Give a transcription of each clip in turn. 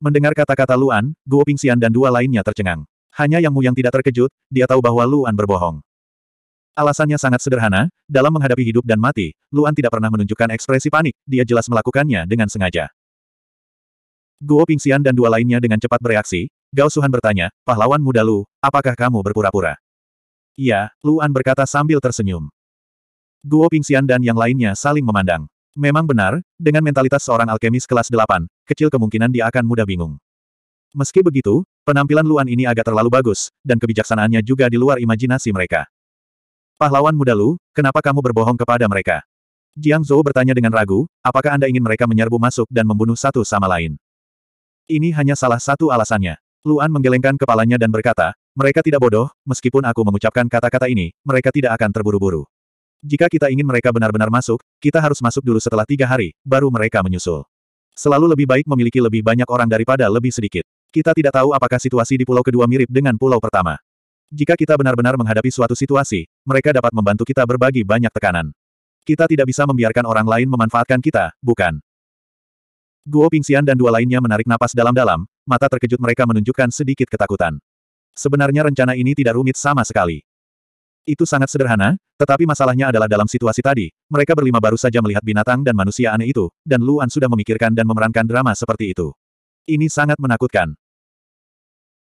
Mendengar kata-kata Luan, Guo Pingxian dan dua lainnya tercengang. Hanya Yang Mu yang tidak terkejut, dia tahu bahwa Luan berbohong. Alasannya sangat sederhana, dalam menghadapi hidup dan mati, Luan tidak pernah menunjukkan ekspresi panik, dia jelas melakukannya dengan sengaja. Guo Pingxian dan dua lainnya dengan cepat bereaksi, Gao Suhan bertanya, pahlawan muda Lu, apakah kamu berpura-pura? Iya, Luan berkata sambil tersenyum. Guo Pingxian dan yang lainnya saling memandang. Memang benar, dengan mentalitas seorang alkemis kelas 8, kecil kemungkinan dia akan mudah bingung. Meski begitu, penampilan Luan ini agak terlalu bagus, dan kebijaksanaannya juga di luar imajinasi mereka. Pahlawan muda Lu, kenapa kamu berbohong kepada mereka? Jiang Zhou bertanya dengan ragu, apakah Anda ingin mereka menyerbu masuk dan membunuh satu sama lain? Ini hanya salah satu alasannya. Luan menggelengkan kepalanya dan berkata, mereka tidak bodoh, meskipun aku mengucapkan kata-kata ini, mereka tidak akan terburu-buru. Jika kita ingin mereka benar-benar masuk, kita harus masuk dulu setelah tiga hari, baru mereka menyusul. Selalu lebih baik memiliki lebih banyak orang daripada lebih sedikit. Kita tidak tahu apakah situasi di pulau kedua mirip dengan pulau pertama. Jika kita benar-benar menghadapi suatu situasi, mereka dapat membantu kita berbagi banyak tekanan. Kita tidak bisa membiarkan orang lain memanfaatkan kita, bukan? Guo Pingxian dan dua lainnya menarik napas dalam-dalam, mata terkejut mereka menunjukkan sedikit ketakutan. Sebenarnya rencana ini tidak rumit sama sekali. Itu sangat sederhana, tetapi masalahnya adalah dalam situasi tadi, mereka berlima baru saja melihat binatang dan manusia aneh itu, dan Luan sudah memikirkan dan memerankan drama seperti itu. Ini sangat menakutkan.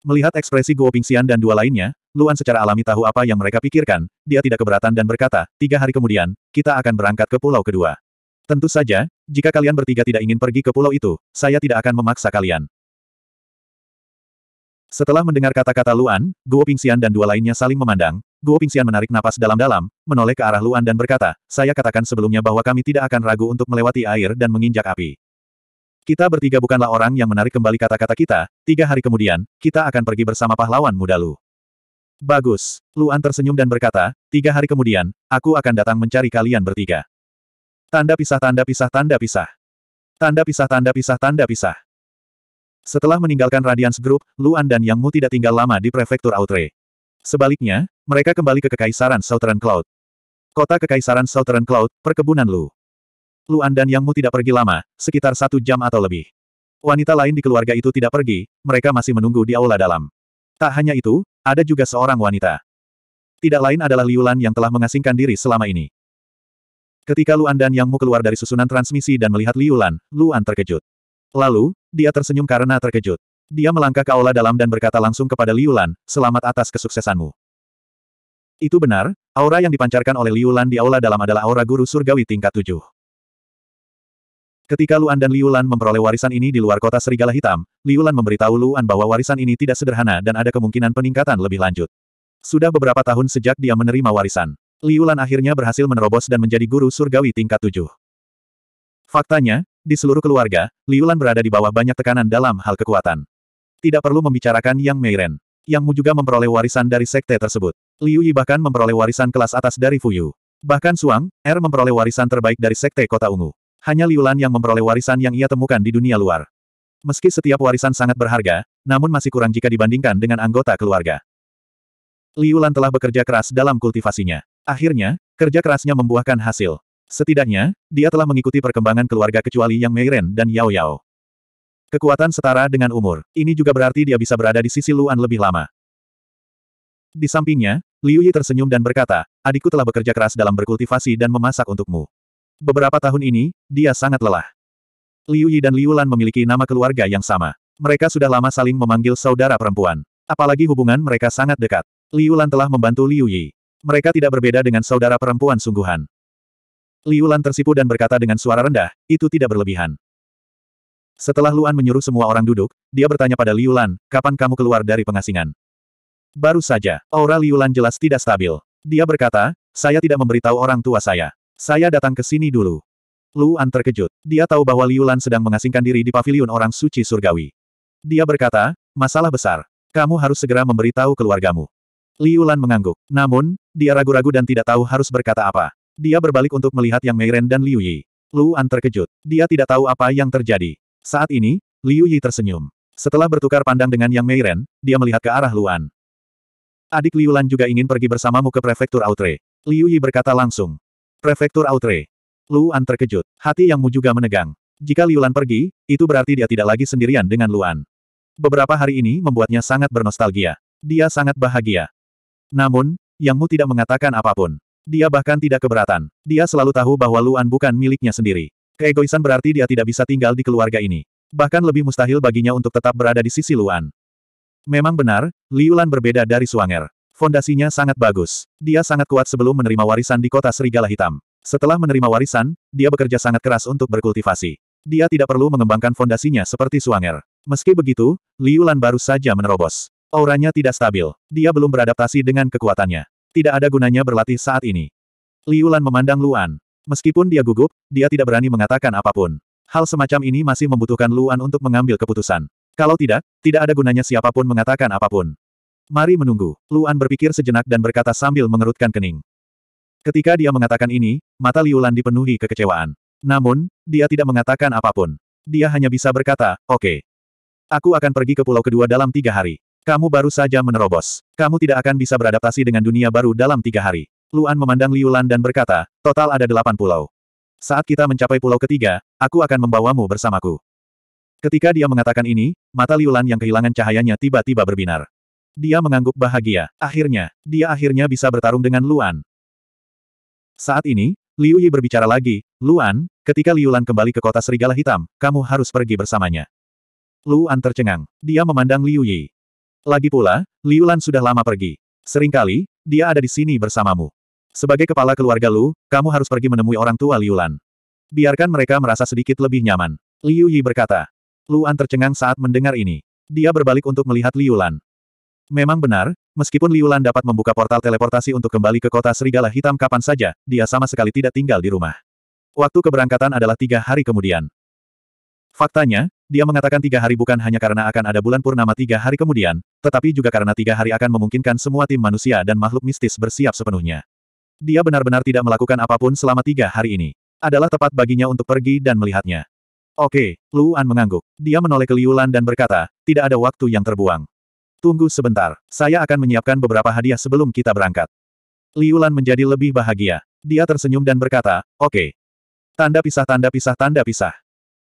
Melihat ekspresi Guo Pingxian dan dua lainnya, Luan secara alami tahu apa yang mereka pikirkan, dia tidak keberatan dan berkata, tiga hari kemudian, kita akan berangkat ke pulau kedua. Tentu saja, jika kalian bertiga tidak ingin pergi ke pulau itu, saya tidak akan memaksa kalian. Setelah mendengar kata-kata Luan, Guo Pingxian dan dua lainnya saling memandang, Guo Pingxian menarik napas dalam-dalam, menoleh ke arah Luan dan berkata, saya katakan sebelumnya bahwa kami tidak akan ragu untuk melewati air dan menginjak api. Kita bertiga bukanlah orang yang menarik kembali kata-kata kita, tiga hari kemudian, kita akan pergi bersama pahlawan muda Lu. Bagus. Luan tersenyum dan berkata, tiga hari kemudian, aku akan datang mencari kalian bertiga. Tanda pisah tanda pisah tanda pisah. Tanda pisah tanda pisah tanda pisah. Setelah meninggalkan Radiance Group, Luan dan Yang Mu tidak tinggal lama di prefektur Outre. Sebaliknya, mereka kembali ke Kekaisaran Southern Cloud. Kota Kekaisaran Southern Cloud, perkebunan Lu. Luan dan Yang Mu tidak pergi lama, sekitar satu jam atau lebih. Wanita lain di keluarga itu tidak pergi, mereka masih menunggu di aula dalam. Tak hanya itu, ada juga seorang wanita. Tidak lain adalah Liulan yang telah mengasingkan diri selama ini. Ketika Luan dan Yang Mu keluar dari susunan transmisi dan melihat Liulan, Luan terkejut. Lalu, dia tersenyum karena terkejut. Dia melangkah ke aula dalam dan berkata langsung kepada Liu selamat atas kesuksesanmu. Itu benar, aura yang dipancarkan oleh Liu di aula dalam adalah aura guru surgawi tingkat tujuh. Ketika Luan dan Liu memperoleh warisan ini di luar kota Serigala Hitam, Liu Lan memberitahu Luan bahwa warisan ini tidak sederhana dan ada kemungkinan peningkatan lebih lanjut. Sudah beberapa tahun sejak dia menerima warisan. Liu akhirnya berhasil menerobos dan menjadi guru surgawi tingkat tujuh. Faktanya, di seluruh keluarga, Liulan berada di bawah banyak tekanan dalam hal kekuatan. Tidak perlu membicarakan Yang Meiren. Yang Mu juga memperoleh warisan dari sekte tersebut. Liu Yi bahkan memperoleh warisan kelas atas dari Fuyu. Bahkan Suang, Er memperoleh warisan terbaik dari sekte Kota Ungu. Hanya Liulan yang memperoleh warisan yang ia temukan di dunia luar. Meski setiap warisan sangat berharga, namun masih kurang jika dibandingkan dengan anggota keluarga. Liulan telah bekerja keras dalam kultivasinya. Akhirnya, kerja kerasnya membuahkan hasil. Setidaknya, dia telah mengikuti perkembangan keluarga kecuali Yang Meiren dan Yao Yao. Kekuatan setara dengan umur. Ini juga berarti dia bisa berada di sisi Luan lebih lama. Di sampingnya, Liu Yi tersenyum dan berkata, adikku telah bekerja keras dalam berkultivasi dan memasak untukmu. Beberapa tahun ini, dia sangat lelah. Liu Yi dan Liu Lan memiliki nama keluarga yang sama. Mereka sudah lama saling memanggil saudara perempuan. Apalagi hubungan mereka sangat dekat. Liu Lan telah membantu Liu Yi. Mereka tidak berbeda dengan saudara perempuan sungguhan. Liu Lan tersipu dan berkata dengan suara rendah, itu tidak berlebihan. Setelah Luan menyuruh semua orang duduk, dia bertanya pada Liu Lan, kapan kamu keluar dari pengasingan? Baru saja, aura Liu Lan jelas tidak stabil. Dia berkata, saya tidak memberitahu orang tua saya. Saya datang ke sini dulu. Luan terkejut. Dia tahu bahwa Liu Lan sedang mengasingkan diri di pavilion orang suci surgawi. Dia berkata, masalah besar. Kamu harus segera memberitahu keluargamu. Liu Lan mengangguk. Namun, dia ragu-ragu dan tidak tahu harus berkata apa. Dia berbalik untuk melihat Yang Meiren dan Liu Yi. Luan terkejut. Dia tidak tahu apa yang terjadi. Saat ini, Liu Yi tersenyum. Setelah bertukar pandang dengan Yang Meiren, dia melihat ke arah Luan. Adik Liu Lan juga ingin pergi bersamamu ke Prefektur Outre. Liu Yi berkata langsung. Prefektur Autre. Luan terkejut. Hati Yang Mu juga menegang. Jika Liu Lan pergi, itu berarti dia tidak lagi sendirian dengan Luan. Beberapa hari ini membuatnya sangat bernostalgia. Dia sangat bahagia. Namun, Yang Mu tidak mengatakan apapun. Dia bahkan tidak keberatan. Dia selalu tahu bahwa Luan bukan miliknya sendiri. Keegoisan berarti dia tidak bisa tinggal di keluarga ini. Bahkan lebih mustahil baginya untuk tetap berada di sisi Luan. Memang benar, Liulan berbeda dari Suanger. Fondasinya sangat bagus. Dia sangat kuat sebelum menerima warisan di kota Serigala Hitam. Setelah menerima warisan, dia bekerja sangat keras untuk berkultivasi. Dia tidak perlu mengembangkan fondasinya seperti Suanger. Meski begitu, Liulan baru saja menerobos. Auranya tidak stabil. Dia belum beradaptasi dengan kekuatannya. Tidak ada gunanya berlatih saat ini. Liulan memandang Luan. Meskipun dia gugup, dia tidak berani mengatakan apapun. Hal semacam ini masih membutuhkan Luan untuk mengambil keputusan. Kalau tidak, tidak ada gunanya siapapun mengatakan apapun. Mari menunggu. Luan berpikir sejenak dan berkata sambil mengerutkan kening. Ketika dia mengatakan ini, mata Liulan dipenuhi kekecewaan. Namun, dia tidak mengatakan apapun. Dia hanya bisa berkata, oke. Okay. Aku akan pergi ke pulau kedua dalam tiga hari. Kamu baru saja menerobos. Kamu tidak akan bisa beradaptasi dengan dunia baru dalam tiga hari. Luan memandang Liu dan berkata, total ada delapan pulau. Saat kita mencapai pulau ketiga, aku akan membawamu bersamaku. Ketika dia mengatakan ini, mata Liu yang kehilangan cahayanya tiba-tiba berbinar. Dia mengangguk bahagia. Akhirnya, dia akhirnya bisa bertarung dengan Luan. Saat ini, Liu Yi berbicara lagi, Luan, ketika Liu kembali ke kota Serigala Hitam, kamu harus pergi bersamanya. Luan tercengang. Dia memandang Liu Yi. Lagi pula, Liulan sudah lama pergi. Seringkali, dia ada di sini bersamamu. Sebagai kepala keluarga Lu, kamu harus pergi menemui orang tua Liulan. Biarkan mereka merasa sedikit lebih nyaman. Liu Yi berkata. Lu'an tercengang saat mendengar ini. Dia berbalik untuk melihat Liulan. Memang benar, meskipun Liulan dapat membuka portal teleportasi untuk kembali ke kota Serigala Hitam kapan saja, dia sama sekali tidak tinggal di rumah. Waktu keberangkatan adalah tiga hari kemudian. Faktanya, dia mengatakan tiga hari bukan hanya karena akan ada bulan purnama tiga hari kemudian, tetapi juga karena tiga hari akan memungkinkan semua tim manusia dan makhluk mistis bersiap sepenuhnya. Dia benar-benar tidak melakukan apapun selama tiga hari ini. Adalah tepat baginya untuk pergi dan melihatnya. Oke, Luan mengangguk. Dia menoleh ke Liulan dan berkata, tidak ada waktu yang terbuang. Tunggu sebentar, saya akan menyiapkan beberapa hadiah sebelum kita berangkat. Liulan menjadi lebih bahagia. Dia tersenyum dan berkata, oke. Tanda pisah tanda pisah tanda pisah.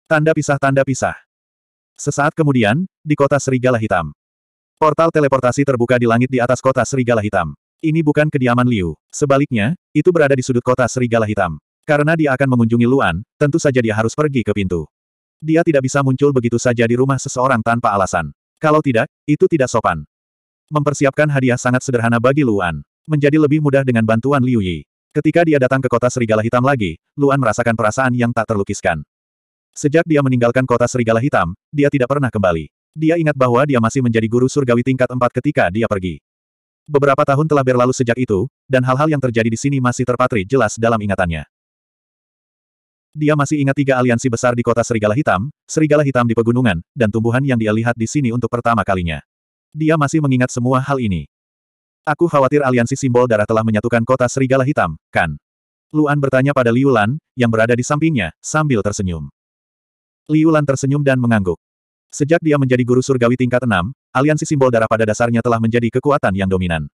Tanda pisah-tanda pisah. Sesaat kemudian, di kota Serigala Hitam. Portal teleportasi terbuka di langit di atas kota Serigala Hitam. Ini bukan kediaman Liu. Sebaliknya, itu berada di sudut kota Serigala Hitam. Karena dia akan mengunjungi Luan, tentu saja dia harus pergi ke pintu. Dia tidak bisa muncul begitu saja di rumah seseorang tanpa alasan. Kalau tidak, itu tidak sopan. Mempersiapkan hadiah sangat sederhana bagi Luan. Menjadi lebih mudah dengan bantuan Liu Yi. Ketika dia datang ke kota Serigala Hitam lagi, Luan merasakan perasaan yang tak terlukiskan. Sejak dia meninggalkan kota Serigala Hitam, dia tidak pernah kembali. Dia ingat bahwa dia masih menjadi guru surgawi tingkat empat ketika dia pergi. Beberapa tahun telah berlalu sejak itu, dan hal-hal yang terjadi di sini masih terpatri jelas dalam ingatannya. Dia masih ingat tiga aliansi besar di kota Serigala Hitam, Serigala Hitam di pegunungan, dan tumbuhan yang dia lihat di sini untuk pertama kalinya. Dia masih mengingat semua hal ini. Aku khawatir aliansi simbol darah telah menyatukan kota serigala hitam, kan? Luan bertanya pada Liu yang berada di sampingnya, sambil tersenyum. Liu Lan tersenyum dan mengangguk. Sejak dia menjadi guru surgawi tingkat 6, aliansi simbol darah pada dasarnya telah menjadi kekuatan yang dominan.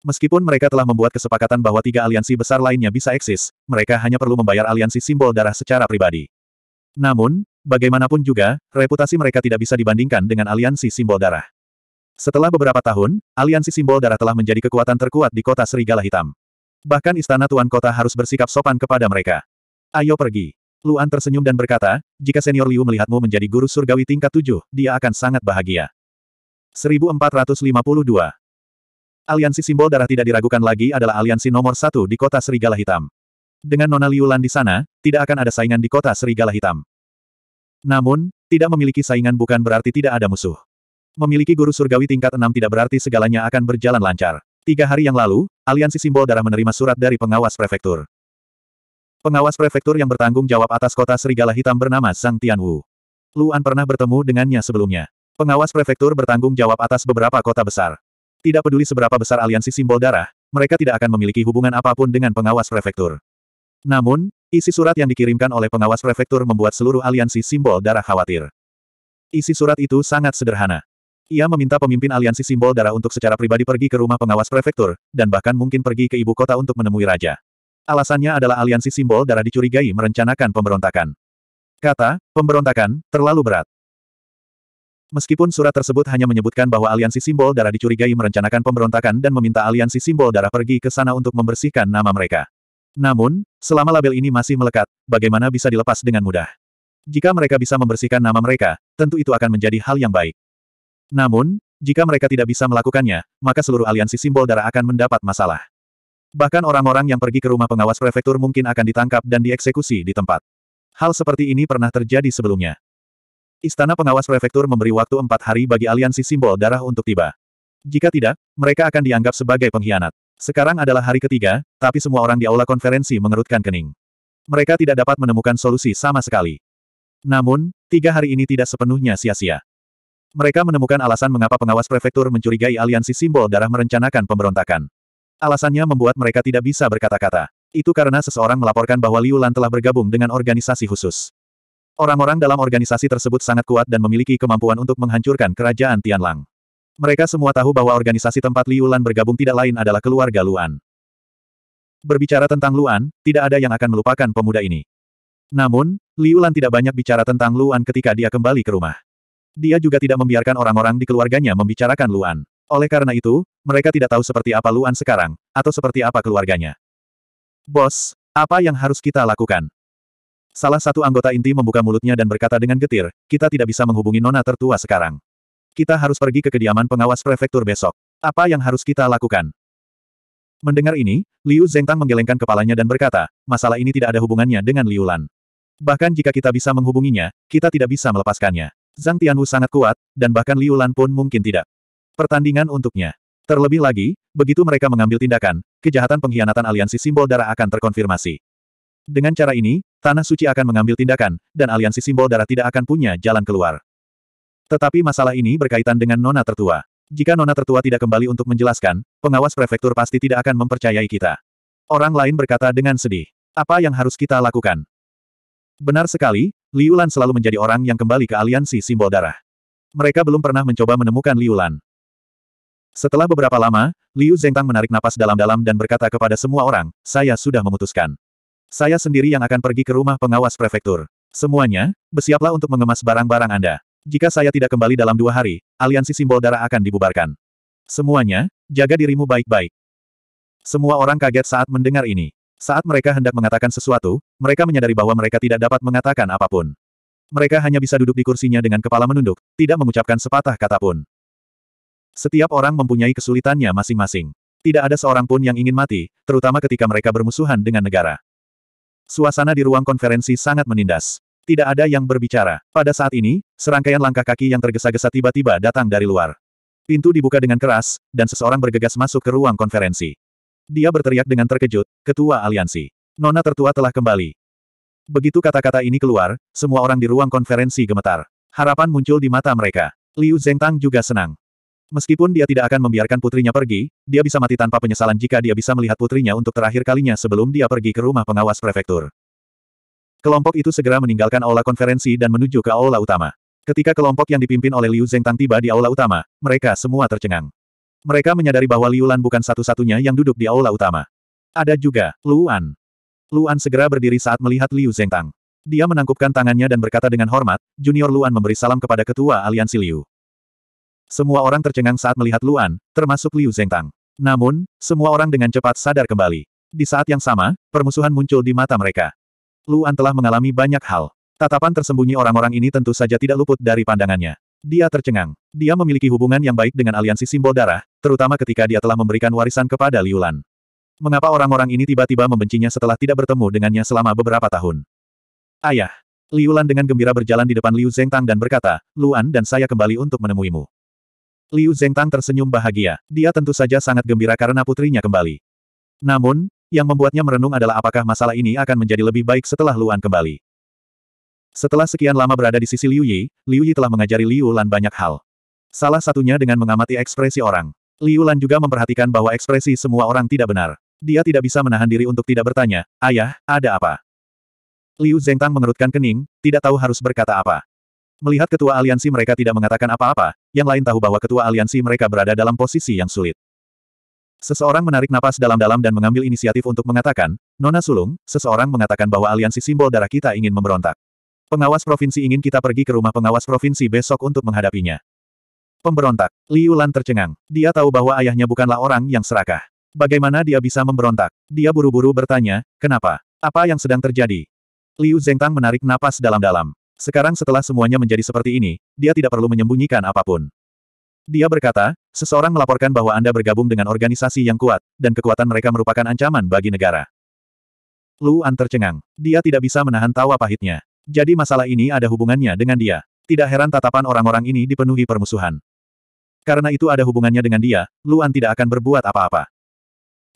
Meskipun mereka telah membuat kesepakatan bahwa tiga aliansi besar lainnya bisa eksis, mereka hanya perlu membayar aliansi simbol darah secara pribadi. Namun, bagaimanapun juga, reputasi mereka tidak bisa dibandingkan dengan aliansi simbol darah. Setelah beberapa tahun, aliansi simbol darah telah menjadi kekuatan terkuat di kota Serigala Hitam. Bahkan istana tuan kota harus bersikap sopan kepada mereka. Ayo pergi. Luan tersenyum dan berkata, jika senior Liu melihatmu menjadi guru surgawi tingkat tujuh, dia akan sangat bahagia. 1452 Aliansi simbol darah tidak diragukan lagi adalah aliansi nomor satu di kota Serigala Hitam. Dengan Nona Liu Lan di sana, tidak akan ada saingan di kota Serigala Hitam. Namun, tidak memiliki saingan bukan berarti tidak ada musuh. Memiliki guru surgawi tingkat enam tidak berarti segalanya akan berjalan lancar. Tiga hari yang lalu, aliansi simbol darah menerima surat dari pengawas prefektur. Pengawas prefektur yang bertanggung jawab atas kota serigala hitam bernama Sang Tianwu. Luan pernah bertemu dengannya sebelumnya. Pengawas prefektur bertanggung jawab atas beberapa kota besar. Tidak peduli seberapa besar aliansi simbol darah, mereka tidak akan memiliki hubungan apapun dengan pengawas prefektur. Namun, isi surat yang dikirimkan oleh pengawas prefektur membuat seluruh aliansi simbol darah khawatir. Isi surat itu sangat sederhana. Ia meminta pemimpin aliansi simbol darah untuk secara pribadi pergi ke rumah pengawas prefektur, dan bahkan mungkin pergi ke ibu kota untuk menemui raja. Alasannya adalah aliansi simbol darah dicurigai merencanakan pemberontakan. Kata, pemberontakan, terlalu berat. Meskipun surat tersebut hanya menyebutkan bahwa aliansi simbol darah dicurigai merencanakan pemberontakan dan meminta aliansi simbol darah pergi ke sana untuk membersihkan nama mereka. Namun, selama label ini masih melekat, bagaimana bisa dilepas dengan mudah? Jika mereka bisa membersihkan nama mereka, tentu itu akan menjadi hal yang baik. Namun, jika mereka tidak bisa melakukannya, maka seluruh aliansi simbol darah akan mendapat masalah. Bahkan orang-orang yang pergi ke rumah pengawas prefektur mungkin akan ditangkap dan dieksekusi di tempat. Hal seperti ini pernah terjadi sebelumnya. Istana pengawas prefektur memberi waktu empat hari bagi aliansi simbol darah untuk tiba. Jika tidak, mereka akan dianggap sebagai pengkhianat. Sekarang adalah hari ketiga, tapi semua orang di aula konferensi mengerutkan kening. Mereka tidak dapat menemukan solusi sama sekali. Namun, tiga hari ini tidak sepenuhnya sia-sia. Mereka menemukan alasan mengapa pengawas prefektur mencurigai aliansi simbol darah merencanakan pemberontakan. Alasannya membuat mereka tidak bisa berkata-kata. Itu karena seseorang melaporkan bahwa Liu Lan telah bergabung dengan organisasi khusus. Orang-orang dalam organisasi tersebut sangat kuat dan memiliki kemampuan untuk menghancurkan kerajaan Tianlang. Mereka semua tahu bahwa organisasi tempat Liu Lan bergabung tidak lain adalah keluarga Luan. Berbicara tentang Luan, tidak ada yang akan melupakan pemuda ini. Namun, Liu Lan tidak banyak bicara tentang Luan ketika dia kembali ke rumah. Dia juga tidak membiarkan orang-orang di keluarganya membicarakan Luan. Oleh karena itu, mereka tidak tahu seperti apa Luan sekarang, atau seperti apa keluarganya. Bos, apa yang harus kita lakukan? Salah satu anggota inti membuka mulutnya dan berkata dengan getir, kita tidak bisa menghubungi nona tertua sekarang. Kita harus pergi ke kediaman pengawas prefektur besok. Apa yang harus kita lakukan? Mendengar ini, Liu Zengtang menggelengkan kepalanya dan berkata, masalah ini tidak ada hubungannya dengan Liu Lan. Bahkan jika kita bisa menghubunginya, kita tidak bisa melepaskannya. Zhang Tianwu sangat kuat, dan bahkan Liu Lan pun mungkin tidak. Pertandingan untuknya. Terlebih lagi, begitu mereka mengambil tindakan, kejahatan pengkhianatan aliansi simbol darah akan terkonfirmasi. Dengan cara ini, Tanah Suci akan mengambil tindakan, dan aliansi simbol darah tidak akan punya jalan keluar. Tetapi masalah ini berkaitan dengan Nona Tertua. Jika Nona Tertua tidak kembali untuk menjelaskan, pengawas prefektur pasti tidak akan mempercayai kita. Orang lain berkata dengan sedih. Apa yang harus kita lakukan? Benar sekali, Liulan selalu menjadi orang yang kembali ke aliansi simbol darah. Mereka belum pernah mencoba menemukan Liulan. Setelah beberapa lama, Liu Zengtang menarik napas dalam-dalam dan berkata kepada semua orang, saya sudah memutuskan. Saya sendiri yang akan pergi ke rumah pengawas prefektur. Semuanya, bersiaplah untuk mengemas barang-barang Anda. Jika saya tidak kembali dalam dua hari, aliansi simbol darah akan dibubarkan. Semuanya, jaga dirimu baik-baik. Semua orang kaget saat mendengar ini. Saat mereka hendak mengatakan sesuatu, mereka menyadari bahwa mereka tidak dapat mengatakan apapun. Mereka hanya bisa duduk di kursinya dengan kepala menunduk, tidak mengucapkan sepatah kata pun. Setiap orang mempunyai kesulitannya masing-masing. Tidak ada seorang pun yang ingin mati, terutama ketika mereka bermusuhan dengan negara. Suasana di ruang konferensi sangat menindas. Tidak ada yang berbicara. Pada saat ini, serangkaian langkah kaki yang tergesa-gesa tiba-tiba datang dari luar. Pintu dibuka dengan keras, dan seseorang bergegas masuk ke ruang konferensi. Dia berteriak dengan terkejut, Ketua Aliansi. Nona tertua telah kembali. Begitu kata-kata ini keluar, semua orang di ruang konferensi gemetar. Harapan muncul di mata mereka. Liu Zhengtang juga senang. Meskipun dia tidak akan membiarkan putrinya pergi, dia bisa mati tanpa penyesalan jika dia bisa melihat putrinya untuk terakhir kalinya sebelum dia pergi ke rumah pengawas prefektur. Kelompok itu segera meninggalkan aula konferensi dan menuju ke aula utama. Ketika kelompok yang dipimpin oleh Liu Zengtang tiba di aula utama, mereka semua tercengang. Mereka menyadari bahwa Liu Lan bukan satu-satunya yang duduk di aula utama. Ada juga, Luan. Luan segera berdiri saat melihat Liu Zengtang. Dia menangkupkan tangannya dan berkata dengan hormat, Junior Luan memberi salam kepada ketua aliansi Liu. Semua orang tercengang saat melihat Luan, termasuk Liu Zhengtang. Namun, semua orang dengan cepat sadar kembali. Di saat yang sama, permusuhan muncul di mata mereka. Luan telah mengalami banyak hal. Tatapan tersembunyi orang-orang ini tentu saja tidak luput dari pandangannya. Dia tercengang. Dia memiliki hubungan yang baik dengan aliansi simbol darah, terutama ketika dia telah memberikan warisan kepada Liu Lan. Mengapa orang-orang ini tiba-tiba membencinya setelah tidak bertemu dengannya selama beberapa tahun? Ayah. Liu Lan dengan gembira berjalan di depan Liu Zhengtang dan berkata, Luan dan saya kembali untuk menemuimu. Liu Zengtang tersenyum bahagia. Dia tentu saja sangat gembira karena putrinya kembali. Namun, yang membuatnya merenung adalah apakah masalah ini akan menjadi lebih baik setelah Luan kembali. Setelah sekian lama berada di sisi Liu Yi, Liu Yi telah mengajari Liu Lan banyak hal. Salah satunya dengan mengamati ekspresi orang. Liu Lan juga memperhatikan bahwa ekspresi semua orang tidak benar. Dia tidak bisa menahan diri untuk tidak bertanya, Ayah, ada apa? Liu Zengtang mengerutkan kening, tidak tahu harus berkata apa. Melihat ketua aliansi mereka tidak mengatakan apa-apa, yang lain tahu bahwa ketua aliansi mereka berada dalam posisi yang sulit. Seseorang menarik napas dalam-dalam dan mengambil inisiatif untuk mengatakan, Nona Sulung, seseorang mengatakan bahwa aliansi simbol darah kita ingin memberontak. Pengawas provinsi ingin kita pergi ke rumah pengawas provinsi besok untuk menghadapinya. Pemberontak, Liu Lan tercengang. Dia tahu bahwa ayahnya bukanlah orang yang serakah. Bagaimana dia bisa memberontak? Dia buru-buru bertanya, kenapa? Apa yang sedang terjadi? Liu Zengtang menarik napas dalam-dalam. Sekarang setelah semuanya menjadi seperti ini, dia tidak perlu menyembunyikan apapun. Dia berkata, seseorang melaporkan bahwa Anda bergabung dengan organisasi yang kuat, dan kekuatan mereka merupakan ancaman bagi negara. Lu An tercengang. Dia tidak bisa menahan tawa pahitnya. Jadi masalah ini ada hubungannya dengan dia. Tidak heran tatapan orang-orang ini dipenuhi permusuhan. Karena itu ada hubungannya dengan dia, Lu An tidak akan berbuat apa-apa.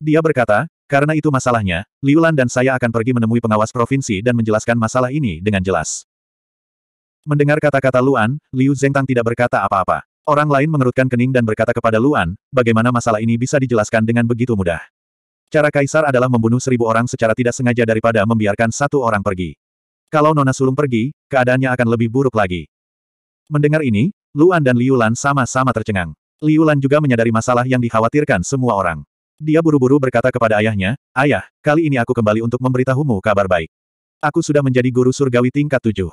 Dia berkata, karena itu masalahnya, Liulan dan saya akan pergi menemui pengawas provinsi dan menjelaskan masalah ini dengan jelas. Mendengar kata-kata Luan, Liu Zengtang tidak berkata apa-apa. Orang lain mengerutkan kening dan berkata kepada Luan, bagaimana masalah ini bisa dijelaskan dengan begitu mudah. Cara kaisar adalah membunuh seribu orang secara tidak sengaja daripada membiarkan satu orang pergi. Kalau Nona Sulung pergi, keadaannya akan lebih buruk lagi. Mendengar ini, Luan dan Liu Lan sama-sama tercengang. Liu Lan juga menyadari masalah yang dikhawatirkan semua orang. Dia buru-buru berkata kepada ayahnya, Ayah, kali ini aku kembali untuk memberitahumu kabar baik. Aku sudah menjadi guru surgawi tingkat tujuh.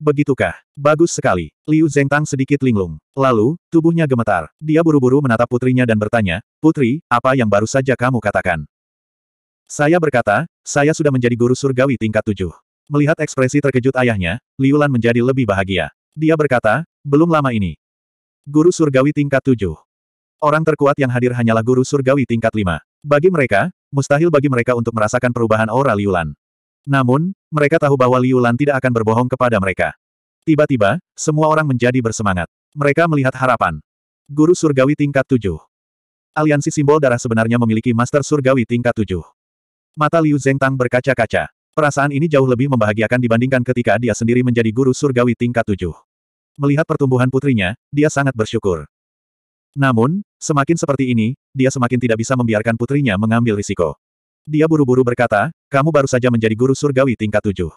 Begitukah? Bagus sekali. Liu Zhengtang sedikit linglung. Lalu, tubuhnya gemetar. Dia buru-buru menatap putrinya dan bertanya, Putri, apa yang baru saja kamu katakan? Saya berkata, saya sudah menjadi guru surgawi tingkat tujuh. Melihat ekspresi terkejut ayahnya, Liu Lan menjadi lebih bahagia. Dia berkata, belum lama ini. Guru surgawi tingkat tujuh. Orang terkuat yang hadir hanyalah guru surgawi tingkat lima. Bagi mereka, mustahil bagi mereka untuk merasakan perubahan aura Liu Lan. Namun, mereka tahu bahwa Liu Lan tidak akan berbohong kepada mereka. Tiba-tiba, semua orang menjadi bersemangat. Mereka melihat harapan. Guru Surgawi tingkat 7. Aliansi simbol darah sebenarnya memiliki Master Surgawi tingkat 7. Mata Liu tang berkaca-kaca. Perasaan ini jauh lebih membahagiakan dibandingkan ketika dia sendiri menjadi guru surgawi tingkat tujuh. Melihat pertumbuhan putrinya, dia sangat bersyukur. Namun, semakin seperti ini, dia semakin tidak bisa membiarkan putrinya mengambil risiko. Dia buru-buru berkata, kamu baru saja menjadi guru surgawi tingkat tujuh.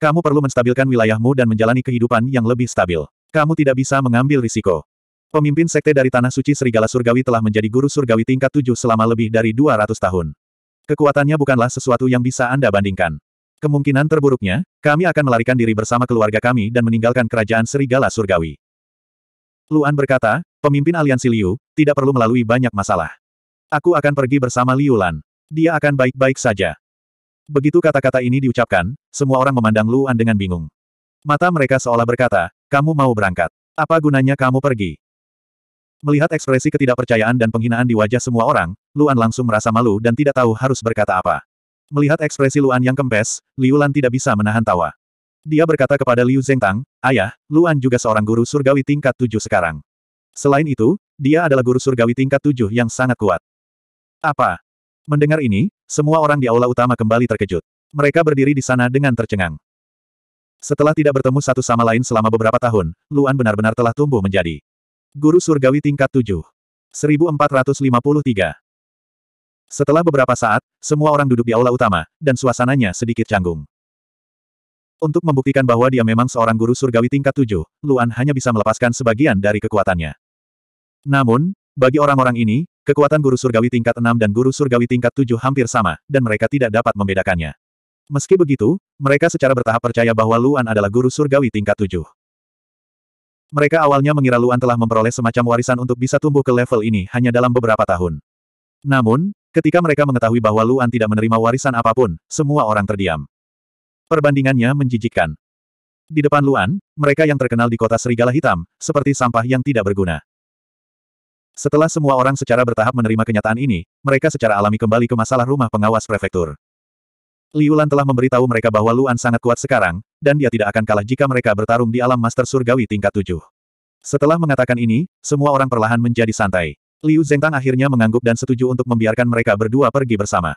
Kamu perlu menstabilkan wilayahmu dan menjalani kehidupan yang lebih stabil. Kamu tidak bisa mengambil risiko. Pemimpin sekte dari Tanah Suci Serigala Surgawi telah menjadi guru surgawi tingkat tujuh selama lebih dari 200 tahun. Kekuatannya bukanlah sesuatu yang bisa Anda bandingkan. Kemungkinan terburuknya, kami akan melarikan diri bersama keluarga kami dan meninggalkan kerajaan Serigala Surgawi. Luan berkata, pemimpin aliansi Liu, tidak perlu melalui banyak masalah. Aku akan pergi bersama Liu Lan. Dia akan baik-baik saja. Begitu kata-kata ini diucapkan, semua orang memandang Luan dengan bingung. Mata mereka seolah berkata, kamu mau berangkat. Apa gunanya kamu pergi? Melihat ekspresi ketidakpercayaan dan penghinaan di wajah semua orang, Luan langsung merasa malu dan tidak tahu harus berkata apa. Melihat ekspresi Luan yang kempes, Liu Lan tidak bisa menahan tawa. Dia berkata kepada Liu Zengtang, Ayah, Luan juga seorang guru surgawi tingkat tujuh sekarang. Selain itu, dia adalah guru surgawi tingkat tujuh yang sangat kuat. Apa? Mendengar ini, semua orang di aula utama kembali terkejut. Mereka berdiri di sana dengan tercengang. Setelah tidak bertemu satu sama lain selama beberapa tahun, Luan benar-benar telah tumbuh menjadi Guru Surgawi tingkat 7. 1453. Setelah beberapa saat, semua orang duduk di aula utama, dan suasananya sedikit canggung. Untuk membuktikan bahwa dia memang seorang guru surgawi tingkat 7, Luan hanya bisa melepaskan sebagian dari kekuatannya. Namun, bagi orang-orang ini, Kekuatan guru surgawi tingkat 6 dan guru surgawi tingkat 7 hampir sama, dan mereka tidak dapat membedakannya. Meski begitu, mereka secara bertahap percaya bahwa Luan adalah guru surgawi tingkat 7. Mereka awalnya mengira Luan telah memperoleh semacam warisan untuk bisa tumbuh ke level ini hanya dalam beberapa tahun. Namun, ketika mereka mengetahui bahwa Luan tidak menerima warisan apapun, semua orang terdiam. Perbandingannya menjijikkan. Di depan Luan, mereka yang terkenal di kota Serigala Hitam, seperti sampah yang tidak berguna. Setelah semua orang secara bertahap menerima kenyataan ini, mereka secara alami kembali ke masalah rumah pengawas prefektur. Liulan telah memberitahu mereka bahwa Luan sangat kuat sekarang, dan dia tidak akan kalah jika mereka bertarung di alam master surgawi tingkat tujuh. Setelah mengatakan ini, semua orang perlahan menjadi santai. Liu Zhengtang akhirnya mengangguk dan setuju untuk membiarkan mereka berdua pergi bersama.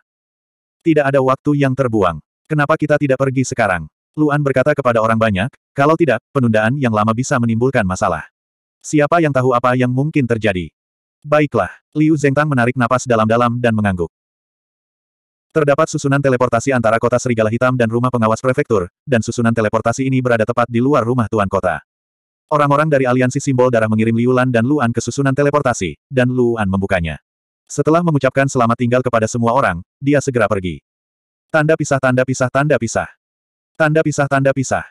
Tidak ada waktu yang terbuang. Kenapa kita tidak pergi sekarang? Luan berkata kepada orang banyak, kalau tidak, penundaan yang lama bisa menimbulkan masalah. Siapa yang tahu apa yang mungkin terjadi? Baiklah, Liu Zengtang menarik napas dalam-dalam dan mengangguk. Terdapat susunan teleportasi antara kota Serigala Hitam dan rumah pengawas prefektur, dan susunan teleportasi ini berada tepat di luar rumah tuan kota. Orang-orang dari aliansi simbol darah mengirim Liulan dan Luan ke susunan teleportasi, dan Luan membukanya. Setelah mengucapkan selamat tinggal kepada semua orang, dia segera pergi. Tanda pisah tanda pisah tanda pisah. Tanda pisah tanda pisah.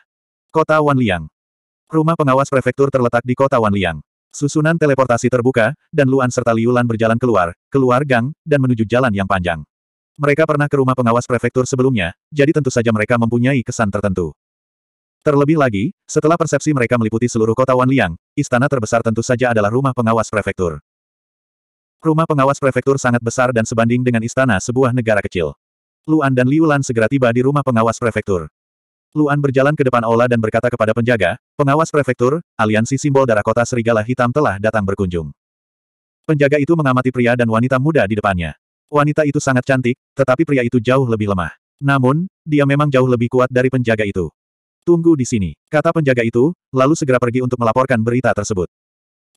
Kota Wanliang. Rumah pengawas prefektur terletak di kota Wanliang. Susunan teleportasi terbuka, dan Luan serta Liulan berjalan keluar, keluar gang, dan menuju jalan yang panjang. Mereka pernah ke rumah pengawas prefektur sebelumnya, jadi tentu saja mereka mempunyai kesan tertentu. Terlebih lagi, setelah persepsi mereka meliputi seluruh kota Wanliang, istana terbesar tentu saja adalah rumah pengawas prefektur. Rumah pengawas prefektur sangat besar dan sebanding dengan istana sebuah negara kecil. Luan dan Liulan segera tiba di rumah pengawas prefektur. Luan berjalan ke depan aula dan berkata kepada penjaga, pengawas prefektur, aliansi simbol darah kota serigala hitam telah datang berkunjung. Penjaga itu mengamati pria dan wanita muda di depannya. Wanita itu sangat cantik, tetapi pria itu jauh lebih lemah. Namun, dia memang jauh lebih kuat dari penjaga itu. Tunggu di sini, kata penjaga itu, lalu segera pergi untuk melaporkan berita tersebut.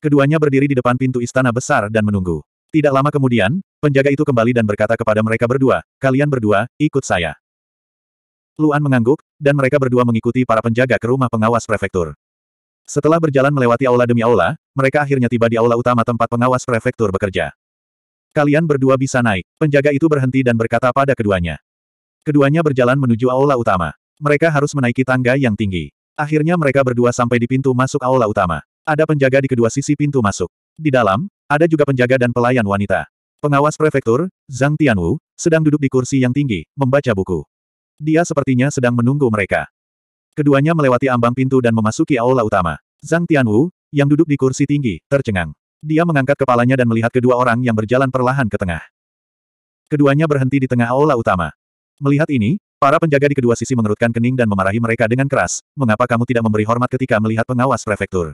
Keduanya berdiri di depan pintu istana besar dan menunggu. Tidak lama kemudian, penjaga itu kembali dan berkata kepada mereka berdua, kalian berdua, ikut saya. Luan mengangguk, dan mereka berdua mengikuti para penjaga ke rumah pengawas prefektur. Setelah berjalan melewati aula demi aula, mereka akhirnya tiba di aula utama tempat pengawas prefektur bekerja. Kalian berdua bisa naik. Penjaga itu berhenti dan berkata pada keduanya. Keduanya berjalan menuju aula utama. Mereka harus menaiki tangga yang tinggi. Akhirnya mereka berdua sampai di pintu masuk aula utama. Ada penjaga di kedua sisi pintu masuk. Di dalam, ada juga penjaga dan pelayan wanita. Pengawas prefektur, Zhang Tianwu, sedang duduk di kursi yang tinggi, membaca buku. Dia sepertinya sedang menunggu mereka. Keduanya melewati ambang pintu dan memasuki aula utama. Zhang Tianwu, yang duduk di kursi tinggi, tercengang. Dia mengangkat kepalanya dan melihat kedua orang yang berjalan perlahan ke tengah. Keduanya berhenti di tengah aula utama. Melihat ini, para penjaga di kedua sisi mengerutkan kening dan memarahi mereka dengan keras, mengapa kamu tidak memberi hormat ketika melihat pengawas prefektur?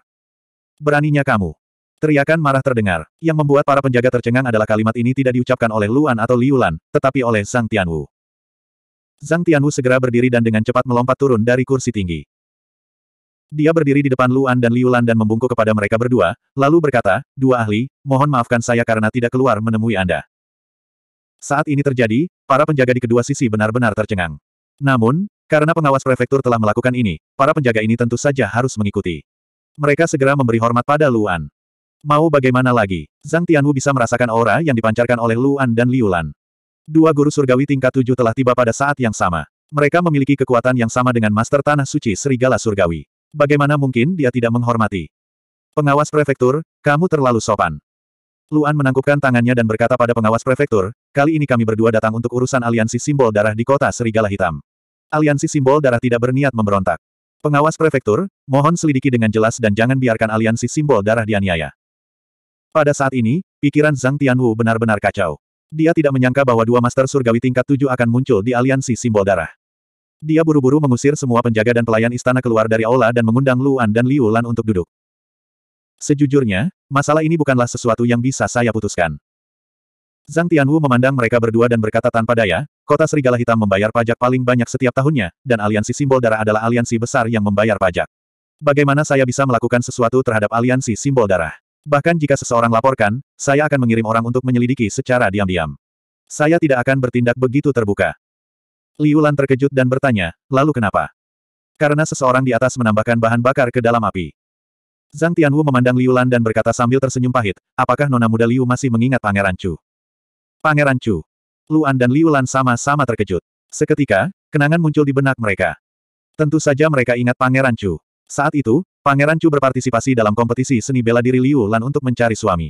Beraninya kamu. Teriakan marah terdengar. Yang membuat para penjaga tercengang adalah kalimat ini tidak diucapkan oleh Luan atau Liulan, tetapi oleh Zhang Tianwu. Zhang Tianwu segera berdiri dan dengan cepat melompat turun dari kursi tinggi. Dia berdiri di depan Luan dan Liulan dan membungkuk kepada mereka berdua, lalu berkata, Dua ahli, mohon maafkan saya karena tidak keluar menemui Anda. Saat ini terjadi, para penjaga di kedua sisi benar-benar tercengang. Namun, karena pengawas prefektur telah melakukan ini, para penjaga ini tentu saja harus mengikuti. Mereka segera memberi hormat pada Luan. Mau bagaimana lagi, Zhang Tianwu bisa merasakan aura yang dipancarkan oleh Luan dan Liulan. Dua guru surgawi tingkat tujuh telah tiba pada saat yang sama. Mereka memiliki kekuatan yang sama dengan Master Tanah Suci Serigala Surgawi. Bagaimana mungkin dia tidak menghormati? Pengawas prefektur, kamu terlalu sopan. Luan menangkupkan tangannya dan berkata pada pengawas prefektur, kali ini kami berdua datang untuk urusan aliansi simbol darah di kota Serigala Hitam. Aliansi simbol darah tidak berniat memberontak. Pengawas prefektur, mohon selidiki dengan jelas dan jangan biarkan aliansi simbol darah dianiaya. Pada saat ini, pikiran Zhang Tianwu benar-benar kacau. Dia tidak menyangka bahwa dua master surgawi tingkat tujuh akan muncul di aliansi simbol darah. Dia buru-buru mengusir semua penjaga dan pelayan istana keluar dari aula dan mengundang Luan dan Liu Lan untuk duduk. Sejujurnya, masalah ini bukanlah sesuatu yang bisa saya putuskan. Zhang Tianwu memandang mereka berdua dan berkata tanpa daya, kota serigala hitam membayar pajak paling banyak setiap tahunnya, dan aliansi simbol darah adalah aliansi besar yang membayar pajak. Bagaimana saya bisa melakukan sesuatu terhadap aliansi simbol darah? Bahkan jika seseorang laporkan, saya akan mengirim orang untuk menyelidiki secara diam-diam. Saya tidak akan bertindak begitu terbuka. Liu terkejut dan bertanya, lalu kenapa? Karena seseorang di atas menambahkan bahan bakar ke dalam api. Zhang Tianwu memandang Liu dan berkata sambil tersenyum pahit, apakah nona muda Liu masih mengingat Pangeran Chu? Pangeran Chu. Luan dan Liu sama-sama terkejut. Seketika, kenangan muncul di benak mereka. Tentu saja mereka ingat Pangeran Chu. Saat itu, Pangeran Chu berpartisipasi dalam kompetisi seni bela diri Liu Lan untuk mencari suami.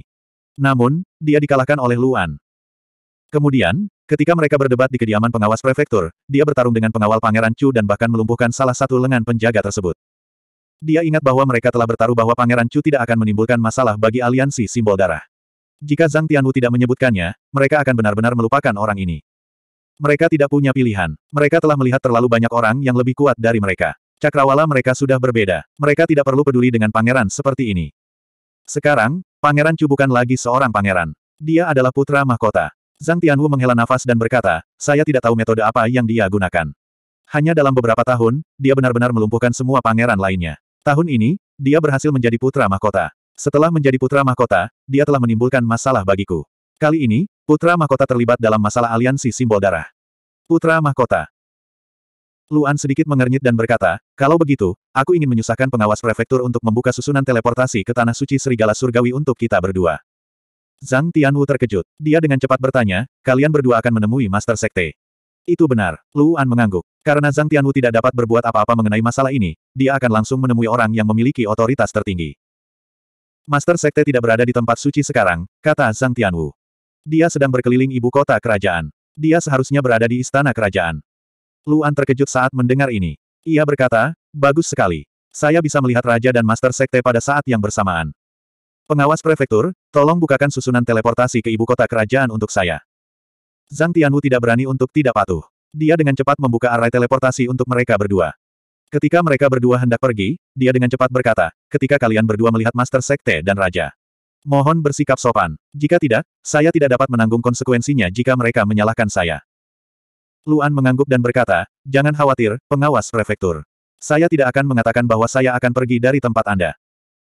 Namun, dia dikalahkan oleh Luan. Kemudian, ketika mereka berdebat di kediaman pengawas prefektur, dia bertarung dengan pengawal Pangeran Chu dan bahkan melumpuhkan salah satu lengan penjaga tersebut. Dia ingat bahwa mereka telah bertaruh bahwa Pangeran Chu tidak akan menimbulkan masalah bagi aliansi simbol darah. Jika Zhang Tianwu tidak menyebutkannya, mereka akan benar-benar melupakan orang ini. Mereka tidak punya pilihan. Mereka telah melihat terlalu banyak orang yang lebih kuat dari mereka. Cakrawala mereka sudah berbeda. Mereka tidak perlu peduli dengan pangeran seperti ini. Sekarang, pangeran Chu bukan lagi seorang pangeran. Dia adalah putra mahkota. Zhang Tianwu menghela nafas dan berkata, saya tidak tahu metode apa yang dia gunakan. Hanya dalam beberapa tahun, dia benar-benar melumpuhkan semua pangeran lainnya. Tahun ini, dia berhasil menjadi putra mahkota. Setelah menjadi putra mahkota, dia telah menimbulkan masalah bagiku. Kali ini, putra mahkota terlibat dalam masalah aliansi simbol darah. Putra mahkota, Luan sedikit mengernyit dan berkata, kalau begitu, aku ingin menyusahkan pengawas prefektur untuk membuka susunan teleportasi ke Tanah Suci Serigala Surgawi untuk kita berdua. Zhang Tianwu terkejut. Dia dengan cepat bertanya, kalian berdua akan menemui Master Sekte. Itu benar, Luan mengangguk. Karena Zhang Tianwu tidak dapat berbuat apa-apa mengenai masalah ini, dia akan langsung menemui orang yang memiliki otoritas tertinggi. Master Sekte tidak berada di tempat suci sekarang, kata Zhang Tianwu. Dia sedang berkeliling ibu kota kerajaan. Dia seharusnya berada di istana kerajaan. Luan terkejut saat mendengar ini. Ia berkata, bagus sekali. Saya bisa melihat Raja dan Master Sekte pada saat yang bersamaan. Pengawas prefektur, tolong bukakan susunan teleportasi ke ibu kota kerajaan untuk saya. Zhang Tianwu tidak berani untuk tidak patuh. Dia dengan cepat membuka arai teleportasi untuk mereka berdua. Ketika mereka berdua hendak pergi, dia dengan cepat berkata, ketika kalian berdua melihat Master Sekte dan Raja. Mohon bersikap sopan. Jika tidak, saya tidak dapat menanggung konsekuensinya jika mereka menyalahkan saya. Luan mengangguk dan berkata, jangan khawatir, pengawas prefektur. Saya tidak akan mengatakan bahwa saya akan pergi dari tempat Anda.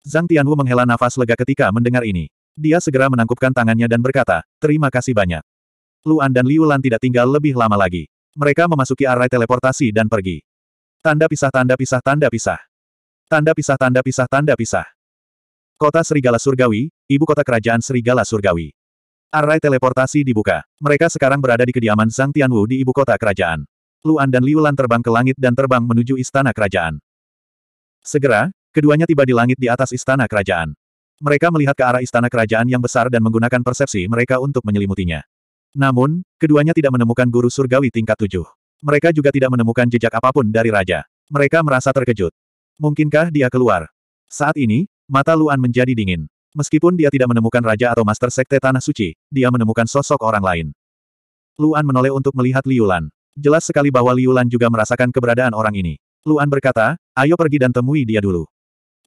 Zhang Tianwu menghela nafas lega ketika mendengar ini. Dia segera menangkupkan tangannya dan berkata, terima kasih banyak. Luan dan Liu Lan tidak tinggal lebih lama lagi. Mereka memasuki arai teleportasi dan pergi. Tanda pisah tanda pisah tanda pisah. Tanda pisah tanda pisah tanda pisah. Kota Serigala Surgawi, ibu kota kerajaan Serigala Surgawi. Array teleportasi dibuka. Mereka sekarang berada di kediaman Zhang Tianwu di ibu kota kerajaan. Luan dan Liulan terbang ke langit dan terbang menuju istana kerajaan. Segera, keduanya tiba di langit di atas istana kerajaan. Mereka melihat ke arah istana kerajaan yang besar dan menggunakan persepsi mereka untuk menyelimutinya. Namun, keduanya tidak menemukan guru surgawi tingkat tujuh. Mereka juga tidak menemukan jejak apapun dari raja. Mereka merasa terkejut. Mungkinkah dia keluar? Saat ini, mata Luan menjadi dingin. Meskipun dia tidak menemukan raja atau master sekte Tanah Suci, dia menemukan sosok orang lain. Luan menoleh untuk melihat Liulan. Jelas sekali bahwa Liulan juga merasakan keberadaan orang ini. Luan berkata, ayo pergi dan temui dia dulu.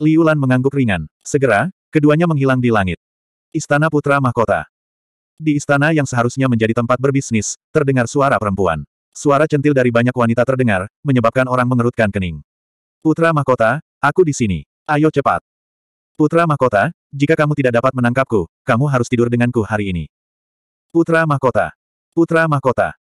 Liulan mengangguk ringan. Segera, keduanya menghilang di langit. Istana Putra Mahkota. Di istana yang seharusnya menjadi tempat berbisnis, terdengar suara perempuan. Suara centil dari banyak wanita terdengar, menyebabkan orang mengerutkan kening. Putra Mahkota, aku di sini. Ayo cepat. Putra Mahkota, jika kamu tidak dapat menangkapku, kamu harus tidur denganku hari ini. Putra Mahkota. Putra Mahkota.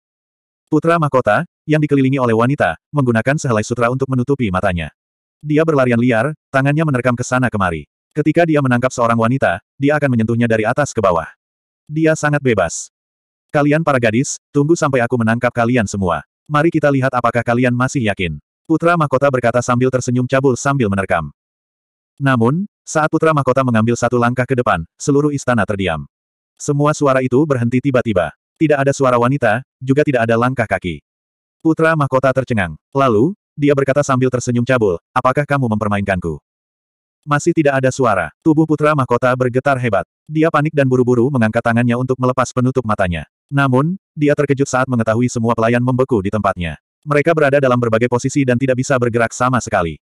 Putra Mahkota, yang dikelilingi oleh wanita, menggunakan sehelai sutra untuk menutupi matanya. Dia berlarian liar, tangannya menerkam ke sana kemari. Ketika dia menangkap seorang wanita, dia akan menyentuhnya dari atas ke bawah. Dia sangat bebas. Kalian para gadis, tunggu sampai aku menangkap kalian semua. Mari kita lihat apakah kalian masih yakin. Putra Mahkota berkata sambil tersenyum cabul sambil menerkam. Namun, saat putra mahkota mengambil satu langkah ke depan, seluruh istana terdiam. Semua suara itu berhenti tiba-tiba. Tidak ada suara wanita, juga tidak ada langkah kaki. Putra mahkota tercengang. Lalu, dia berkata sambil tersenyum cabul, apakah kamu mempermainkanku? Masih tidak ada suara. Tubuh putra mahkota bergetar hebat. Dia panik dan buru-buru mengangkat tangannya untuk melepas penutup matanya. Namun, dia terkejut saat mengetahui semua pelayan membeku di tempatnya. Mereka berada dalam berbagai posisi dan tidak bisa bergerak sama sekali.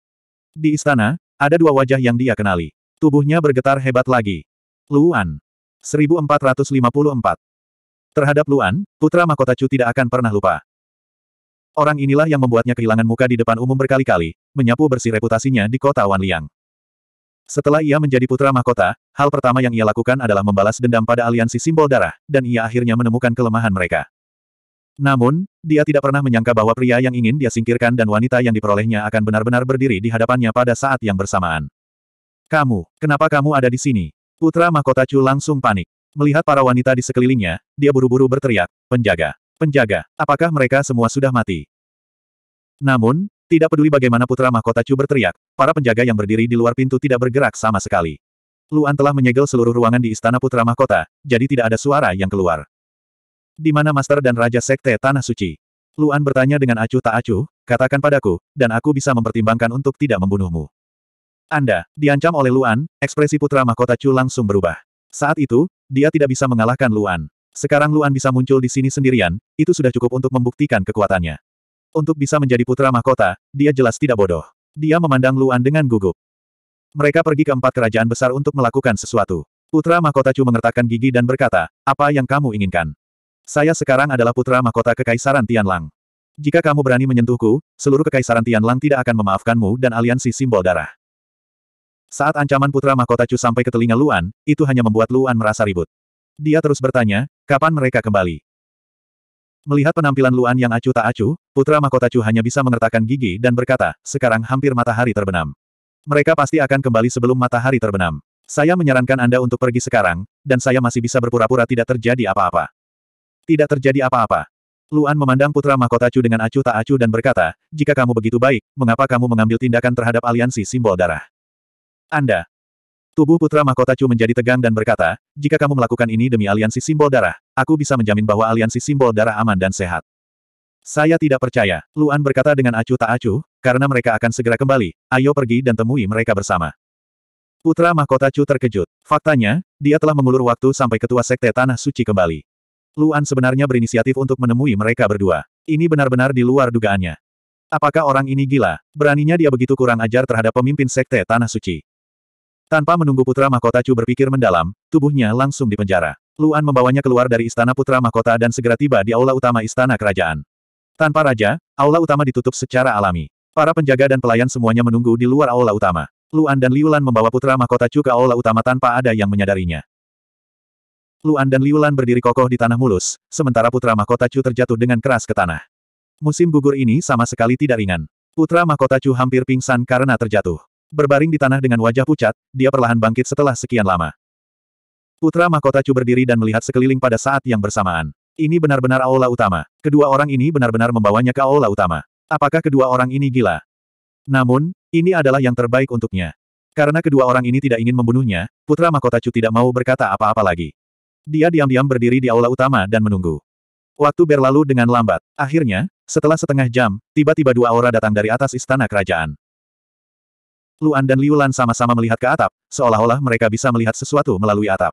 Di istana, ada dua wajah yang dia kenali. Tubuhnya bergetar hebat lagi. Luan. 1454. Terhadap Luan, putra mahkota Chu tidak akan pernah lupa. Orang inilah yang membuatnya kehilangan muka di depan umum berkali-kali, menyapu bersih reputasinya di kota Wanliang. Setelah ia menjadi putra mahkota, hal pertama yang ia lakukan adalah membalas dendam pada aliansi simbol darah, dan ia akhirnya menemukan kelemahan mereka. Namun, dia tidak pernah menyangka bahwa pria yang ingin dia singkirkan dan wanita yang diperolehnya akan benar-benar berdiri di hadapannya pada saat yang bersamaan. Kamu, kenapa kamu ada di sini? Putra Mahkota Chu langsung panik. Melihat para wanita di sekelilingnya, dia buru-buru berteriak, penjaga, penjaga, apakah mereka semua sudah mati? Namun, tidak peduli bagaimana Putra Mahkota Chu berteriak, para penjaga yang berdiri di luar pintu tidak bergerak sama sekali. Luan telah menyegel seluruh ruangan di istana Putra Mahkota, jadi tidak ada suara yang keluar. Di mana Master dan Raja Sekte Tanah Suci? Luan bertanya dengan acuh tak acuh, katakan padaku, dan aku bisa mempertimbangkan untuk tidak membunuhmu. Anda, diancam oleh Luan, ekspresi putra mahkota Chu langsung berubah. Saat itu, dia tidak bisa mengalahkan Luan. Sekarang Luan bisa muncul di sini sendirian, itu sudah cukup untuk membuktikan kekuatannya. Untuk bisa menjadi putra mahkota, dia jelas tidak bodoh. Dia memandang Luan dengan gugup. Mereka pergi ke empat kerajaan besar untuk melakukan sesuatu. Putra mahkota Chu mengertakkan gigi dan berkata, apa yang kamu inginkan? Saya sekarang adalah putra mahkota Kekaisaran Tianlang. Jika kamu berani menyentuhku, seluruh Kekaisaran Tianlang tidak akan memaafkanmu dan aliansi simbol darah. Saat ancaman putra mahkota Chu sampai ke telinga Luan, itu hanya membuat Luan merasa ribut. Dia terus bertanya, kapan mereka kembali? Melihat penampilan Luan yang acuh tak acuh, putra mahkota Chu hanya bisa mengertakkan gigi dan berkata, sekarang hampir matahari terbenam. Mereka pasti akan kembali sebelum matahari terbenam. Saya menyarankan Anda untuk pergi sekarang, dan saya masih bisa berpura-pura tidak terjadi apa-apa. Tidak terjadi apa-apa. Luan memandang putra mahkota Chu dengan acuh tak acuh dan berkata, jika kamu begitu baik, mengapa kamu mengambil tindakan terhadap aliansi simbol darah? Anda. Tubuh putra mahkota Chu menjadi tegang dan berkata, jika kamu melakukan ini demi aliansi simbol darah, aku bisa menjamin bahwa aliansi simbol darah aman dan sehat. Saya tidak percaya, Luan berkata dengan acuh tak acuh, karena mereka akan segera kembali, ayo pergi dan temui mereka bersama. Putra mahkota Chu terkejut. Faktanya, dia telah mengulur waktu sampai ketua sekte Tanah Suci kembali. Luan sebenarnya berinisiatif untuk menemui mereka berdua. Ini benar-benar di luar dugaannya. Apakah orang ini gila? Beraninya dia begitu kurang ajar terhadap pemimpin sekte Tanah Suci. Tanpa menunggu Putra Mahkota Chu berpikir mendalam, tubuhnya langsung dipenjara. Luan membawanya keluar dari istana Putra Mahkota dan segera tiba di aula utama istana kerajaan. Tanpa raja, aula utama ditutup secara alami. Para penjaga dan pelayan semuanya menunggu di luar aula utama. Luan dan Liulan membawa Putra Mahkota Chu ke aula utama tanpa ada yang menyadarinya. Luan dan Liulan berdiri kokoh di tanah mulus, sementara putra mahkota Chu terjatuh dengan keras ke tanah. Musim gugur ini sama sekali tidak ringan. Putra mahkota Chu hampir pingsan karena terjatuh. Berbaring di tanah dengan wajah pucat, dia perlahan bangkit setelah sekian lama. Putra mahkota Chu berdiri dan melihat sekeliling pada saat yang bersamaan. Ini benar-benar aula utama. Kedua orang ini benar-benar membawanya ke aula utama. Apakah kedua orang ini gila? Namun, ini adalah yang terbaik untuknya. Karena kedua orang ini tidak ingin membunuhnya, putra mahkota Chu tidak mau berkata apa-apa lagi. Dia diam-diam berdiri di aula utama dan menunggu. Waktu berlalu dengan lambat. Akhirnya, setelah setengah jam, tiba-tiba dua aura datang dari atas istana kerajaan. Luan dan Liulan sama-sama melihat ke atap, seolah-olah mereka bisa melihat sesuatu melalui atap.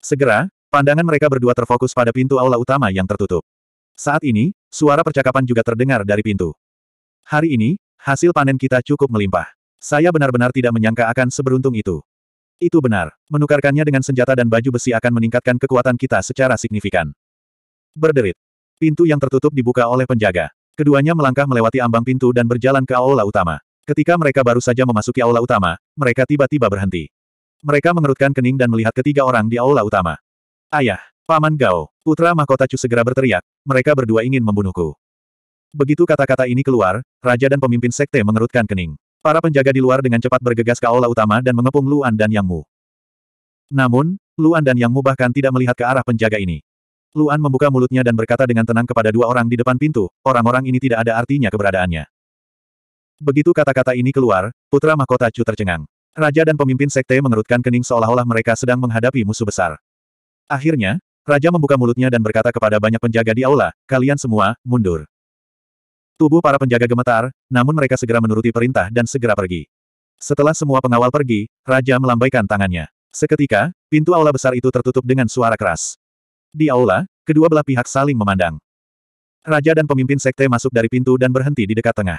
Segera, pandangan mereka berdua terfokus pada pintu aula utama yang tertutup. Saat ini, suara percakapan juga terdengar dari pintu. Hari ini, hasil panen kita cukup melimpah. Saya benar-benar tidak menyangka akan seberuntung itu. Itu benar. Menukarkannya dengan senjata dan baju besi akan meningkatkan kekuatan kita secara signifikan. Berderit. Pintu yang tertutup dibuka oleh penjaga. Keduanya melangkah melewati ambang pintu dan berjalan ke aula utama. Ketika mereka baru saja memasuki aula utama, mereka tiba-tiba berhenti. Mereka mengerutkan kening dan melihat ketiga orang di aula utama. Ayah, Paman Gao, putra mahkota Chu segera berteriak, mereka berdua ingin membunuhku. Begitu kata-kata ini keluar, raja dan pemimpin sekte mengerutkan kening. Para penjaga di luar dengan cepat bergegas ke aula utama dan mengepung Luan dan Yang Mu. Namun, Luan dan Yang Mu bahkan tidak melihat ke arah penjaga ini. Luan membuka mulutnya dan berkata dengan tenang kepada dua orang di depan pintu, orang-orang ini tidak ada artinya keberadaannya. Begitu kata-kata ini keluar, putra mahkota Chu tercengang. Raja dan pemimpin sekte mengerutkan kening seolah-olah mereka sedang menghadapi musuh besar. Akhirnya, Raja membuka mulutnya dan berkata kepada banyak penjaga di aula, kalian semua, mundur. Tubuh para penjaga gemetar, namun mereka segera menuruti perintah dan segera pergi. Setelah semua pengawal pergi, Raja melambaikan tangannya. Seketika, pintu aula besar itu tertutup dengan suara keras. Di aula, kedua belah pihak saling memandang. Raja dan pemimpin sekte masuk dari pintu dan berhenti di dekat tengah.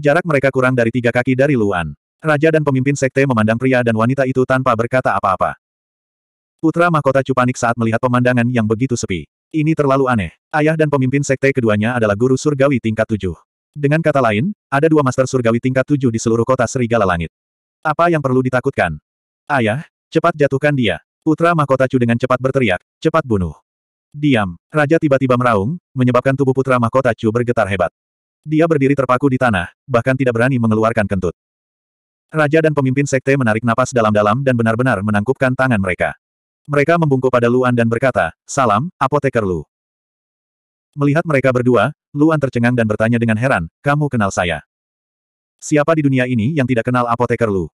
Jarak mereka kurang dari tiga kaki dari Luan. Raja dan pemimpin sekte memandang pria dan wanita itu tanpa berkata apa-apa. Putra mahkota Cupanik saat melihat pemandangan yang begitu sepi. Ini terlalu aneh. Ayah dan pemimpin sekte keduanya adalah guru surgawi tingkat tujuh. Dengan kata lain, ada dua master surgawi tingkat tujuh di seluruh kota Serigala Langit. Apa yang perlu ditakutkan? Ayah, cepat jatuhkan dia. Putra mahkota Chu dengan cepat berteriak, cepat bunuh. Diam, Raja tiba-tiba meraung, menyebabkan tubuh putra mahkota Chu bergetar hebat. Dia berdiri terpaku di tanah, bahkan tidak berani mengeluarkan kentut. Raja dan pemimpin sekte menarik napas dalam-dalam dan benar-benar menangkupkan tangan mereka. Mereka membungkuk pada Luan dan berkata, Salam, apoteker Lu. Melihat mereka berdua, Luan tercengang dan bertanya dengan heran, kamu kenal saya. Siapa di dunia ini yang tidak kenal apoteker Lu?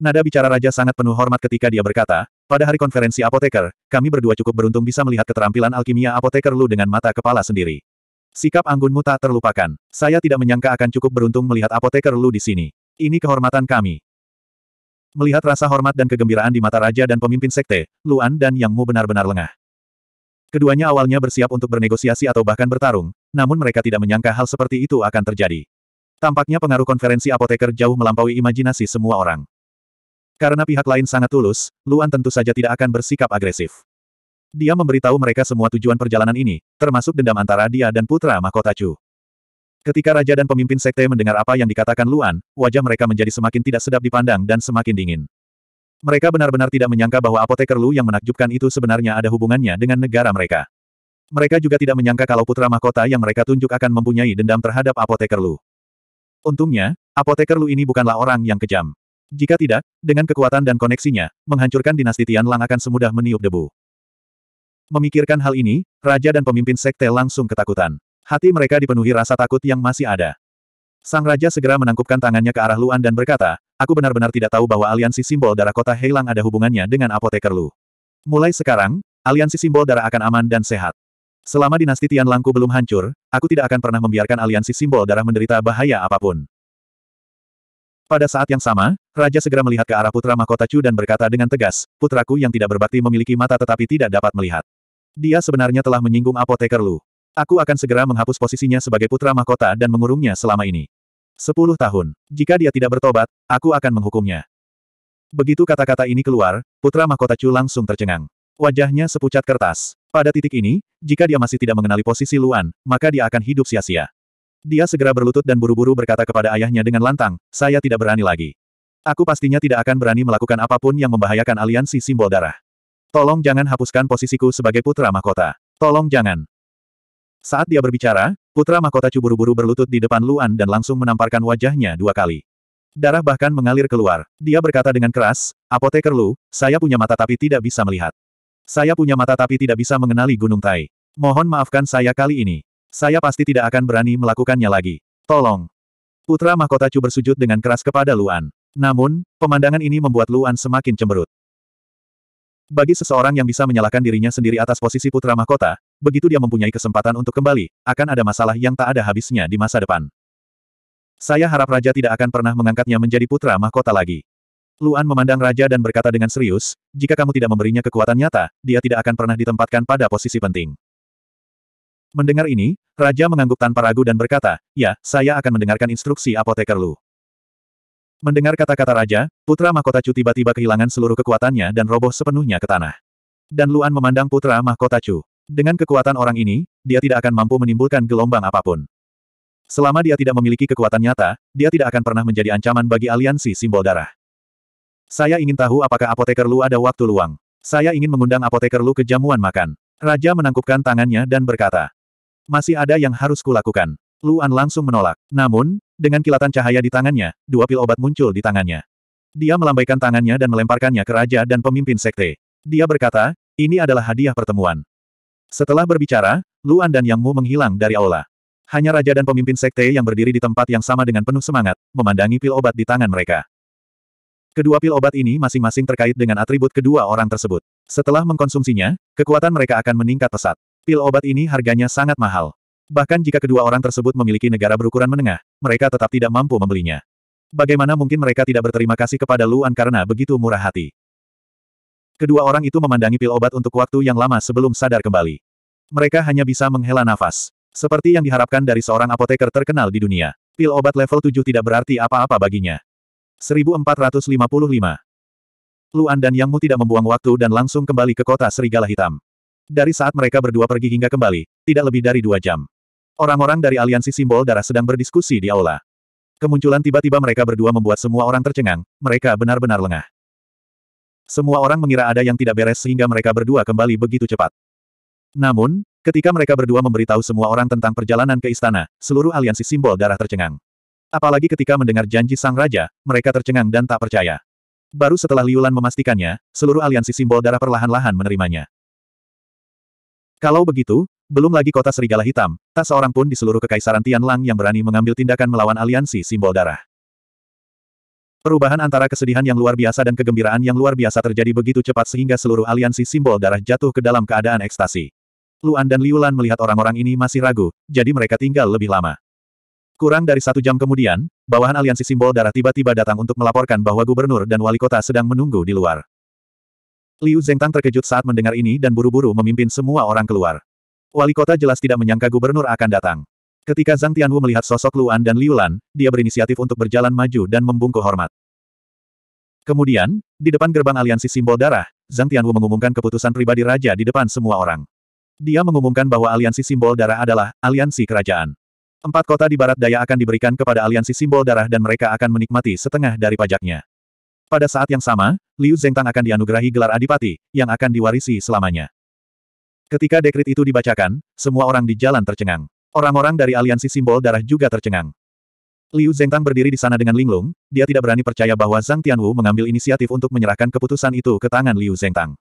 Nada bicara raja sangat penuh hormat ketika dia berkata, pada hari konferensi apoteker, kami berdua cukup beruntung bisa melihat keterampilan alkimia apoteker Lu dengan mata kepala sendiri. Sikap anggunmu tak terlupakan. Saya tidak menyangka akan cukup beruntung melihat apoteker Lu di sini. Ini kehormatan kami. Melihat rasa hormat dan kegembiraan di mata raja dan pemimpin sekte, Luan dan Yang Mu benar-benar lengah. Keduanya awalnya bersiap untuk bernegosiasi atau bahkan bertarung, namun mereka tidak menyangka hal seperti itu akan terjadi. Tampaknya pengaruh konferensi apoteker jauh melampaui imajinasi semua orang. Karena pihak lain sangat tulus, Luan tentu saja tidak akan bersikap agresif. Dia memberitahu mereka semua tujuan perjalanan ini, termasuk dendam antara dia dan putra mahkota Chu. Ketika raja dan pemimpin sekte mendengar apa yang dikatakan Luan, wajah mereka menjadi semakin tidak sedap dipandang dan semakin dingin. Mereka benar-benar tidak menyangka bahwa apoteker Lu yang menakjubkan itu sebenarnya ada hubungannya dengan negara mereka. Mereka juga tidak menyangka kalau putra mahkota yang mereka tunjuk akan mempunyai dendam terhadap apoteker Lu. Untungnya, apoteker Lu ini bukanlah orang yang kejam. Jika tidak, dengan kekuatan dan koneksinya, menghancurkan dinasti Tianlang akan semudah meniup debu. Memikirkan hal ini, raja dan pemimpin sekte langsung ketakutan. Hati mereka dipenuhi rasa takut yang masih ada. Sang Raja segera menangkupkan tangannya ke arah Luan dan berkata, aku benar-benar tidak tahu bahwa aliansi simbol darah kota Heilang ada hubungannya dengan apoteker Lu. Mulai sekarang, aliansi simbol darah akan aman dan sehat. Selama dinasti Tian Tianlangku belum hancur, aku tidak akan pernah membiarkan aliansi simbol darah menderita bahaya apapun. Pada saat yang sama, Raja segera melihat ke arah putra mahkota Chu dan berkata dengan tegas, putraku yang tidak berbakti memiliki mata tetapi tidak dapat melihat. Dia sebenarnya telah menyinggung apoteker Lu. Aku akan segera menghapus posisinya sebagai putra mahkota dan mengurungnya selama ini. Sepuluh tahun. Jika dia tidak bertobat, aku akan menghukumnya. Begitu kata-kata ini keluar, putra mahkota Chu langsung tercengang. Wajahnya sepucat kertas. Pada titik ini, jika dia masih tidak mengenali posisi Luan, maka dia akan hidup sia-sia. Dia segera berlutut dan buru-buru berkata kepada ayahnya dengan lantang, saya tidak berani lagi. Aku pastinya tidak akan berani melakukan apapun yang membahayakan aliansi simbol darah. Tolong jangan hapuskan posisiku sebagai putra mahkota. Tolong jangan. Saat dia berbicara, putra mahkota cuburu buru-buru berlutut di depan Luan dan langsung menamparkan wajahnya dua kali. Darah bahkan mengalir keluar. Dia berkata dengan keras, Apoteker Lu, saya punya mata tapi tidak bisa melihat. Saya punya mata tapi tidak bisa mengenali Gunung Tai. Mohon maafkan saya kali ini. Saya pasti tidak akan berani melakukannya lagi. Tolong. Putra Mahkota Chu bersujud dengan keras kepada Luan. Namun, pemandangan ini membuat Luan semakin cemberut. Bagi seseorang yang bisa menyalahkan dirinya sendiri atas posisi putra mahkota, begitu dia mempunyai kesempatan untuk kembali, akan ada masalah yang tak ada habisnya di masa depan. Saya harap Raja tidak akan pernah mengangkatnya menjadi putra mahkota lagi. Luan memandang Raja dan berkata dengan serius, jika kamu tidak memberinya kekuatan nyata, dia tidak akan pernah ditempatkan pada posisi penting. Mendengar ini, Raja mengangguk tanpa ragu dan berkata, ya, saya akan mendengarkan instruksi apoteker Lu. Mendengar kata-kata Raja, Putra Mahkota Chu tiba-tiba kehilangan seluruh kekuatannya dan roboh sepenuhnya ke tanah. Dan Luan memandang Putra Mahkota Chu. Dengan kekuatan orang ini, dia tidak akan mampu menimbulkan gelombang apapun. Selama dia tidak memiliki kekuatan nyata, dia tidak akan pernah menjadi ancaman bagi aliansi simbol darah. Saya ingin tahu apakah apoteker Lu ada waktu luang. Saya ingin mengundang apoteker Lu ke jamuan makan. Raja menangkupkan tangannya dan berkata, masih ada yang harus kulakukan. Luan langsung menolak. Namun, dengan kilatan cahaya di tangannya, dua pil obat muncul di tangannya. Dia melambaikan tangannya dan melemparkannya ke raja dan pemimpin sekte. Dia berkata, ini adalah hadiah pertemuan. Setelah berbicara, Luan dan Yang Mu menghilang dari aula. Hanya raja dan pemimpin sekte yang berdiri di tempat yang sama dengan penuh semangat, memandangi pil obat di tangan mereka. Kedua pil obat ini masing-masing terkait dengan atribut kedua orang tersebut. Setelah mengkonsumsinya, kekuatan mereka akan meningkat pesat. Pil obat ini harganya sangat mahal. Bahkan jika kedua orang tersebut memiliki negara berukuran menengah, mereka tetap tidak mampu membelinya. Bagaimana mungkin mereka tidak berterima kasih kepada Luan karena begitu murah hati? Kedua orang itu memandangi pil obat untuk waktu yang lama sebelum sadar kembali. Mereka hanya bisa menghela nafas. Seperti yang diharapkan dari seorang apoteker terkenal di dunia. Pil obat level 7 tidak berarti apa-apa baginya. 1455 Luan dan Yangmu tidak membuang waktu dan langsung kembali ke kota Serigala Hitam. Dari saat mereka berdua pergi hingga kembali, tidak lebih dari dua jam. Orang-orang dari aliansi simbol darah sedang berdiskusi di aula. Kemunculan tiba-tiba mereka berdua membuat semua orang tercengang, mereka benar-benar lengah. Semua orang mengira ada yang tidak beres sehingga mereka berdua kembali begitu cepat. Namun, ketika mereka berdua memberitahu semua orang tentang perjalanan ke istana, seluruh aliansi simbol darah tercengang. Apalagi ketika mendengar janji sang raja, mereka tercengang dan tak percaya. Baru setelah Liulan memastikannya, seluruh aliansi simbol darah perlahan-lahan menerimanya. Kalau begitu, belum lagi kota serigala hitam, tak seorang pun di seluruh kekaisaran Tianlang yang berani mengambil tindakan melawan aliansi simbol darah. Perubahan antara kesedihan yang luar biasa dan kegembiraan yang luar biasa terjadi begitu cepat sehingga seluruh aliansi simbol darah jatuh ke dalam keadaan ekstasi. Luan dan Liulan melihat orang-orang ini masih ragu, jadi mereka tinggal lebih lama. Kurang dari satu jam kemudian, bawahan aliansi simbol darah tiba-tiba datang untuk melaporkan bahwa gubernur dan wali kota sedang menunggu di luar. Liu Zengtang terkejut saat mendengar ini dan buru-buru memimpin semua orang keluar. Wali kota jelas tidak menyangka gubernur akan datang. Ketika Zhang Tianwu melihat sosok Luan dan Liulan, dia berinisiatif untuk berjalan maju dan membungkuk hormat. Kemudian, di depan gerbang aliansi simbol darah, Zhang Tianwu mengumumkan keputusan pribadi raja di depan semua orang. Dia mengumumkan bahwa aliansi simbol darah adalah aliansi kerajaan. Empat kota di barat daya akan diberikan kepada aliansi simbol darah dan mereka akan menikmati setengah dari pajaknya. Pada saat yang sama, Liu Zhengtang akan dianugerahi gelar adipati, yang akan diwarisi selamanya. Ketika dekrit itu dibacakan, semua orang di jalan tercengang. Orang-orang dari aliansi simbol darah juga tercengang. Liu Zengtang berdiri di sana dengan linglung, dia tidak berani percaya bahwa Zhang Tianwu mengambil inisiatif untuk menyerahkan keputusan itu ke tangan Liu Zengtang.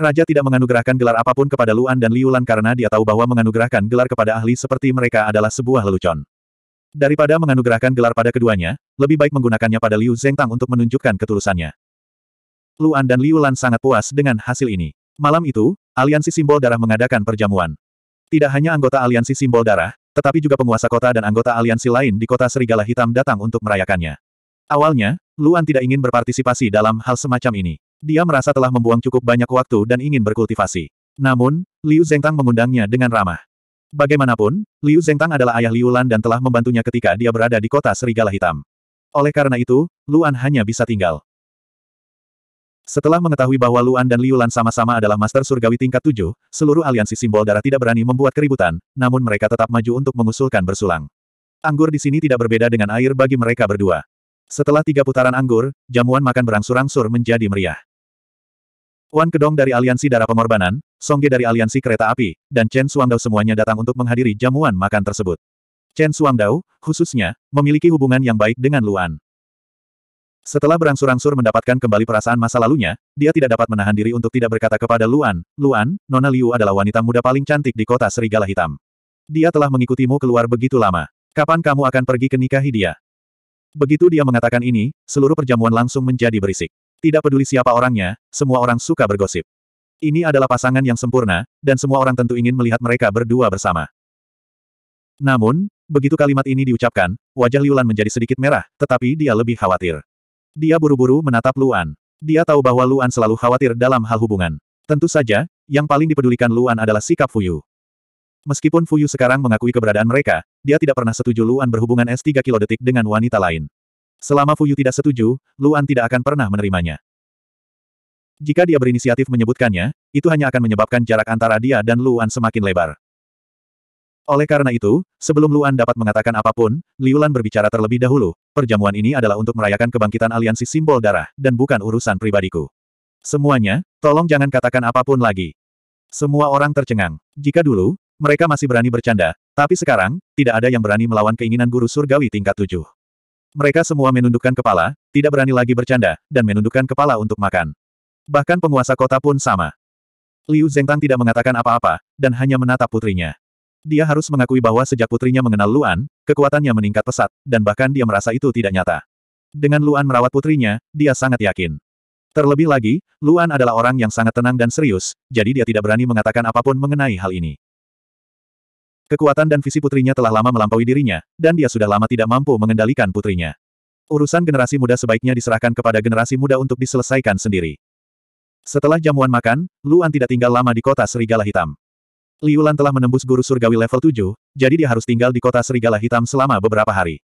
Raja tidak menganugerahkan gelar apapun kepada Luan dan Liu karena dia tahu bahwa menganugerahkan gelar kepada ahli seperti mereka adalah sebuah lelucon. Daripada menganugerahkan gelar pada keduanya, lebih baik menggunakannya pada Liu Zengtang untuk menunjukkan ketulusannya. Luan dan Liu sangat puas dengan hasil ini. Malam itu, aliansi simbol darah mengadakan perjamuan. Tidak hanya anggota aliansi simbol darah, tetapi juga penguasa kota dan anggota aliansi lain di kota Serigala Hitam datang untuk merayakannya. Awalnya, Luan tidak ingin berpartisipasi dalam hal semacam ini. Dia merasa telah membuang cukup banyak waktu dan ingin berkultivasi. Namun, Liu Zhengtang mengundangnya dengan ramah. Bagaimanapun, Liu Zhengtang adalah ayah Liu Lan dan telah membantunya ketika dia berada di kota Serigala Hitam. Oleh karena itu, Luan hanya bisa tinggal. Setelah mengetahui bahwa Luan dan Liulan sama-sama adalah Master Surgawi tingkat 7, seluruh aliansi simbol darah tidak berani membuat keributan, namun mereka tetap maju untuk mengusulkan bersulang. Anggur di sini tidak berbeda dengan air bagi mereka berdua. Setelah tiga putaran anggur, jamuan makan berangsur-angsur menjadi meriah. Wan Kedong dari Aliansi Darah Pengorbanan, Songge dari Aliansi Kereta Api, dan Chen Suangdao semuanya datang untuk menghadiri jamuan makan tersebut. Chen Suangdao, khususnya, memiliki hubungan yang baik dengan Luan. Setelah berangsur-angsur mendapatkan kembali perasaan masa lalunya, dia tidak dapat menahan diri untuk tidak berkata kepada Luan, Luan, Nona Liu adalah wanita muda paling cantik di kota Serigala Hitam. Dia telah mengikutimu keluar begitu lama. Kapan kamu akan pergi ke nikahi dia? Begitu dia mengatakan ini, seluruh perjamuan langsung menjadi berisik. Tidak peduli siapa orangnya, semua orang suka bergosip. Ini adalah pasangan yang sempurna, dan semua orang tentu ingin melihat mereka berdua bersama. Namun, begitu kalimat ini diucapkan, wajah Liulan menjadi sedikit merah, tetapi dia lebih khawatir. Dia buru-buru menatap Luan. Dia tahu bahwa Luan selalu khawatir dalam hal hubungan. Tentu saja, yang paling dipedulikan Luan adalah sikap Fuyu. Meskipun Fuyu sekarang mengakui keberadaan mereka, dia tidak pernah setuju Luan berhubungan S3 kilodetik dengan wanita lain. Selama Fuyu tidak setuju, Luan tidak akan pernah menerimanya. Jika dia berinisiatif menyebutkannya, itu hanya akan menyebabkan jarak antara dia dan Luan semakin lebar. Oleh karena itu, sebelum Luan dapat mengatakan apapun, Liulan berbicara terlebih dahulu, perjamuan ini adalah untuk merayakan kebangkitan aliansi simbol darah, dan bukan urusan pribadiku. Semuanya, tolong jangan katakan apapun lagi. Semua orang tercengang. Jika dulu, mereka masih berani bercanda, tapi sekarang, tidak ada yang berani melawan keinginan guru surgawi tingkat tujuh. Mereka semua menundukkan kepala, tidak berani lagi bercanda, dan menundukkan kepala untuk makan. Bahkan penguasa kota pun sama. Liu Zengtang tidak mengatakan apa-apa, dan hanya menatap putrinya. Dia harus mengakui bahwa sejak putrinya mengenal Luan, kekuatannya meningkat pesat, dan bahkan dia merasa itu tidak nyata. Dengan Luan merawat putrinya, dia sangat yakin. Terlebih lagi, Luan adalah orang yang sangat tenang dan serius, jadi dia tidak berani mengatakan apapun mengenai hal ini. Kekuatan dan visi putrinya telah lama melampaui dirinya, dan dia sudah lama tidak mampu mengendalikan putrinya. Urusan generasi muda sebaiknya diserahkan kepada generasi muda untuk diselesaikan sendiri. Setelah jamuan makan, Luan tidak tinggal lama di kota Serigala Hitam. Liu Lan telah menembus guru surgawi level 7, jadi dia harus tinggal di kota Serigala Hitam selama beberapa hari.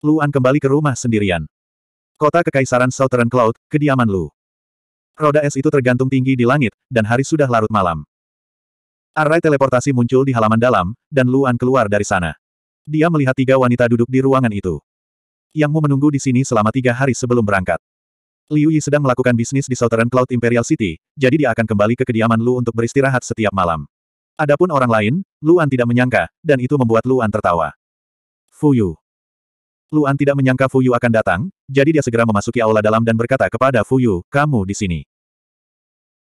Luan kembali ke rumah sendirian. Kota Kekaisaran Southern Cloud, kediaman Lu. Roda es itu tergantung tinggi di langit, dan hari sudah larut malam. Array teleportasi muncul di halaman dalam, dan Luan keluar dari sana. Dia melihat tiga wanita duduk di ruangan itu. Yang Mu menunggu di sini selama tiga hari sebelum berangkat. Liu Yi sedang melakukan bisnis di Southern Cloud Imperial City, jadi dia akan kembali ke kediaman Lu untuk beristirahat setiap malam. Adapun orang lain, Luan tidak menyangka, dan itu membuat Luan tertawa. Fuyu. Luan tidak menyangka Fuyu akan datang, jadi dia segera memasuki aula dalam dan berkata kepada Fuyu, kamu di sini.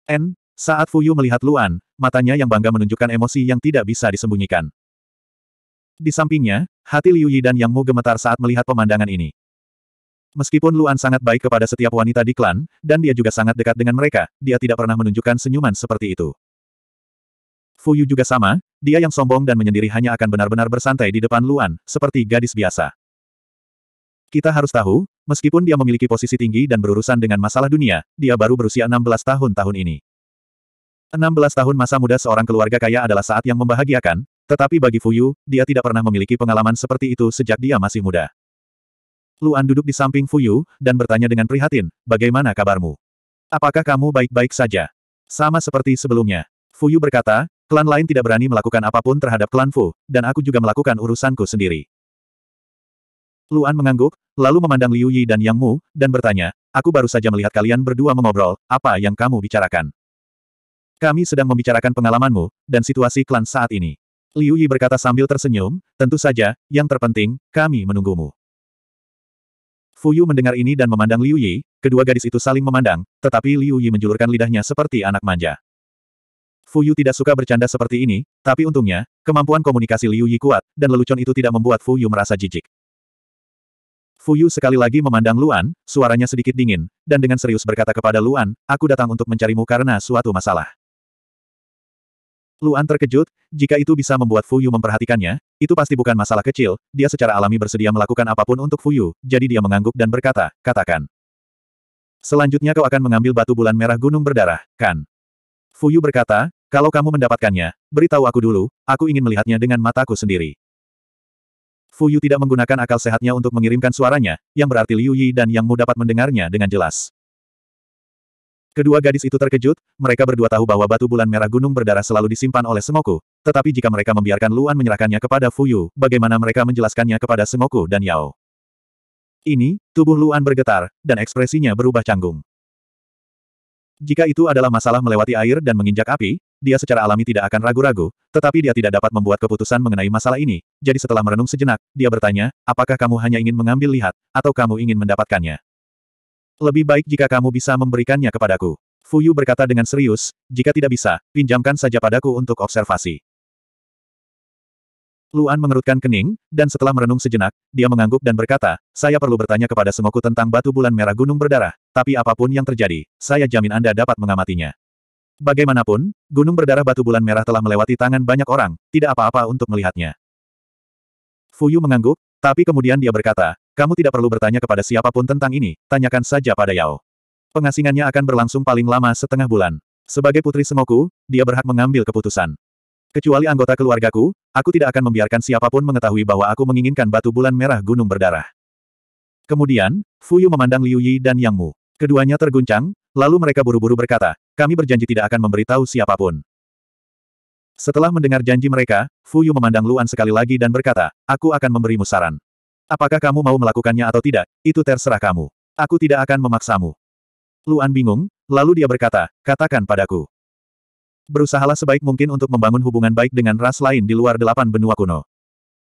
N, saat Fuyu melihat Luan, matanya yang bangga menunjukkan emosi yang tidak bisa disembunyikan. Di sampingnya, hati Liu Yi dan Yang Mu gemetar saat melihat pemandangan ini. Meskipun Luan sangat baik kepada setiap wanita di klan, dan dia juga sangat dekat dengan mereka, dia tidak pernah menunjukkan senyuman seperti itu. Fuyu juga sama, dia yang sombong dan menyendiri hanya akan benar-benar bersantai di depan Luan, seperti gadis biasa. Kita harus tahu, meskipun dia memiliki posisi tinggi dan berurusan dengan masalah dunia, dia baru berusia 16 tahun tahun ini. 16 tahun masa muda seorang keluarga kaya adalah saat yang membahagiakan, tetapi bagi Fuyu, dia tidak pernah memiliki pengalaman seperti itu sejak dia masih muda. Luan duduk di samping Fuyu, dan bertanya dengan prihatin, bagaimana kabarmu? Apakah kamu baik-baik saja? Sama seperti sebelumnya. Fuyu berkata, Klan lain tidak berani melakukan apapun terhadap klan Fu, dan aku juga melakukan urusanku sendiri. Luan mengangguk, lalu memandang Liu Yi dan Yang Mu, dan bertanya, aku baru saja melihat kalian berdua mengobrol, apa yang kamu bicarakan? Kami sedang membicarakan pengalamanmu, dan situasi klan saat ini. Liu Yi berkata sambil tersenyum, tentu saja, yang terpenting, kami menunggumu. Fu Yu mendengar ini dan memandang Liu Yi, kedua gadis itu saling memandang, tetapi Liu Yi menjulurkan lidahnya seperti anak manja. Fu Yu tidak suka bercanda seperti ini, tapi untungnya, kemampuan komunikasi Liu Yi kuat, dan lelucon itu tidak membuat Fu Yu merasa jijik. Fu Yu sekali lagi memandang Luan, suaranya sedikit dingin, dan dengan serius berkata kepada Luan, aku datang untuk mencarimu karena suatu masalah. Luan terkejut, jika itu bisa membuat Fu Yu memperhatikannya, itu pasti bukan masalah kecil, dia secara alami bersedia melakukan apapun untuk Fu Yu, jadi dia mengangguk dan berkata, katakan. Selanjutnya kau akan mengambil batu bulan merah gunung berdarah, kan? Fuyu berkata, kalau kamu mendapatkannya, beritahu aku dulu, aku ingin melihatnya dengan mataku sendiri. Fu Yu tidak menggunakan akal sehatnya untuk mengirimkan suaranya, yang berarti Liu Yi dan Yang Mu dapat mendengarnya dengan jelas. Kedua gadis itu terkejut, mereka berdua tahu bahwa batu bulan merah gunung berdarah selalu disimpan oleh Semoku, tetapi jika mereka membiarkan Luan menyerahkannya kepada Fu Yu, bagaimana mereka menjelaskannya kepada Semoku dan Yao? Ini, tubuh Luan bergetar, dan ekspresinya berubah canggung. Jika itu adalah masalah melewati air dan menginjak api, dia secara alami tidak akan ragu-ragu, tetapi dia tidak dapat membuat keputusan mengenai masalah ini, jadi setelah merenung sejenak, dia bertanya, apakah kamu hanya ingin mengambil lihat, atau kamu ingin mendapatkannya? Lebih baik jika kamu bisa memberikannya kepadaku. Fuyu berkata dengan serius, jika tidak bisa, pinjamkan saja padaku untuk observasi. Luan mengerutkan kening, dan setelah merenung sejenak, dia mengangguk dan berkata, saya perlu bertanya kepada Sengoku tentang batu bulan merah gunung berdarah, tapi apapun yang terjadi, saya jamin Anda dapat mengamatinya. Bagaimanapun, gunung berdarah batu bulan merah telah melewati tangan banyak orang, tidak apa-apa untuk melihatnya. Fuyu mengangguk, tapi kemudian dia berkata, kamu tidak perlu bertanya kepada siapapun tentang ini, tanyakan saja pada Yao. Pengasingannya akan berlangsung paling lama setengah bulan. Sebagai putri semoku, dia berhak mengambil keputusan. Kecuali anggota keluargaku, aku tidak akan membiarkan siapapun mengetahui bahwa aku menginginkan batu bulan merah gunung berdarah. Kemudian, Fuyu memandang Liu Yi dan Yang Mu. Keduanya terguncang, lalu mereka buru-buru berkata, kami berjanji tidak akan memberitahu siapapun. Setelah mendengar janji mereka, Fu Yu memandang Luan sekali lagi dan berkata, aku akan memberimu saran. Apakah kamu mau melakukannya atau tidak, itu terserah kamu. Aku tidak akan memaksamu. Luan bingung, lalu dia berkata, katakan padaku. Berusahalah sebaik mungkin untuk membangun hubungan baik dengan ras lain di luar delapan benua kuno.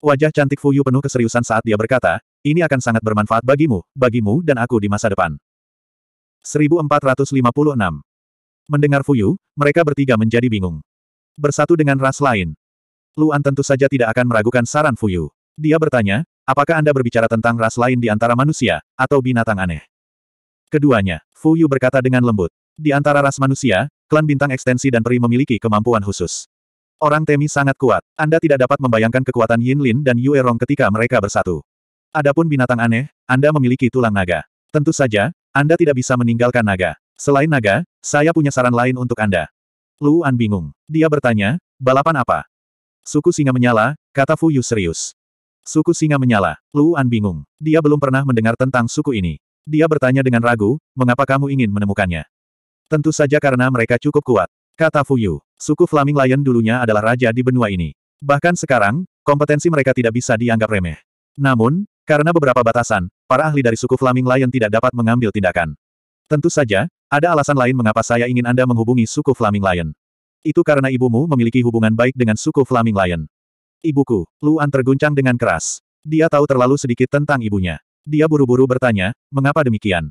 Wajah cantik Fuyu penuh keseriusan saat dia berkata, ini akan sangat bermanfaat bagimu, bagimu dan aku di masa depan. 1456. Mendengar Fuyu, mereka bertiga menjadi bingung. Bersatu dengan ras lain. Luan tentu saja tidak akan meragukan saran Fuyu. Dia bertanya, apakah Anda berbicara tentang ras lain di antara manusia, atau binatang aneh? Keduanya, Fuyu berkata dengan lembut. Di antara ras manusia, klan bintang ekstensi dan peri memiliki kemampuan khusus. Orang Temi sangat kuat. Anda tidak dapat membayangkan kekuatan Yin Lin dan Yue Rong ketika mereka bersatu. Adapun binatang aneh, Anda memiliki tulang naga. Tentu saja, anda tidak bisa meninggalkan naga. Selain naga, saya punya saran lain untuk Anda. Luan bingung. Dia bertanya, balapan apa? Suku singa menyala, kata Fu Yu serius. Suku singa menyala. Luan bingung. Dia belum pernah mendengar tentang suku ini. Dia bertanya dengan ragu, mengapa kamu ingin menemukannya? Tentu saja karena mereka cukup kuat. Kata Fu Yu. suku Flaming Lion dulunya adalah raja di benua ini. Bahkan sekarang, kompetensi mereka tidak bisa dianggap remeh. Namun, karena beberapa batasan, para ahli dari suku Flaming Lion tidak dapat mengambil tindakan. Tentu saja, ada alasan lain mengapa saya ingin Anda menghubungi suku Flaming Lion. Itu karena ibumu memiliki hubungan baik dengan suku Flaming Lion. Ibuku, Luan terguncang dengan keras. Dia tahu terlalu sedikit tentang ibunya. Dia buru-buru bertanya, mengapa demikian?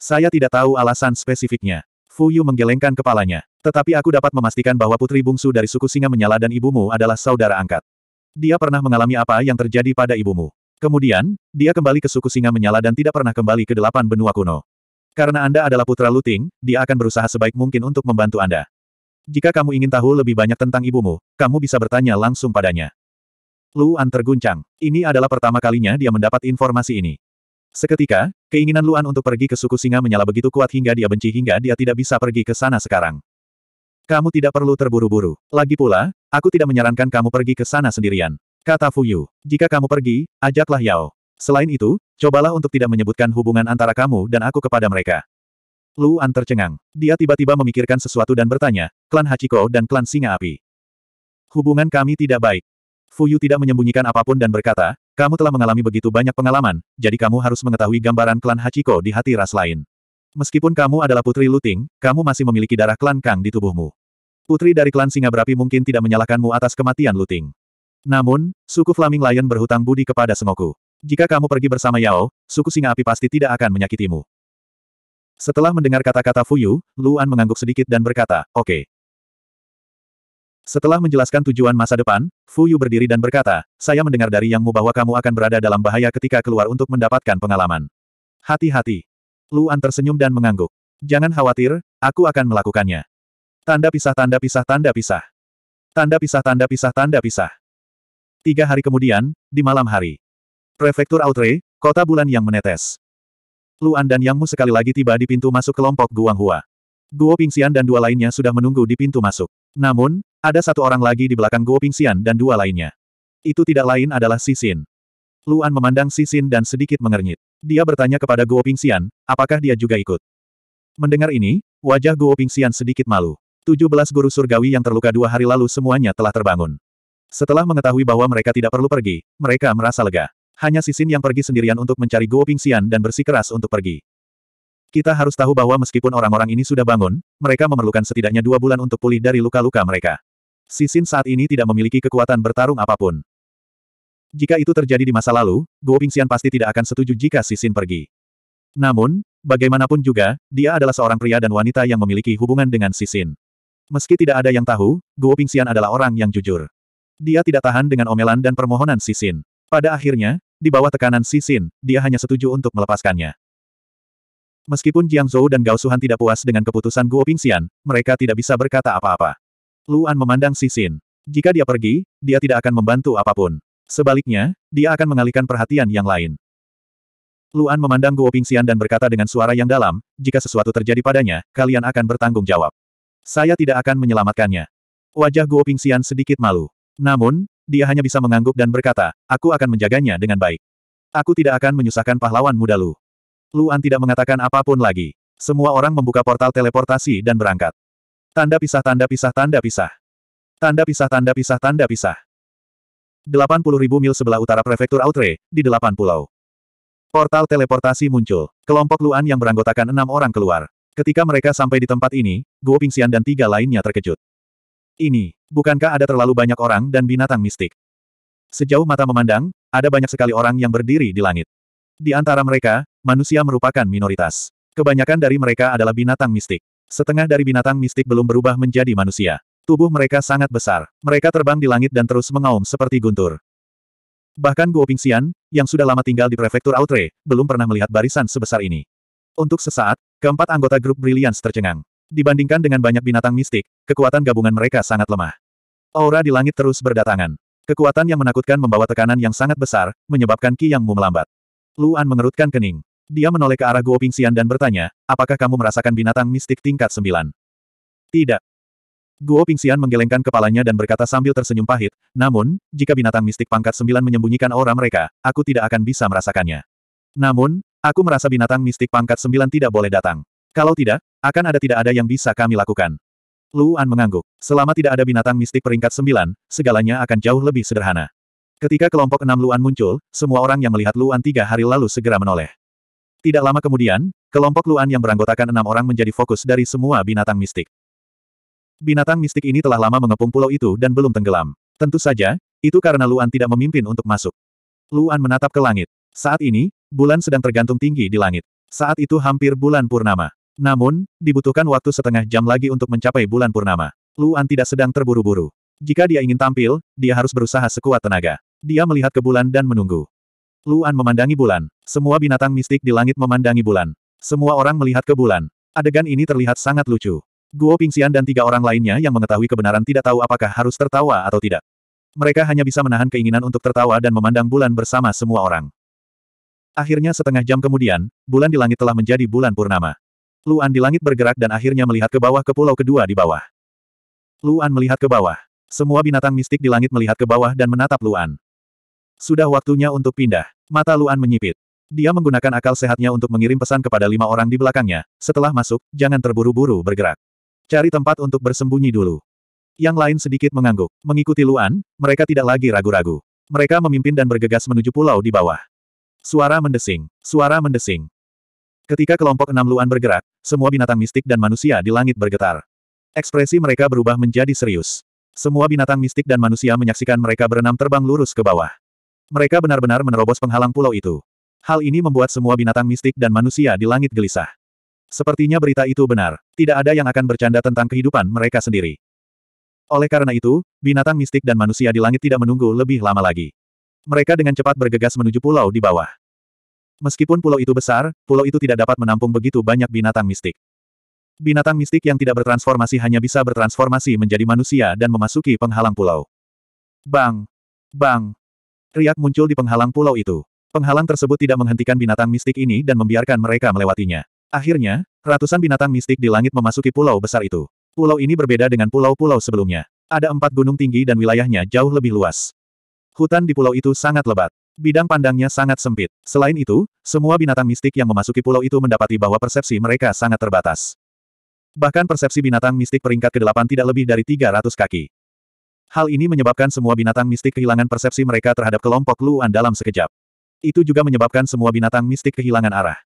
Saya tidak tahu alasan spesifiknya. Fu Yu menggelengkan kepalanya. Tetapi aku dapat memastikan bahwa putri bungsu dari suku singa menyala dan ibumu adalah saudara angkat. Dia pernah mengalami apa yang terjadi pada ibumu. Kemudian, dia kembali ke suku singa menyala dan tidak pernah kembali ke delapan benua kuno. Karena Anda adalah putra Luting, dia akan berusaha sebaik mungkin untuk membantu Anda. Jika kamu ingin tahu lebih banyak tentang ibumu, kamu bisa bertanya langsung padanya. Luan terguncang. Ini adalah pertama kalinya dia mendapat informasi ini. Seketika, keinginan Luan untuk pergi ke suku singa menyala begitu kuat hingga dia benci hingga dia tidak bisa pergi ke sana sekarang. Kamu tidak perlu terburu-buru. Lagi pula, aku tidak menyarankan kamu pergi ke sana sendirian. Kata Fuyu, jika kamu pergi, ajaklah Yao. Selain itu, cobalah untuk tidak menyebutkan hubungan antara kamu dan aku kepada mereka. Luan tercengang. Dia tiba-tiba memikirkan sesuatu dan bertanya, klan Hachiko dan klan Singa Api. Hubungan kami tidak baik. Fuyu tidak menyembunyikan apapun dan berkata, kamu telah mengalami begitu banyak pengalaman, jadi kamu harus mengetahui gambaran klan Hachiko di hati ras lain. Meskipun kamu adalah putri Luting, kamu masih memiliki darah klan Kang di tubuhmu. Putri dari klan Singa Berapi mungkin tidak menyalahkanmu atas kematian Luting. Namun, suku Flaming Lion berhutang budi kepada semoku. Jika kamu pergi bersama Yao, suku Singa Api pasti tidak akan menyakitimu. Setelah mendengar kata-kata Fuyu, Luan mengangguk sedikit dan berkata, oke. Okay. Setelah menjelaskan tujuan masa depan, Fuyu berdiri dan berkata, saya mendengar dari Yangmu bahwa kamu akan berada dalam bahaya ketika keluar untuk mendapatkan pengalaman. Hati-hati. Luan tersenyum dan mengangguk. Jangan khawatir, aku akan melakukannya. Tanda pisah tanda pisah tanda pisah. Tanda pisah tanda pisah tanda pisah. Tiga hari kemudian, di malam hari. Prefektur Outre, kota bulan yang menetes. Luan dan Yangmu sekali lagi tiba di pintu masuk kelompok Guanghua. Guo Pingxian dan dua lainnya sudah menunggu di pintu masuk. Namun, ada satu orang lagi di belakang Guo Pingxian dan dua lainnya. Itu tidak lain adalah Sisin. Luan memandang Sisin dan sedikit mengernyit. Dia bertanya kepada Guo Pingxian, apakah dia juga ikut. Mendengar ini, wajah Guo Pingxian sedikit malu. 17 guru surgawi yang terluka dua hari lalu semuanya telah terbangun. Setelah mengetahui bahwa mereka tidak perlu pergi, mereka merasa lega. Hanya Sisin yang pergi sendirian untuk mencari Guo Pingxian dan bersikeras untuk pergi. Kita harus tahu bahwa meskipun orang-orang ini sudah bangun, mereka memerlukan setidaknya dua bulan untuk pulih dari luka-luka mereka. Sisin saat ini tidak memiliki kekuatan bertarung apapun. Jika itu terjadi di masa lalu, Guo Pingxian pasti tidak akan setuju jika Sisin pergi. Namun, bagaimanapun juga, dia adalah seorang pria dan wanita yang memiliki hubungan dengan Sisin. Meski tidak ada yang tahu, Guo Pingxian adalah orang yang jujur. Dia tidak tahan dengan omelan dan permohonan Sisin. Pada akhirnya, di bawah tekanan Sisin, dia hanya setuju untuk melepaskannya. Meskipun Jiang Zhou dan Gao Suhan tidak puas dengan keputusan Guo Pingxian, mereka tidak bisa berkata apa-apa. Luan memandang Sisin. Jika dia pergi, dia tidak akan membantu apapun. Sebaliknya, dia akan mengalihkan perhatian yang lain. Luan memandang Guo Pingxian dan berkata dengan suara yang dalam, jika sesuatu terjadi padanya, kalian akan bertanggung jawab. Saya tidak akan menyelamatkannya. Wajah Guo Pingxian sedikit malu. Namun, dia hanya bisa mengangguk dan berkata, aku akan menjaganya dengan baik. Aku tidak akan menyusahkan pahlawan muda Lu. Luan tidak mengatakan apapun lagi. Semua orang membuka portal teleportasi dan berangkat. Tanda pisah tanda pisah tanda pisah. Tanda pisah tanda pisah tanda pisah. 80.000 mil sebelah utara prefektur Outre, di delapan pulau. Portal teleportasi muncul. Kelompok Luan yang beranggotakan enam orang keluar. Ketika mereka sampai di tempat ini, Guo Pingxian dan tiga lainnya terkejut. Ini, bukankah ada terlalu banyak orang dan binatang mistik? Sejauh mata memandang, ada banyak sekali orang yang berdiri di langit. Di antara mereka, manusia merupakan minoritas. Kebanyakan dari mereka adalah binatang mistik. Setengah dari binatang mistik belum berubah menjadi manusia. Tubuh mereka sangat besar. Mereka terbang di langit dan terus mengaum seperti guntur. Bahkan Guo Pingxian, yang sudah lama tinggal di prefektur Outre, belum pernah melihat barisan sebesar ini. Untuk sesaat, keempat anggota grup Brilliance tercengang. Dibandingkan dengan banyak binatang mistik, kekuatan gabungan mereka sangat lemah. Aura di langit terus berdatangan. Kekuatan yang menakutkan membawa tekanan yang sangat besar, menyebabkan Qi Yang Mu melambat. Luan mengerutkan kening. Dia menoleh ke arah Guo Pingxian dan bertanya, apakah kamu merasakan binatang mistik tingkat sembilan? Tidak. Guo Pingxian menggelengkan kepalanya dan berkata sambil tersenyum pahit, namun, jika binatang mistik pangkat sembilan menyembunyikan aura mereka, aku tidak akan bisa merasakannya. Namun, aku merasa binatang mistik pangkat sembilan tidak boleh datang. Kalau tidak, akan ada tidak ada yang bisa kami lakukan. Luan mengangguk. Selama tidak ada binatang mistik peringkat sembilan, segalanya akan jauh lebih sederhana. Ketika kelompok enam Luan muncul, semua orang yang melihat Luan tiga hari lalu segera menoleh. Tidak lama kemudian, kelompok Luan yang beranggotakan enam orang menjadi fokus dari semua binatang mistik. Binatang mistik ini telah lama mengepung pulau itu dan belum tenggelam. Tentu saja, itu karena Luan tidak memimpin untuk masuk. Luan menatap ke langit. Saat ini, bulan sedang tergantung tinggi di langit. Saat itu hampir bulan purnama. Namun, dibutuhkan waktu setengah jam lagi untuk mencapai bulan purnama. Luan tidak sedang terburu-buru. Jika dia ingin tampil, dia harus berusaha sekuat tenaga. Dia melihat ke bulan dan menunggu. Luan memandangi bulan. Semua binatang mistik di langit memandangi bulan. Semua orang melihat ke bulan. Adegan ini terlihat sangat lucu. Guo Pingxian dan tiga orang lainnya yang mengetahui kebenaran tidak tahu apakah harus tertawa atau tidak. Mereka hanya bisa menahan keinginan untuk tertawa dan memandang bulan bersama semua orang. Akhirnya setengah jam kemudian, bulan di langit telah menjadi bulan purnama. Luan di langit bergerak dan akhirnya melihat ke bawah ke pulau kedua di bawah. Luan melihat ke bawah. Semua binatang mistik di langit melihat ke bawah dan menatap Luan. Sudah waktunya untuk pindah. Mata Luan menyipit. Dia menggunakan akal sehatnya untuk mengirim pesan kepada lima orang di belakangnya. Setelah masuk, jangan terburu-buru bergerak. Cari tempat untuk bersembunyi dulu. Yang lain sedikit mengangguk. Mengikuti Luan, mereka tidak lagi ragu-ragu. Mereka memimpin dan bergegas menuju pulau di bawah. Suara mendesing. Suara mendesing. Ketika kelompok enam Luan bergerak, semua binatang mistik dan manusia di langit bergetar. Ekspresi mereka berubah menjadi serius. Semua binatang mistik dan manusia menyaksikan mereka berenam terbang lurus ke bawah. Mereka benar-benar menerobos penghalang pulau itu. Hal ini membuat semua binatang mistik dan manusia di langit gelisah. Sepertinya berita itu benar, tidak ada yang akan bercanda tentang kehidupan mereka sendiri. Oleh karena itu, binatang mistik dan manusia di langit tidak menunggu lebih lama lagi. Mereka dengan cepat bergegas menuju pulau di bawah. Meskipun pulau itu besar, pulau itu tidak dapat menampung begitu banyak binatang mistik. Binatang mistik yang tidak bertransformasi hanya bisa bertransformasi menjadi manusia dan memasuki penghalang pulau. Bang! Bang! Riak muncul di penghalang pulau itu. Penghalang tersebut tidak menghentikan binatang mistik ini dan membiarkan mereka melewatinya. Akhirnya, ratusan binatang mistik di langit memasuki pulau besar itu. Pulau ini berbeda dengan pulau-pulau sebelumnya. Ada empat gunung tinggi dan wilayahnya jauh lebih luas. Hutan di pulau itu sangat lebat. Bidang pandangnya sangat sempit. Selain itu, semua binatang mistik yang memasuki pulau itu mendapati bahwa persepsi mereka sangat terbatas. Bahkan persepsi binatang mistik peringkat ke-8 tidak lebih dari 300 kaki. Hal ini menyebabkan semua binatang mistik kehilangan persepsi mereka terhadap kelompok Luan dalam sekejap. Itu juga menyebabkan semua binatang mistik kehilangan arah.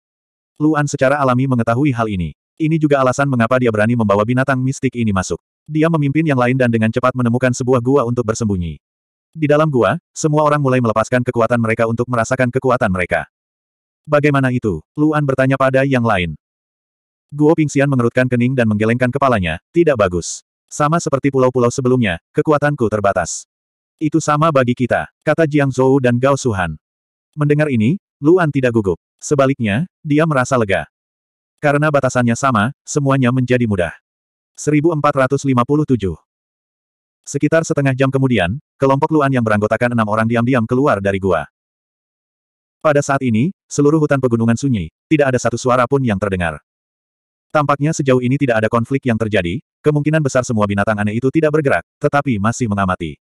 Luan secara alami mengetahui hal ini. Ini juga alasan mengapa dia berani membawa binatang mistik ini masuk. Dia memimpin yang lain dan dengan cepat menemukan sebuah gua untuk bersembunyi. Di dalam gua, semua orang mulai melepaskan kekuatan mereka untuk merasakan kekuatan mereka. Bagaimana itu? Luan bertanya pada yang lain. Guo Pingxian mengerutkan kening dan menggelengkan kepalanya, tidak bagus. Sama seperti pulau-pulau sebelumnya, kekuatanku terbatas. Itu sama bagi kita, kata Jiang Zhou dan Gao Suhan. Mendengar ini, Luan tidak gugup. Sebaliknya, dia merasa lega. Karena batasannya sama, semuanya menjadi mudah. 1457 Sekitar setengah jam kemudian, kelompok Luan yang beranggotakan enam orang diam-diam keluar dari gua. Pada saat ini, seluruh hutan pegunungan sunyi, tidak ada satu suara pun yang terdengar. Tampaknya sejauh ini tidak ada konflik yang terjadi, kemungkinan besar semua binatang aneh itu tidak bergerak, tetapi masih mengamati.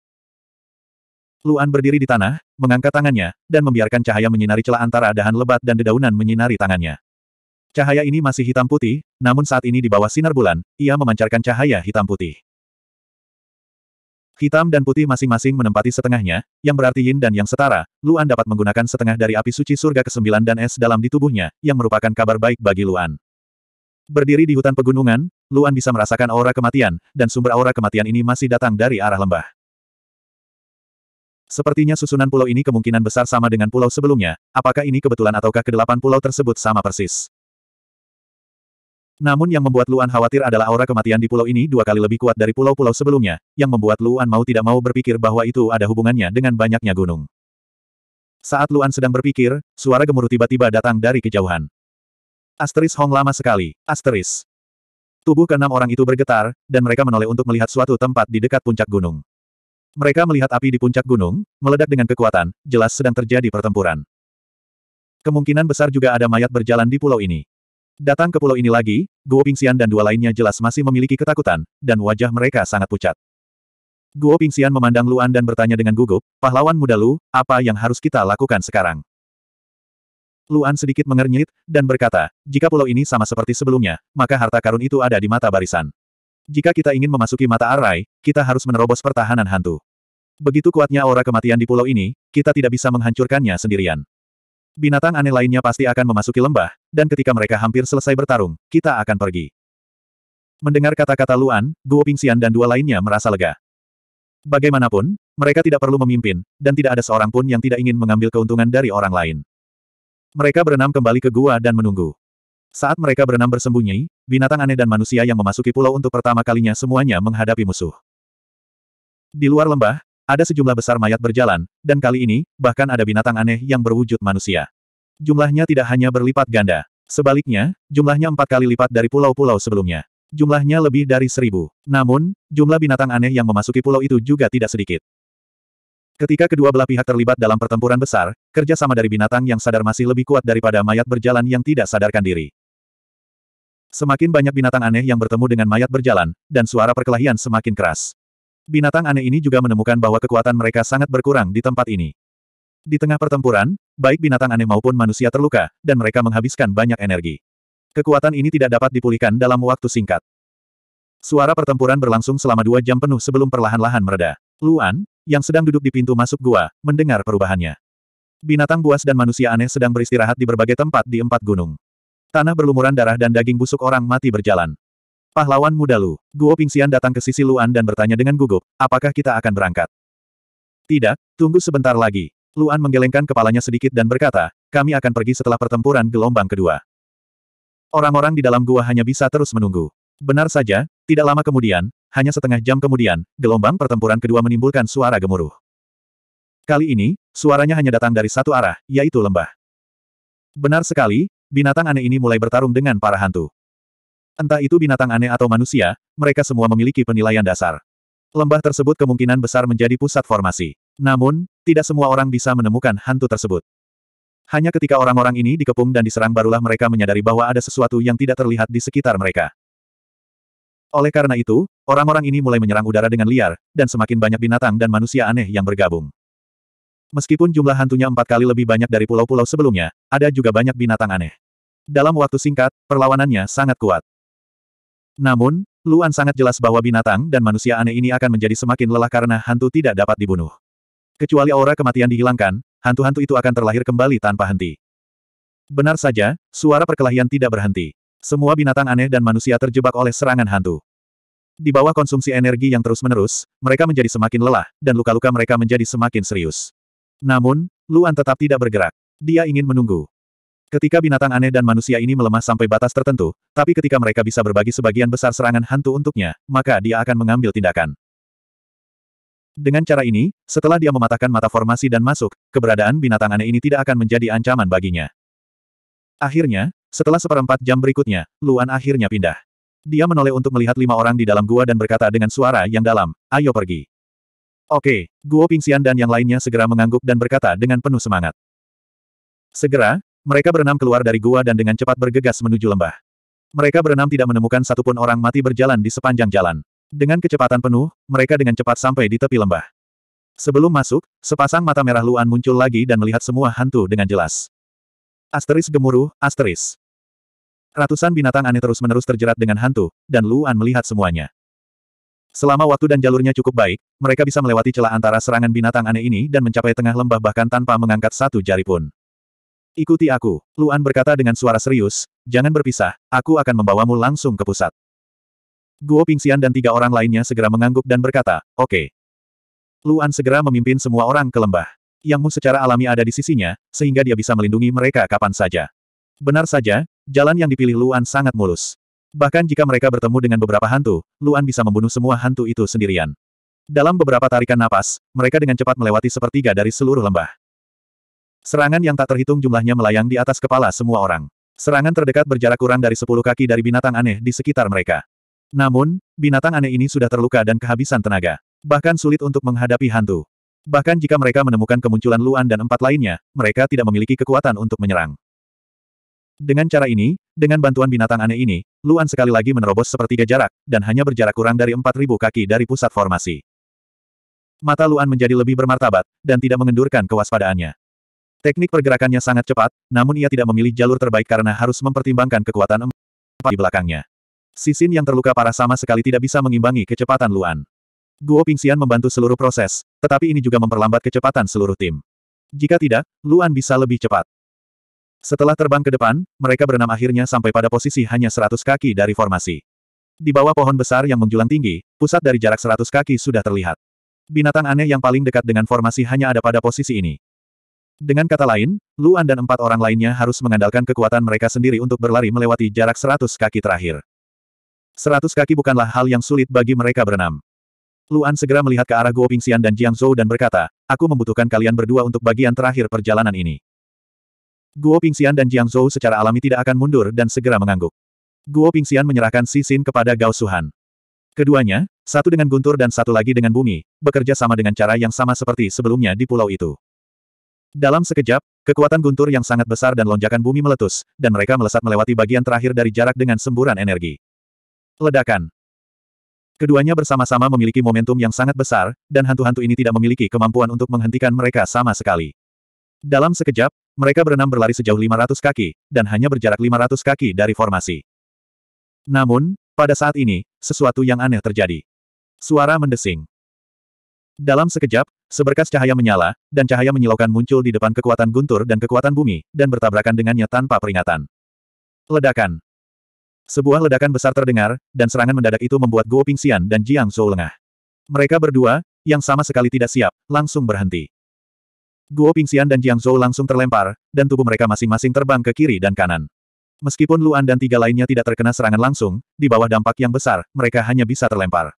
Luan berdiri di tanah, mengangkat tangannya, dan membiarkan cahaya menyinari celah antara dahan lebat dan dedaunan menyinari tangannya. Cahaya ini masih hitam putih, namun saat ini di bawah sinar bulan, ia memancarkan cahaya hitam putih. Hitam dan putih masing-masing menempati setengahnya, yang berarti yin dan yang setara, Luan dapat menggunakan setengah dari api suci surga ke-9 dan es dalam di tubuhnya, yang merupakan kabar baik bagi Luan. Berdiri di hutan pegunungan, Luan bisa merasakan aura kematian, dan sumber aura kematian ini masih datang dari arah lembah. Sepertinya susunan pulau ini kemungkinan besar sama dengan pulau sebelumnya, apakah ini kebetulan ataukah kedelapan pulau tersebut sama persis? Namun yang membuat Luan khawatir adalah aura kematian di pulau ini dua kali lebih kuat dari pulau-pulau sebelumnya, yang membuat Luan mau tidak mau berpikir bahwa itu ada hubungannya dengan banyaknya gunung. Saat Luan sedang berpikir, suara gemuruh tiba-tiba datang dari kejauhan. Asteris Hong lama sekali, asteris. Tubuh keenam orang itu bergetar, dan mereka menoleh untuk melihat suatu tempat di dekat puncak gunung. Mereka melihat api di puncak gunung, meledak dengan kekuatan, jelas sedang terjadi pertempuran. Kemungkinan besar juga ada mayat berjalan di pulau ini. Datang ke pulau ini lagi, Guo Pingxian dan dua lainnya jelas masih memiliki ketakutan, dan wajah mereka sangat pucat. Guo Pingxian memandang Luan dan bertanya dengan gugup, pahlawan muda Lu, apa yang harus kita lakukan sekarang? Luan sedikit mengernyit, dan berkata, jika pulau ini sama seperti sebelumnya, maka harta karun itu ada di mata barisan. Jika kita ingin memasuki mata arai, kita harus menerobos pertahanan hantu. Begitu kuatnya aura kematian di pulau ini, kita tidak bisa menghancurkannya sendirian. Binatang aneh lainnya pasti akan memasuki lembah, dan ketika mereka hampir selesai bertarung, kita akan pergi. Mendengar kata-kata Luan, Guo Pingxian dan dua lainnya merasa lega. Bagaimanapun, mereka tidak perlu memimpin, dan tidak ada seorang pun yang tidak ingin mengambil keuntungan dari orang lain. Mereka berenam kembali ke gua dan menunggu. Saat mereka berenam bersembunyi, binatang aneh dan manusia yang memasuki pulau untuk pertama kalinya semuanya menghadapi musuh. Di luar lembah, ada sejumlah besar mayat berjalan, dan kali ini, bahkan ada binatang aneh yang berwujud manusia. Jumlahnya tidak hanya berlipat ganda. Sebaliknya, jumlahnya empat kali lipat dari pulau-pulau sebelumnya. Jumlahnya lebih dari seribu. Namun, jumlah binatang aneh yang memasuki pulau itu juga tidak sedikit. Ketika kedua belah pihak terlibat dalam pertempuran besar, kerjasama dari binatang yang sadar masih lebih kuat daripada mayat berjalan yang tidak sadarkan diri. Semakin banyak binatang aneh yang bertemu dengan mayat berjalan, dan suara perkelahian semakin keras. Binatang aneh ini juga menemukan bahwa kekuatan mereka sangat berkurang di tempat ini. Di tengah pertempuran, baik binatang aneh maupun manusia terluka, dan mereka menghabiskan banyak energi. Kekuatan ini tidak dapat dipulihkan dalam waktu singkat. Suara pertempuran berlangsung selama dua jam penuh sebelum perlahan-lahan mereda. Luan, yang sedang duduk di pintu masuk gua, mendengar perubahannya. Binatang buas dan manusia aneh sedang beristirahat di berbagai tempat di empat gunung. Tanah berlumuran darah dan daging busuk orang mati berjalan. Pahlawan muda Lu, Guo Pingxian datang ke sisi Luan dan bertanya dengan gugup, apakah kita akan berangkat? Tidak, tunggu sebentar lagi. Luan menggelengkan kepalanya sedikit dan berkata, kami akan pergi setelah pertempuran gelombang kedua. Orang-orang di dalam gua hanya bisa terus menunggu. Benar saja, tidak lama kemudian, hanya setengah jam kemudian, gelombang pertempuran kedua menimbulkan suara gemuruh. Kali ini, suaranya hanya datang dari satu arah, yaitu lembah. Benar sekali, binatang aneh ini mulai bertarung dengan para hantu. Entah itu binatang aneh atau manusia, mereka semua memiliki penilaian dasar. Lembah tersebut kemungkinan besar menjadi pusat formasi. Namun, tidak semua orang bisa menemukan hantu tersebut. Hanya ketika orang-orang ini dikepung dan diserang barulah mereka menyadari bahwa ada sesuatu yang tidak terlihat di sekitar mereka. Oleh karena itu, orang-orang ini mulai menyerang udara dengan liar, dan semakin banyak binatang dan manusia aneh yang bergabung. Meskipun jumlah hantunya empat kali lebih banyak dari pulau-pulau sebelumnya, ada juga banyak binatang aneh. Dalam waktu singkat, perlawanannya sangat kuat. Namun, Luan sangat jelas bahwa binatang dan manusia aneh ini akan menjadi semakin lelah karena hantu tidak dapat dibunuh. Kecuali aura kematian dihilangkan, hantu-hantu itu akan terlahir kembali tanpa henti. Benar saja, suara perkelahian tidak berhenti. Semua binatang aneh dan manusia terjebak oleh serangan hantu. Di bawah konsumsi energi yang terus-menerus, mereka menjadi semakin lelah, dan luka-luka mereka menjadi semakin serius. Namun, Luan tetap tidak bergerak. Dia ingin menunggu. Ketika binatang aneh dan manusia ini melemah sampai batas tertentu, tapi ketika mereka bisa berbagi sebagian besar serangan hantu untuknya, maka dia akan mengambil tindakan. Dengan cara ini, setelah dia mematahkan mata formasi dan masuk, keberadaan binatang aneh ini tidak akan menjadi ancaman baginya. Akhirnya, setelah seperempat jam berikutnya, Luan akhirnya pindah. Dia menoleh untuk melihat lima orang di dalam gua dan berkata dengan suara yang dalam, ayo pergi. Oke, Guo Pingxian dan yang lainnya segera mengangguk dan berkata dengan penuh semangat. Segera, mereka berenam keluar dari gua dan dengan cepat bergegas menuju lembah. Mereka berenam tidak menemukan satupun orang mati berjalan di sepanjang jalan. Dengan kecepatan penuh, mereka dengan cepat sampai di tepi lembah. Sebelum masuk, sepasang mata merah Luan muncul lagi dan melihat semua hantu dengan jelas. Asteris gemuruh, asteris. Ratusan binatang aneh terus-menerus terjerat dengan hantu, dan Luan melihat semuanya. Selama waktu dan jalurnya cukup baik, mereka bisa melewati celah antara serangan binatang aneh ini dan mencapai tengah lembah bahkan tanpa mengangkat satu jari pun. Ikuti aku, Luan berkata dengan suara serius, jangan berpisah, aku akan membawamu langsung ke pusat. Guo Pingxian dan tiga orang lainnya segera mengangguk dan berkata, oke. Okay. Luan segera memimpin semua orang ke lembah. Yang Mu secara alami ada di sisinya, sehingga dia bisa melindungi mereka kapan saja. Benar saja, jalan yang dipilih Luan sangat mulus. Bahkan jika mereka bertemu dengan beberapa hantu, Luan bisa membunuh semua hantu itu sendirian. Dalam beberapa tarikan napas, mereka dengan cepat melewati sepertiga dari seluruh lembah. Serangan yang tak terhitung jumlahnya melayang di atas kepala semua orang. Serangan terdekat berjarak kurang dari 10 kaki dari binatang aneh di sekitar mereka. Namun, binatang aneh ini sudah terluka dan kehabisan tenaga. Bahkan sulit untuk menghadapi hantu. Bahkan jika mereka menemukan kemunculan Luan dan empat lainnya, mereka tidak memiliki kekuatan untuk menyerang. Dengan cara ini, dengan bantuan binatang aneh ini, Luan sekali lagi menerobos sepertiga jarak, dan hanya berjarak kurang dari 4.000 kaki dari pusat formasi. Mata Luan menjadi lebih bermartabat, dan tidak mengendurkan kewaspadaannya. Teknik pergerakannya sangat cepat, namun ia tidak memilih jalur terbaik karena harus mempertimbangkan kekuatan empat di belakangnya. Sisin yang terluka parah sama sekali tidak bisa mengimbangi kecepatan Luan. Guo Pingxian membantu seluruh proses, tetapi ini juga memperlambat kecepatan seluruh tim. Jika tidak, Luan bisa lebih cepat. Setelah terbang ke depan, mereka berenam akhirnya sampai pada posisi hanya 100 kaki dari formasi. Di bawah pohon besar yang menjulang tinggi, pusat dari jarak 100 kaki sudah terlihat. Binatang aneh yang paling dekat dengan formasi hanya ada pada posisi ini. Dengan kata lain, Luan dan empat orang lainnya harus mengandalkan kekuatan mereka sendiri untuk berlari melewati jarak seratus kaki terakhir. Seratus kaki bukanlah hal yang sulit bagi mereka berenam. Luan segera melihat ke arah Guo Pingxian dan Jiang Zhou dan berkata, aku membutuhkan kalian berdua untuk bagian terakhir perjalanan ini. Guo Pingxian dan Jiang Zhou secara alami tidak akan mundur dan segera mengangguk. Guo Pingxian menyerahkan Si Xin kepada Gao Suhan. Keduanya, satu dengan guntur dan satu lagi dengan bumi, bekerja sama dengan cara yang sama seperti sebelumnya di pulau itu. Dalam sekejap, kekuatan guntur yang sangat besar dan lonjakan bumi meletus, dan mereka melesat melewati bagian terakhir dari jarak dengan semburan energi. Ledakan. Keduanya bersama-sama memiliki momentum yang sangat besar, dan hantu-hantu ini tidak memiliki kemampuan untuk menghentikan mereka sama sekali. Dalam sekejap, mereka berenam berlari sejauh 500 kaki, dan hanya berjarak 500 kaki dari formasi. Namun, pada saat ini, sesuatu yang aneh terjadi. Suara mendesing. Dalam sekejap, seberkas cahaya menyala, dan cahaya menyilaukan muncul di depan kekuatan guntur dan kekuatan bumi, dan bertabrakan dengannya tanpa peringatan. Ledakan. Sebuah ledakan besar terdengar, dan serangan mendadak itu membuat Guo Pingxian dan Jiang Zhou lengah. Mereka berdua, yang sama sekali tidak siap, langsung berhenti. Guo Pingxian dan Jiang Zhou langsung terlempar, dan tubuh mereka masing-masing terbang ke kiri dan kanan. Meskipun Luan dan tiga lainnya tidak terkena serangan langsung, di bawah dampak yang besar, mereka hanya bisa terlempar.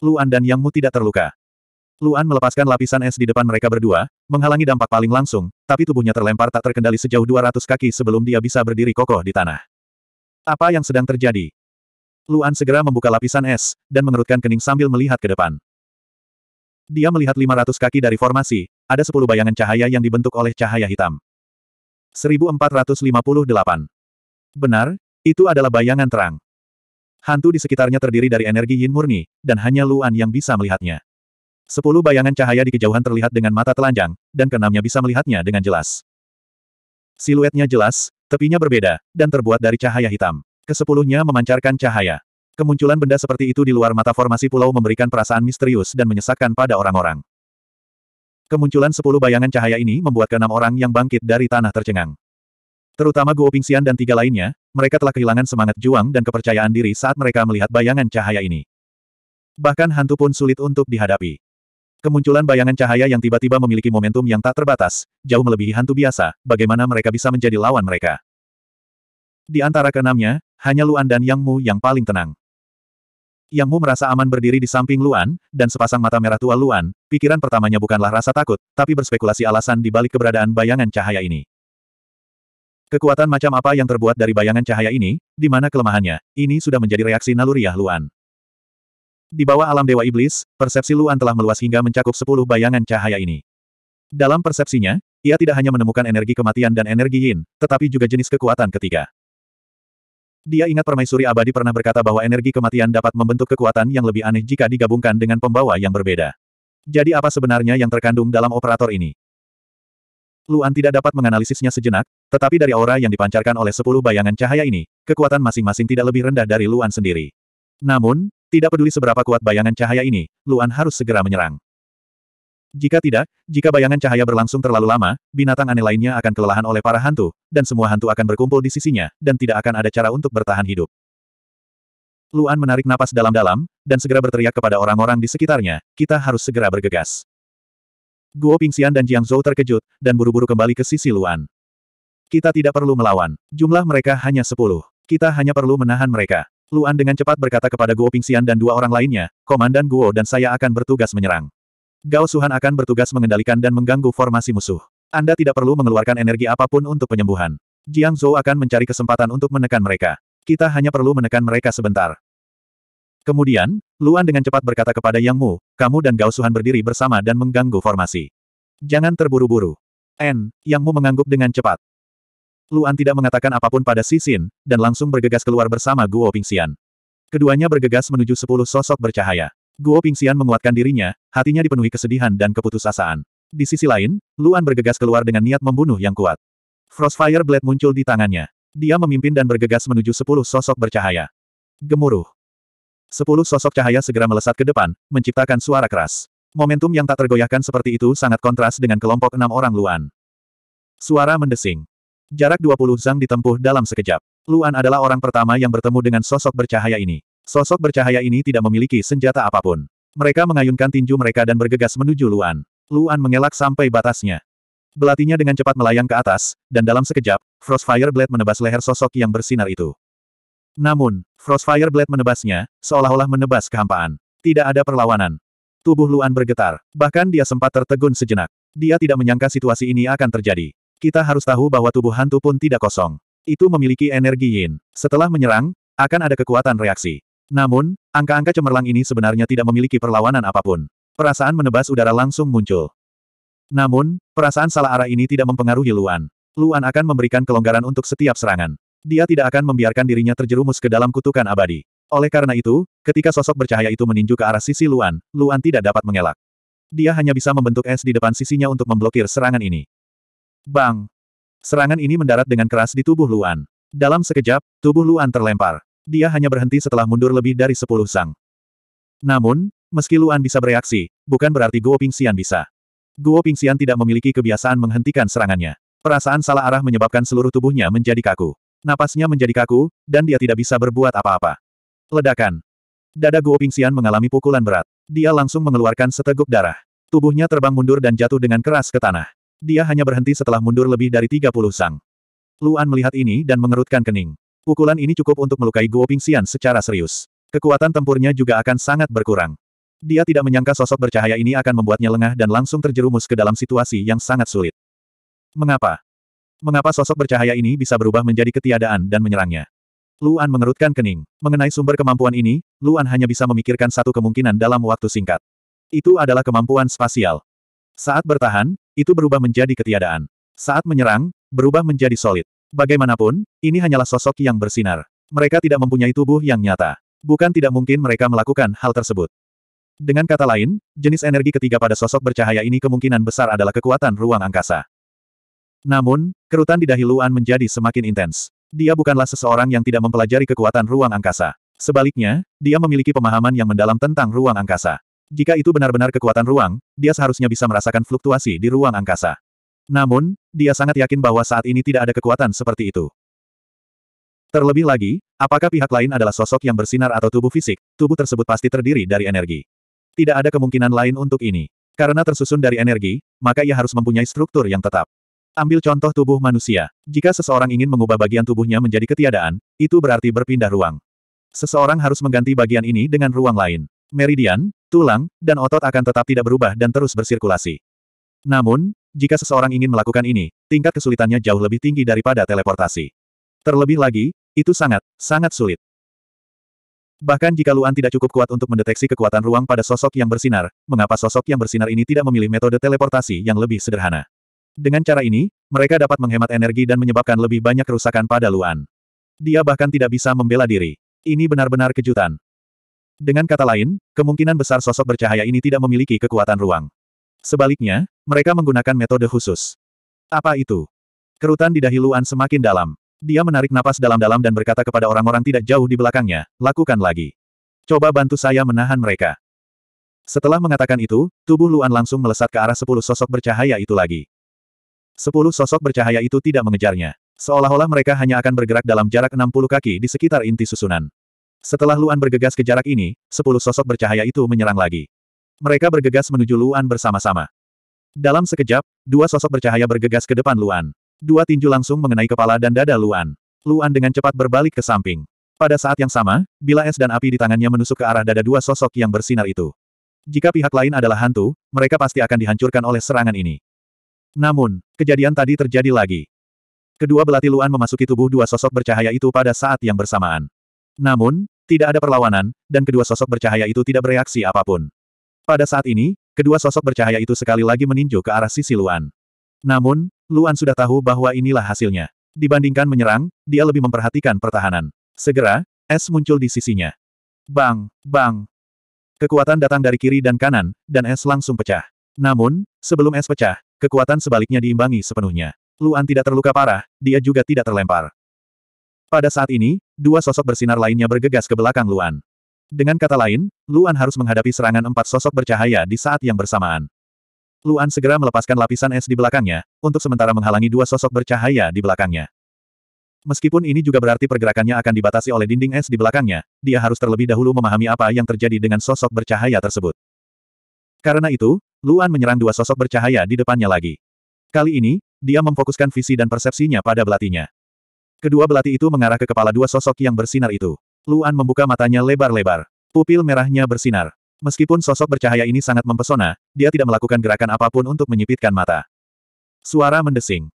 Luan dan Yang Mu tidak terluka. Luan melepaskan lapisan es di depan mereka berdua, menghalangi dampak paling langsung, tapi tubuhnya terlempar tak terkendali sejauh 200 kaki sebelum dia bisa berdiri kokoh di tanah. Apa yang sedang terjadi? Luan segera membuka lapisan es, dan mengerutkan kening sambil melihat ke depan. Dia melihat 500 kaki dari formasi, ada 10 bayangan cahaya yang dibentuk oleh cahaya hitam. 1458. Benar, itu adalah bayangan terang. Hantu di sekitarnya terdiri dari energi yin murni, dan hanya Luan yang bisa melihatnya. Sepuluh bayangan cahaya di kejauhan terlihat dengan mata telanjang, dan keenamnya bisa melihatnya dengan jelas. Siluetnya jelas, tepinya berbeda, dan terbuat dari cahaya hitam. Kesepuluhnya memancarkan cahaya. Kemunculan benda seperti itu di luar mata formasi pulau memberikan perasaan misterius dan menyesakkan pada orang-orang. Kemunculan sepuluh bayangan cahaya ini membuat keenam orang yang bangkit dari tanah tercengang. Terutama Guo Pingxian dan tiga lainnya, mereka telah kehilangan semangat juang dan kepercayaan diri saat mereka melihat bayangan cahaya ini. Bahkan hantu pun sulit untuk dihadapi. Kemunculan bayangan cahaya yang tiba-tiba memiliki momentum yang tak terbatas, jauh melebihi hantu biasa, bagaimana mereka bisa menjadi lawan mereka. Di antara keenamnya, hanya Luan dan Yang Mu yang paling tenang. Yang Mu merasa aman berdiri di samping Luan, dan sepasang mata merah tua Luan, pikiran pertamanya bukanlah rasa takut, tapi berspekulasi alasan di balik keberadaan bayangan cahaya ini. Kekuatan macam apa yang terbuat dari bayangan cahaya ini, di mana kelemahannya, ini sudah menjadi reaksi naluriah Luan. Di bawah alam Dewa Iblis, persepsi Luan telah meluas hingga mencakup sepuluh bayangan cahaya ini. Dalam persepsinya, ia tidak hanya menemukan energi kematian dan energi yin, tetapi juga jenis kekuatan ketiga. Dia ingat permaisuri abadi pernah berkata bahwa energi kematian dapat membentuk kekuatan yang lebih aneh jika digabungkan dengan pembawa yang berbeda. Jadi apa sebenarnya yang terkandung dalam operator ini? Luan tidak dapat menganalisisnya sejenak, tetapi dari aura yang dipancarkan oleh sepuluh bayangan cahaya ini, kekuatan masing-masing tidak lebih rendah dari Luan sendiri. Namun, tidak peduli seberapa kuat bayangan cahaya ini, Luan harus segera menyerang. Jika tidak, jika bayangan cahaya berlangsung terlalu lama, binatang aneh lainnya akan kelelahan oleh para hantu, dan semua hantu akan berkumpul di sisinya, dan tidak akan ada cara untuk bertahan hidup. Luan menarik napas dalam-dalam, dan segera berteriak kepada orang-orang di sekitarnya, kita harus segera bergegas. Guo Pingxian dan Jiang Zhou terkejut, dan buru-buru kembali ke sisi Luan. Kita tidak perlu melawan. Jumlah mereka hanya sepuluh. Kita hanya perlu menahan mereka. Luan dengan cepat berkata kepada Guo Pingxian dan dua orang lainnya, Komandan Guo dan saya akan bertugas menyerang. Gao Suhan akan bertugas mengendalikan dan mengganggu formasi musuh. Anda tidak perlu mengeluarkan energi apapun untuk penyembuhan. Jiang Zhou akan mencari kesempatan untuk menekan mereka. Kita hanya perlu menekan mereka sebentar. Kemudian, Luan dengan cepat berkata kepada Yang Mu, kamu dan Gao Suhan berdiri bersama dan mengganggu formasi. Jangan terburu-buru. N, Yang Mu mengangguk dengan cepat. Luan tidak mengatakan apapun pada Sisin, dan langsung bergegas keluar bersama Guo Pingxian. Keduanya bergegas menuju sepuluh sosok bercahaya. Guo Pingxian menguatkan dirinya, hatinya dipenuhi kesedihan dan keputusasaan. Di sisi lain, Luan bergegas keluar dengan niat membunuh yang kuat. Frostfire Blade muncul di tangannya. Dia memimpin dan bergegas menuju sepuluh sosok bercahaya. Gemuruh. Sepuluh sosok cahaya segera melesat ke depan, menciptakan suara keras. Momentum yang tak tergoyahkan seperti itu sangat kontras dengan kelompok enam orang Luan. Suara mendesing. Jarak 20 zang ditempuh dalam sekejap. Luan adalah orang pertama yang bertemu dengan sosok bercahaya ini. Sosok bercahaya ini tidak memiliki senjata apapun. Mereka mengayunkan tinju mereka dan bergegas menuju Luan. Luan mengelak sampai batasnya. Belatinya dengan cepat melayang ke atas, dan dalam sekejap, Frostfire Blade menebas leher sosok yang bersinar itu. Namun, Frostfire Blade menebasnya, seolah-olah menebas kehampaan. Tidak ada perlawanan. Tubuh Luan bergetar, bahkan dia sempat tertegun sejenak. Dia tidak menyangka situasi ini akan terjadi. Kita harus tahu bahwa tubuh hantu pun tidak kosong. Itu memiliki energi yin. Setelah menyerang, akan ada kekuatan reaksi. Namun, angka-angka cemerlang ini sebenarnya tidak memiliki perlawanan apapun. Perasaan menebas udara langsung muncul. Namun, perasaan salah arah ini tidak mempengaruhi Luan. Luan akan memberikan kelonggaran untuk setiap serangan. Dia tidak akan membiarkan dirinya terjerumus ke dalam kutukan abadi. Oleh karena itu, ketika sosok bercahaya itu meninju ke arah sisi Luan, Luan tidak dapat mengelak. Dia hanya bisa membentuk es di depan sisinya untuk memblokir serangan ini. Bang! Serangan ini mendarat dengan keras di tubuh Luan. Dalam sekejap, tubuh Luan terlempar. Dia hanya berhenti setelah mundur lebih dari sepuluh sang. Namun, meski Luan bisa bereaksi, bukan berarti Guo Pingxian bisa. Guo Pingxian tidak memiliki kebiasaan menghentikan serangannya. Perasaan salah arah menyebabkan seluruh tubuhnya menjadi kaku. Napasnya menjadi kaku, dan dia tidak bisa berbuat apa-apa. Ledakan. Dada Guo Pingxian mengalami pukulan berat. Dia langsung mengeluarkan seteguk darah. Tubuhnya terbang mundur dan jatuh dengan keras ke tanah. Dia hanya berhenti setelah mundur lebih dari 30 sang. Luan melihat ini dan mengerutkan kening. Pukulan ini cukup untuk melukai Guo Pingxian secara serius. Kekuatan tempurnya juga akan sangat berkurang. Dia tidak menyangka sosok bercahaya ini akan membuatnya lengah dan langsung terjerumus ke dalam situasi yang sangat sulit. Mengapa? Mengapa sosok bercahaya ini bisa berubah menjadi ketiadaan dan menyerangnya? Luan mengerutkan kening. Mengenai sumber kemampuan ini, Luan hanya bisa memikirkan satu kemungkinan dalam waktu singkat. Itu adalah kemampuan spasial. Saat bertahan, itu berubah menjadi ketiadaan. Saat menyerang, berubah menjadi solid. Bagaimanapun, ini hanyalah sosok yang bersinar. Mereka tidak mempunyai tubuh yang nyata. Bukan tidak mungkin mereka melakukan hal tersebut. Dengan kata lain, jenis energi ketiga pada sosok bercahaya ini kemungkinan besar adalah kekuatan ruang angkasa. Namun, kerutan di dahi Luan menjadi semakin intens. Dia bukanlah seseorang yang tidak mempelajari kekuatan ruang angkasa. Sebaliknya, dia memiliki pemahaman yang mendalam tentang ruang angkasa. Jika itu benar-benar kekuatan ruang, dia seharusnya bisa merasakan fluktuasi di ruang angkasa. Namun, dia sangat yakin bahwa saat ini tidak ada kekuatan seperti itu. Terlebih lagi, apakah pihak lain adalah sosok yang bersinar atau tubuh fisik, tubuh tersebut pasti terdiri dari energi. Tidak ada kemungkinan lain untuk ini. Karena tersusun dari energi, maka ia harus mempunyai struktur yang tetap. Ambil contoh tubuh manusia. Jika seseorang ingin mengubah bagian tubuhnya menjadi ketiadaan, itu berarti berpindah ruang. Seseorang harus mengganti bagian ini dengan ruang lain meridian, tulang, dan otot akan tetap tidak berubah dan terus bersirkulasi. Namun, jika seseorang ingin melakukan ini, tingkat kesulitannya jauh lebih tinggi daripada teleportasi. Terlebih lagi, itu sangat, sangat sulit. Bahkan jika Luan tidak cukup kuat untuk mendeteksi kekuatan ruang pada sosok yang bersinar, mengapa sosok yang bersinar ini tidak memilih metode teleportasi yang lebih sederhana? Dengan cara ini, mereka dapat menghemat energi dan menyebabkan lebih banyak kerusakan pada Luan. Dia bahkan tidak bisa membela diri. Ini benar-benar kejutan. Dengan kata lain, kemungkinan besar sosok bercahaya ini tidak memiliki kekuatan ruang. Sebaliknya, mereka menggunakan metode khusus. Apa itu? Kerutan di dahi Luan semakin dalam. Dia menarik napas dalam-dalam dan berkata kepada orang-orang tidak jauh di belakangnya, lakukan lagi. Coba bantu saya menahan mereka. Setelah mengatakan itu, tubuh Luan langsung melesat ke arah sepuluh sosok bercahaya itu lagi. Sepuluh sosok bercahaya itu tidak mengejarnya. Seolah-olah mereka hanya akan bergerak dalam jarak 60 kaki di sekitar inti susunan. Setelah Luan bergegas ke jarak ini, sepuluh sosok bercahaya itu menyerang lagi. Mereka bergegas menuju Luan bersama-sama. Dalam sekejap, dua sosok bercahaya bergegas ke depan Luan. Dua tinju langsung mengenai kepala dan dada Luan. Luan dengan cepat berbalik ke samping. Pada saat yang sama, bila es dan api di tangannya menusuk ke arah dada dua sosok yang bersinar itu. Jika pihak lain adalah hantu, mereka pasti akan dihancurkan oleh serangan ini. Namun, kejadian tadi terjadi lagi. Kedua belati Luan memasuki tubuh dua sosok bercahaya itu pada saat yang bersamaan. Namun, tidak ada perlawanan, dan kedua sosok bercahaya itu tidak bereaksi apapun. Pada saat ini, kedua sosok bercahaya itu sekali lagi meninju ke arah sisi Luan. Namun, Luan sudah tahu bahwa inilah hasilnya. Dibandingkan menyerang, dia lebih memperhatikan pertahanan. Segera, es muncul di sisinya. Bang, bang. Kekuatan datang dari kiri dan kanan, dan es langsung pecah. Namun, sebelum es pecah, kekuatan sebaliknya diimbangi sepenuhnya. Luan tidak terluka parah, dia juga tidak terlempar. Pada saat ini, dua sosok bersinar lainnya bergegas ke belakang Luan. Dengan kata lain, Luan harus menghadapi serangan empat sosok bercahaya di saat yang bersamaan. Luan segera melepaskan lapisan es di belakangnya, untuk sementara menghalangi dua sosok bercahaya di belakangnya. Meskipun ini juga berarti pergerakannya akan dibatasi oleh dinding es di belakangnya, dia harus terlebih dahulu memahami apa yang terjadi dengan sosok bercahaya tersebut. Karena itu, Luan menyerang dua sosok bercahaya di depannya lagi. Kali ini, dia memfokuskan visi dan persepsinya pada belatinya. Kedua belati itu mengarah ke kepala dua sosok yang bersinar itu. Luan membuka matanya lebar-lebar. Pupil merahnya bersinar. Meskipun sosok bercahaya ini sangat mempesona, dia tidak melakukan gerakan apapun untuk menyipitkan mata. Suara mendesing.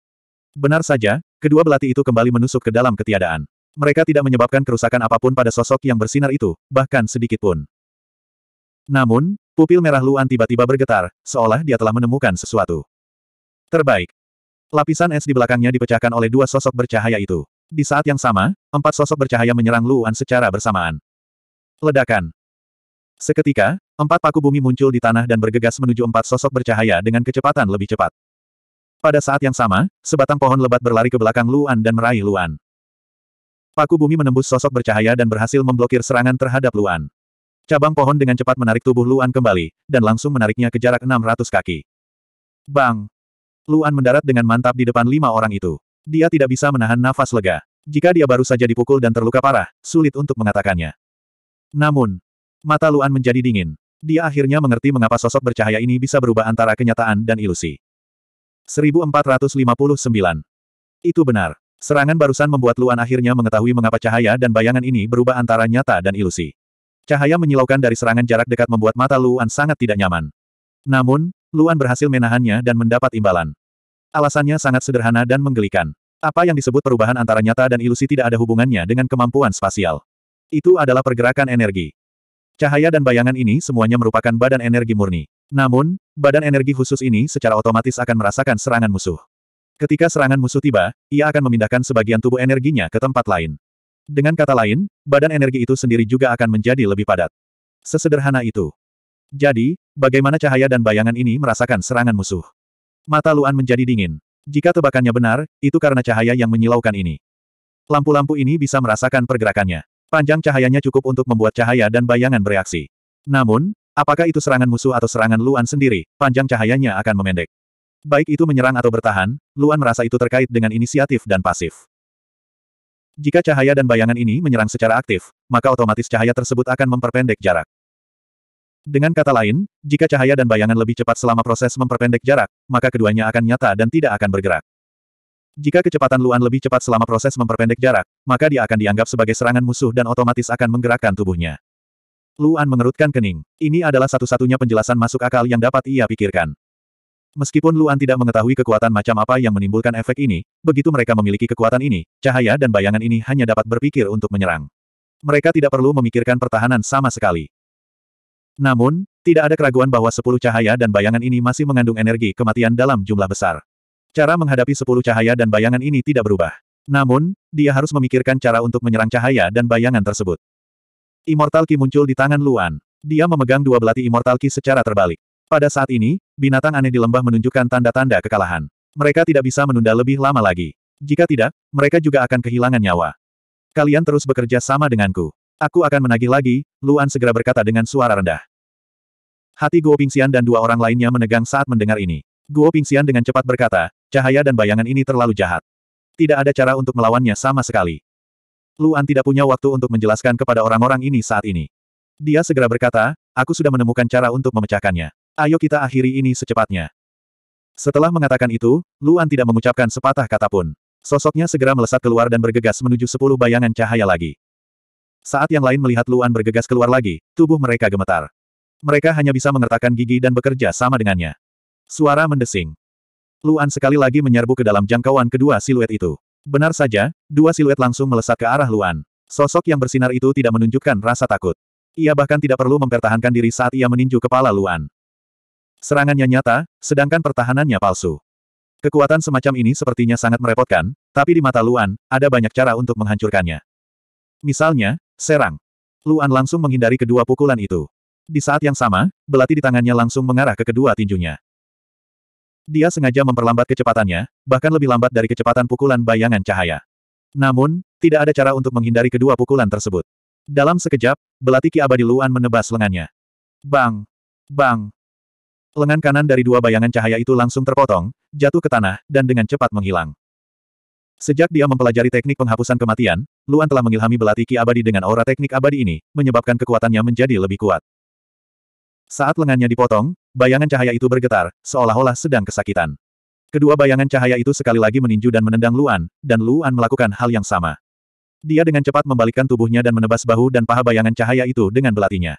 Benar saja, kedua belati itu kembali menusuk ke dalam ketiadaan. Mereka tidak menyebabkan kerusakan apapun pada sosok yang bersinar itu, bahkan sedikit pun. Namun, pupil merah Luan tiba-tiba bergetar, seolah dia telah menemukan sesuatu. Terbaik. Lapisan es di belakangnya dipecahkan oleh dua sosok bercahaya itu. Di saat yang sama, empat sosok bercahaya menyerang Luan secara bersamaan. Ledakan. Seketika, empat paku bumi muncul di tanah dan bergegas menuju empat sosok bercahaya dengan kecepatan lebih cepat. Pada saat yang sama, sebatang pohon lebat berlari ke belakang Luan dan meraih Luan. Paku bumi menembus sosok bercahaya dan berhasil memblokir serangan terhadap Luan. Cabang pohon dengan cepat menarik tubuh Luan kembali, dan langsung menariknya ke jarak 600 kaki. Bang! Luan mendarat dengan mantap di depan lima orang itu. Dia tidak bisa menahan nafas lega. Jika dia baru saja dipukul dan terluka parah, sulit untuk mengatakannya. Namun, mata Luan menjadi dingin. Dia akhirnya mengerti mengapa sosok bercahaya ini bisa berubah antara kenyataan dan ilusi. 1459. Itu benar. Serangan barusan membuat Luan akhirnya mengetahui mengapa cahaya dan bayangan ini berubah antara nyata dan ilusi. Cahaya menyilaukan dari serangan jarak dekat membuat mata Luan sangat tidak nyaman. Namun, Luan berhasil menahannya dan mendapat imbalan. Alasannya sangat sederhana dan menggelikan. Apa yang disebut perubahan antara nyata dan ilusi tidak ada hubungannya dengan kemampuan spasial. Itu adalah pergerakan energi. Cahaya dan bayangan ini semuanya merupakan badan energi murni. Namun, badan energi khusus ini secara otomatis akan merasakan serangan musuh. Ketika serangan musuh tiba, ia akan memindahkan sebagian tubuh energinya ke tempat lain. Dengan kata lain, badan energi itu sendiri juga akan menjadi lebih padat. Sesederhana itu. Jadi, bagaimana cahaya dan bayangan ini merasakan serangan musuh? Mata Luan menjadi dingin. Jika tebakannya benar, itu karena cahaya yang menyilaukan ini. Lampu-lampu ini bisa merasakan pergerakannya. Panjang cahayanya cukup untuk membuat cahaya dan bayangan bereaksi. Namun, apakah itu serangan musuh atau serangan Luan sendiri, panjang cahayanya akan memendek. Baik itu menyerang atau bertahan, Luan merasa itu terkait dengan inisiatif dan pasif. Jika cahaya dan bayangan ini menyerang secara aktif, maka otomatis cahaya tersebut akan memperpendek jarak. Dengan kata lain, jika cahaya dan bayangan lebih cepat selama proses memperpendek jarak, maka keduanya akan nyata dan tidak akan bergerak. Jika kecepatan Luan lebih cepat selama proses memperpendek jarak, maka dia akan dianggap sebagai serangan musuh dan otomatis akan menggerakkan tubuhnya. Luan mengerutkan kening. Ini adalah satu-satunya penjelasan masuk akal yang dapat ia pikirkan. Meskipun Luan tidak mengetahui kekuatan macam apa yang menimbulkan efek ini, begitu mereka memiliki kekuatan ini, cahaya dan bayangan ini hanya dapat berpikir untuk menyerang. Mereka tidak perlu memikirkan pertahanan sama sekali. Namun, tidak ada keraguan bahwa sepuluh cahaya dan bayangan ini masih mengandung energi kematian dalam jumlah besar. Cara menghadapi sepuluh cahaya dan bayangan ini tidak berubah. Namun, dia harus memikirkan cara untuk menyerang cahaya dan bayangan tersebut. Immortal Ki muncul di tangan Luan. Dia memegang dua belati Immortal Ki secara terbalik. Pada saat ini, binatang aneh di lembah menunjukkan tanda-tanda kekalahan. Mereka tidak bisa menunda lebih lama lagi. Jika tidak, mereka juga akan kehilangan nyawa. Kalian terus bekerja sama denganku. Aku akan menagih lagi, Luan segera berkata dengan suara rendah. Hati Guo Pingxian dan dua orang lainnya menegang saat mendengar ini. Guo Pingxian dengan cepat berkata, cahaya dan bayangan ini terlalu jahat. Tidak ada cara untuk melawannya sama sekali. Luan tidak punya waktu untuk menjelaskan kepada orang-orang ini saat ini. Dia segera berkata, aku sudah menemukan cara untuk memecahkannya. Ayo kita akhiri ini secepatnya. Setelah mengatakan itu, Luan tidak mengucapkan sepatah kata pun. Sosoknya segera melesat keluar dan bergegas menuju sepuluh bayangan cahaya lagi. Saat yang lain melihat Luan bergegas keluar lagi, tubuh mereka gemetar. Mereka hanya bisa mengertakkan gigi dan bekerja sama dengannya. Suara mendesing. Luan sekali lagi menyerbu ke dalam jangkauan kedua siluet itu. Benar saja, dua siluet langsung melesat ke arah Luan. Sosok yang bersinar itu tidak menunjukkan rasa takut. Ia bahkan tidak perlu mempertahankan diri saat ia meninju kepala Luan. Serangannya nyata, sedangkan pertahanannya palsu. Kekuatan semacam ini sepertinya sangat merepotkan, tapi di mata Luan, ada banyak cara untuk menghancurkannya. Misalnya, serang. Luan langsung menghindari kedua pukulan itu. Di saat yang sama, belati di tangannya langsung mengarah ke kedua tinjunya. Dia sengaja memperlambat kecepatannya, bahkan lebih lambat dari kecepatan pukulan bayangan cahaya. Namun, tidak ada cara untuk menghindari kedua pukulan tersebut. Dalam sekejap, belati Ki Abadi Luan menebas lengannya. Bang! Bang! Lengan kanan dari dua bayangan cahaya itu langsung terpotong, jatuh ke tanah, dan dengan cepat menghilang. Sejak dia mempelajari teknik penghapusan kematian, Luan telah mengilhami belati Ki Abadi dengan aura teknik abadi ini, menyebabkan kekuatannya menjadi lebih kuat. Saat lengannya dipotong, bayangan cahaya itu bergetar, seolah-olah sedang kesakitan. Kedua bayangan cahaya itu sekali lagi meninju dan menendang Luan, dan Luan melakukan hal yang sama. Dia dengan cepat membalikkan tubuhnya dan menebas bahu dan paha bayangan cahaya itu dengan belatinya.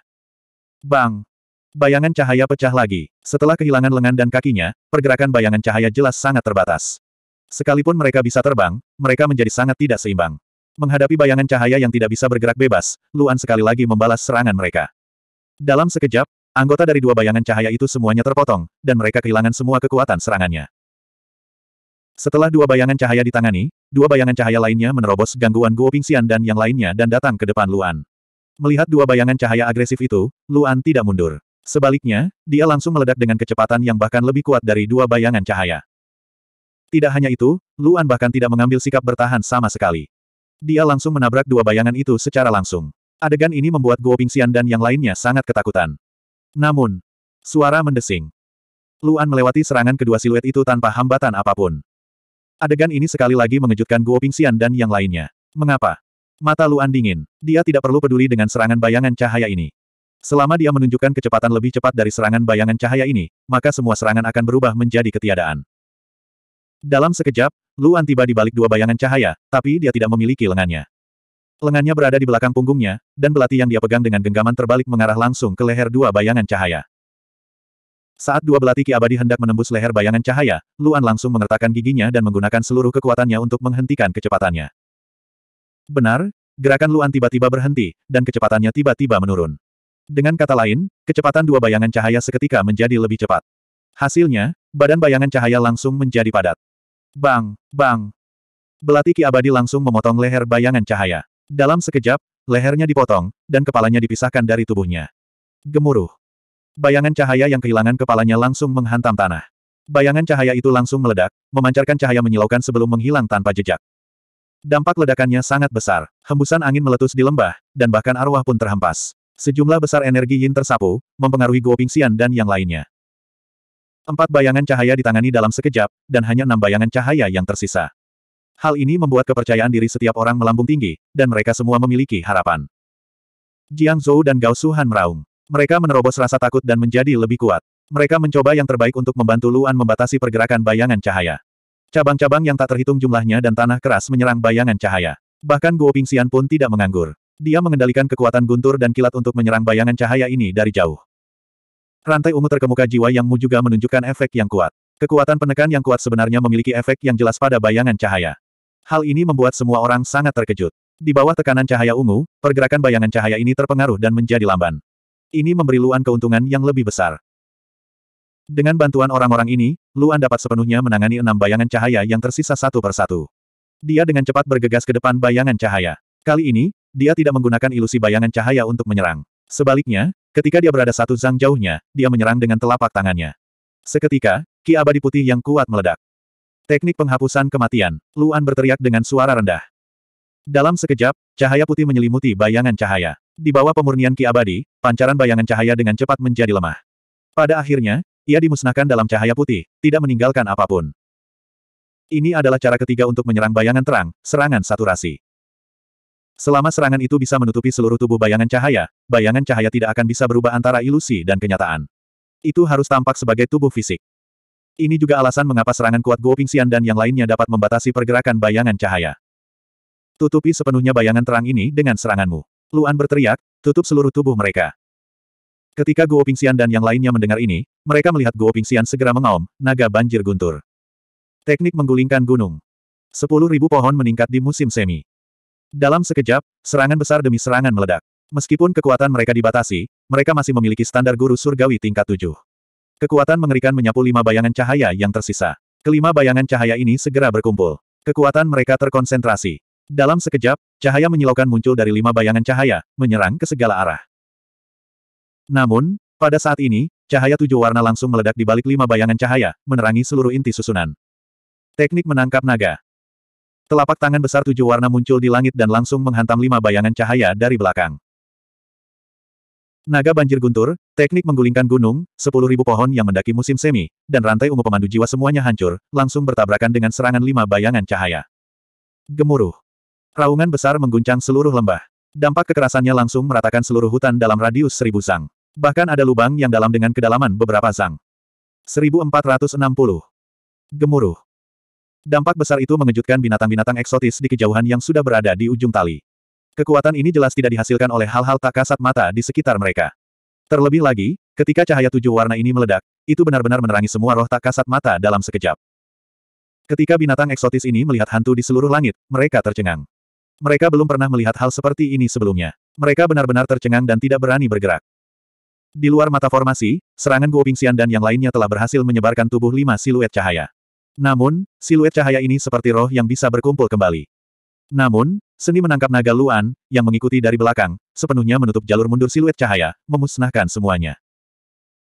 Bang! Bayangan cahaya pecah lagi. Setelah kehilangan lengan dan kakinya, pergerakan bayangan cahaya jelas sangat terbatas. Sekalipun mereka bisa terbang, mereka menjadi sangat tidak seimbang. Menghadapi bayangan cahaya yang tidak bisa bergerak bebas, Luan sekali lagi membalas serangan mereka. Dalam sekejap, Anggota dari dua bayangan cahaya itu semuanya terpotong, dan mereka kehilangan semua kekuatan serangannya. Setelah dua bayangan cahaya ditangani, dua bayangan cahaya lainnya menerobos gangguan Guo Pingxian dan yang lainnya dan datang ke depan Luan. Melihat dua bayangan cahaya agresif itu, Luan tidak mundur. Sebaliknya, dia langsung meledak dengan kecepatan yang bahkan lebih kuat dari dua bayangan cahaya. Tidak hanya itu, Luan bahkan tidak mengambil sikap bertahan sama sekali. Dia langsung menabrak dua bayangan itu secara langsung. Adegan ini membuat Guo Pingxian dan yang lainnya sangat ketakutan. Namun, suara mendesing. Luan melewati serangan kedua siluet itu tanpa hambatan apapun. Adegan ini sekali lagi mengejutkan Guo Pingxian dan yang lainnya. Mengapa? Mata Luan dingin. Dia tidak perlu peduli dengan serangan bayangan cahaya ini. Selama dia menunjukkan kecepatan lebih cepat dari serangan bayangan cahaya ini, maka semua serangan akan berubah menjadi ketiadaan. Dalam sekejap, Luan tiba di balik dua bayangan cahaya, tapi dia tidak memiliki lengannya. Lengannya berada di belakang punggungnya, dan belati yang dia pegang dengan genggaman terbalik mengarah langsung ke leher dua bayangan cahaya. Saat dua belati ki abadi hendak menembus leher bayangan cahaya, Luan langsung mengertakkan giginya dan menggunakan seluruh kekuatannya untuk menghentikan kecepatannya. Benar, gerakan Luan tiba-tiba berhenti, dan kecepatannya tiba-tiba menurun. Dengan kata lain, kecepatan dua bayangan cahaya seketika menjadi lebih cepat. Hasilnya, badan bayangan cahaya langsung menjadi padat. Bang, bang. Belati ki abadi langsung memotong leher bayangan cahaya. Dalam sekejap, lehernya dipotong, dan kepalanya dipisahkan dari tubuhnya. Gemuruh. Bayangan cahaya yang kehilangan kepalanya langsung menghantam tanah. Bayangan cahaya itu langsung meledak, memancarkan cahaya menyilaukan sebelum menghilang tanpa jejak. Dampak ledakannya sangat besar, hembusan angin meletus di lembah, dan bahkan arwah pun terhempas. Sejumlah besar energi yin tersapu, mempengaruhi Guo Pingxian dan yang lainnya. Empat bayangan cahaya ditangani dalam sekejap, dan hanya enam bayangan cahaya yang tersisa. Hal ini membuat kepercayaan diri setiap orang melambung tinggi, dan mereka semua memiliki harapan. Jiang Zhou dan Gao Suhan meraung. Mereka menerobos rasa takut dan menjadi lebih kuat. Mereka mencoba yang terbaik untuk membantu Luan membatasi pergerakan bayangan cahaya. Cabang-cabang yang tak terhitung jumlahnya dan tanah keras menyerang bayangan cahaya. Bahkan Guo Pingxian pun tidak menganggur. Dia mengendalikan kekuatan guntur dan kilat untuk menyerang bayangan cahaya ini dari jauh. Rantai ungu terkemuka jiwa yang mu juga menunjukkan efek yang kuat. Kekuatan penekan yang kuat sebenarnya memiliki efek yang jelas pada bayangan cahaya. Hal ini membuat semua orang sangat terkejut. Di bawah tekanan cahaya ungu, pergerakan bayangan cahaya ini terpengaruh dan menjadi lamban. Ini memberi Luan keuntungan yang lebih besar. Dengan bantuan orang-orang ini, Luan dapat sepenuhnya menangani enam bayangan cahaya yang tersisa satu persatu. Dia dengan cepat bergegas ke depan bayangan cahaya. Kali ini, dia tidak menggunakan ilusi bayangan cahaya untuk menyerang. Sebaliknya, ketika dia berada satu zang jauhnya, dia menyerang dengan telapak tangannya. Seketika, ki abadi putih yang kuat meledak. Teknik penghapusan kematian. Luan berteriak dengan suara rendah. Dalam sekejap, cahaya putih menyelimuti bayangan cahaya. Di bawah pemurnian Ki Abadi, pancaran bayangan cahaya dengan cepat menjadi lemah. Pada akhirnya, ia dimusnahkan dalam cahaya putih, tidak meninggalkan apapun. Ini adalah cara ketiga untuk menyerang bayangan terang, serangan saturasi. Selama serangan itu bisa menutupi seluruh tubuh bayangan cahaya, bayangan cahaya tidak akan bisa berubah antara ilusi dan kenyataan. Itu harus tampak sebagai tubuh fisik. Ini juga alasan mengapa serangan kuat Guo Pingxian dan yang lainnya dapat membatasi pergerakan bayangan cahaya. Tutupi sepenuhnya bayangan terang ini dengan seranganmu. Luan berteriak, tutup seluruh tubuh mereka. Ketika Guo Pingxian dan yang lainnya mendengar ini, mereka melihat Guo Pingxian segera mengaum, naga banjir guntur. Teknik menggulingkan gunung. Sepuluh ribu pohon meningkat di musim semi. Dalam sekejap, serangan besar demi serangan meledak. Meskipun kekuatan mereka dibatasi, mereka masih memiliki standar guru surgawi tingkat tujuh. Kekuatan mengerikan menyapu lima bayangan cahaya yang tersisa. Kelima bayangan cahaya ini segera berkumpul. Kekuatan mereka terkonsentrasi. Dalam sekejap, cahaya menyilaukan muncul dari lima bayangan cahaya, menyerang ke segala arah. Namun, pada saat ini, cahaya tujuh warna langsung meledak di balik lima bayangan cahaya, menerangi seluruh inti susunan. Teknik menangkap naga. Telapak tangan besar tujuh warna muncul di langit dan langsung menghantam lima bayangan cahaya dari belakang. Naga banjir guntur, teknik menggulingkan gunung, 10.000 pohon yang mendaki musim semi, dan rantai ungu pemandu jiwa semuanya hancur, langsung bertabrakan dengan serangan lima bayangan cahaya. Gemuruh. Raungan besar mengguncang seluruh lembah. Dampak kekerasannya langsung meratakan seluruh hutan dalam radius seribu sang. Bahkan ada lubang yang dalam dengan kedalaman beberapa sang. 1460. Gemuruh. Dampak besar itu mengejutkan binatang-binatang eksotis di kejauhan yang sudah berada di ujung tali. Kekuatan ini jelas tidak dihasilkan oleh hal-hal tak kasat mata di sekitar mereka. Terlebih lagi, ketika cahaya tujuh warna ini meledak, itu benar-benar menerangi semua roh tak kasat mata dalam sekejap. Ketika binatang eksotis ini melihat hantu di seluruh langit, mereka tercengang. Mereka belum pernah melihat hal seperti ini sebelumnya. Mereka benar-benar tercengang dan tidak berani bergerak. Di luar mata formasi, serangan Guo Pingxian dan yang lainnya telah berhasil menyebarkan tubuh lima siluet cahaya. Namun, siluet cahaya ini seperti roh yang bisa berkumpul kembali. Namun, seni menangkap naga Luan, yang mengikuti dari belakang, sepenuhnya menutup jalur mundur siluet cahaya, memusnahkan semuanya.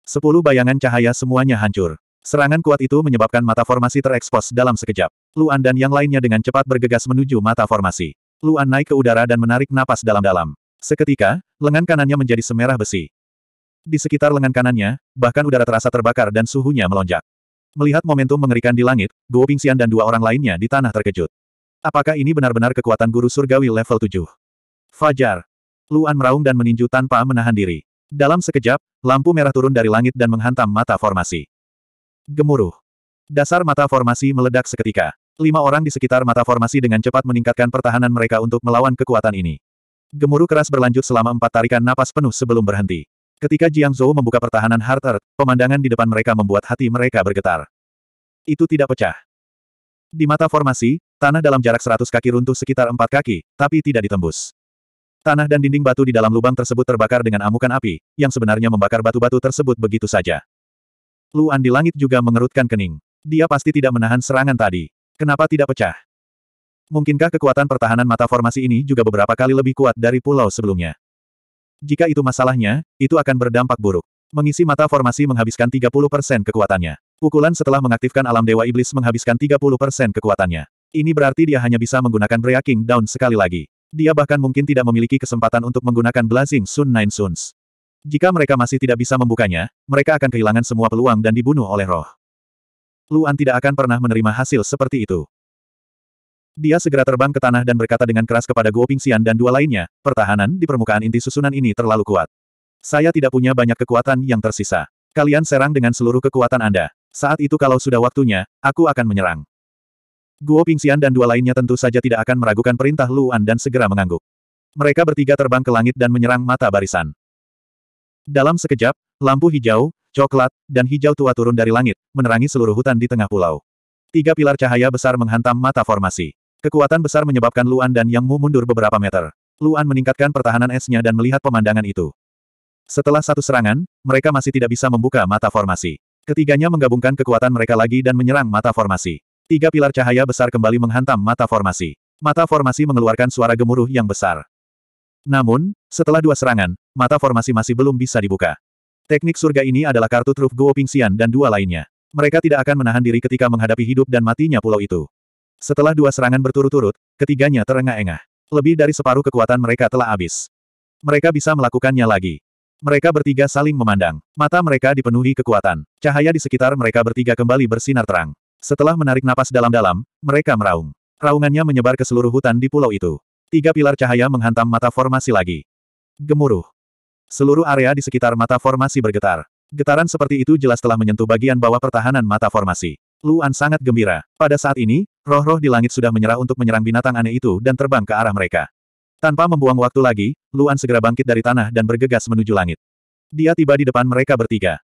Sepuluh bayangan cahaya semuanya hancur. Serangan kuat itu menyebabkan mata formasi terekspos dalam sekejap. Luan dan yang lainnya dengan cepat bergegas menuju mata formasi. Luan naik ke udara dan menarik napas dalam-dalam. Seketika, lengan kanannya menjadi semerah besi. Di sekitar lengan kanannya, bahkan udara terasa terbakar dan suhunya melonjak. Melihat momentum mengerikan di langit, Guo Pingxian dan dua orang lainnya di tanah terkejut. Apakah ini benar-benar kekuatan guru surgawi level 7? Fajar. Luan meraung dan meninju tanpa menahan diri. Dalam sekejap, lampu merah turun dari langit dan menghantam mata formasi. Gemuruh. Dasar mata formasi meledak seketika. Lima orang di sekitar mata formasi dengan cepat meningkatkan pertahanan mereka untuk melawan kekuatan ini. Gemuruh keras berlanjut selama empat tarikan napas penuh sebelum berhenti. Ketika Jiang Zhou membuka pertahanan Heart pemandangan di depan mereka membuat hati mereka bergetar. Itu tidak pecah. Di mata formasi, Tanah dalam jarak 100 kaki runtuh sekitar 4 kaki, tapi tidak ditembus. Tanah dan dinding batu di dalam lubang tersebut terbakar dengan amukan api, yang sebenarnya membakar batu-batu tersebut begitu saja. Luan di langit juga mengerutkan kening. Dia pasti tidak menahan serangan tadi. Kenapa tidak pecah? Mungkinkah kekuatan pertahanan mata formasi ini juga beberapa kali lebih kuat dari pulau sebelumnya? Jika itu masalahnya, itu akan berdampak buruk. Mengisi mata formasi menghabiskan 30% kekuatannya. Pukulan setelah mengaktifkan alam dewa iblis menghabiskan 30% kekuatannya. Ini berarti dia hanya bisa menggunakan Breaking Down sekali lagi. Dia bahkan mungkin tidak memiliki kesempatan untuk menggunakan Blazing Sun Nine Suns. Jika mereka masih tidak bisa membukanya, mereka akan kehilangan semua peluang dan dibunuh oleh roh. Luan tidak akan pernah menerima hasil seperti itu. Dia segera terbang ke tanah dan berkata dengan keras kepada Guo Pingxian dan dua lainnya, pertahanan di permukaan inti susunan ini terlalu kuat. Saya tidak punya banyak kekuatan yang tersisa. Kalian serang dengan seluruh kekuatan Anda. Saat itu kalau sudah waktunya, aku akan menyerang. Guo Pingxian dan dua lainnya tentu saja tidak akan meragukan perintah Luan dan segera mengangguk. Mereka bertiga terbang ke langit dan menyerang mata barisan. Dalam sekejap, lampu hijau, coklat, dan hijau tua turun dari langit, menerangi seluruh hutan di tengah pulau. Tiga pilar cahaya besar menghantam mata formasi. Kekuatan besar menyebabkan Luan dan Yang Mu mundur beberapa meter. Luan meningkatkan pertahanan esnya dan melihat pemandangan itu. Setelah satu serangan, mereka masih tidak bisa membuka mata formasi. Ketiganya menggabungkan kekuatan mereka lagi dan menyerang mata formasi. Tiga pilar cahaya besar kembali menghantam mata formasi. Mata formasi mengeluarkan suara gemuruh yang besar. Namun, setelah dua serangan, mata formasi masih belum bisa dibuka. Teknik surga ini adalah kartu truf Guo Pingxian dan dua lainnya. Mereka tidak akan menahan diri ketika menghadapi hidup dan matinya pulau itu. Setelah dua serangan berturut-turut, ketiganya terengah-engah. Lebih dari separuh kekuatan mereka telah habis. Mereka bisa melakukannya lagi. Mereka bertiga saling memandang. Mata mereka dipenuhi kekuatan. Cahaya di sekitar mereka bertiga kembali bersinar terang. Setelah menarik napas dalam-dalam, mereka meraung. Raungannya menyebar ke seluruh hutan di pulau itu. Tiga pilar cahaya menghantam mata formasi lagi. Gemuruh. Seluruh area di sekitar mata formasi bergetar. Getaran seperti itu jelas telah menyentuh bagian bawah pertahanan mata formasi. Luan sangat gembira. Pada saat ini, roh-roh di langit sudah menyerah untuk menyerang binatang aneh itu dan terbang ke arah mereka. Tanpa membuang waktu lagi, Luan segera bangkit dari tanah dan bergegas menuju langit. Dia tiba di depan mereka bertiga.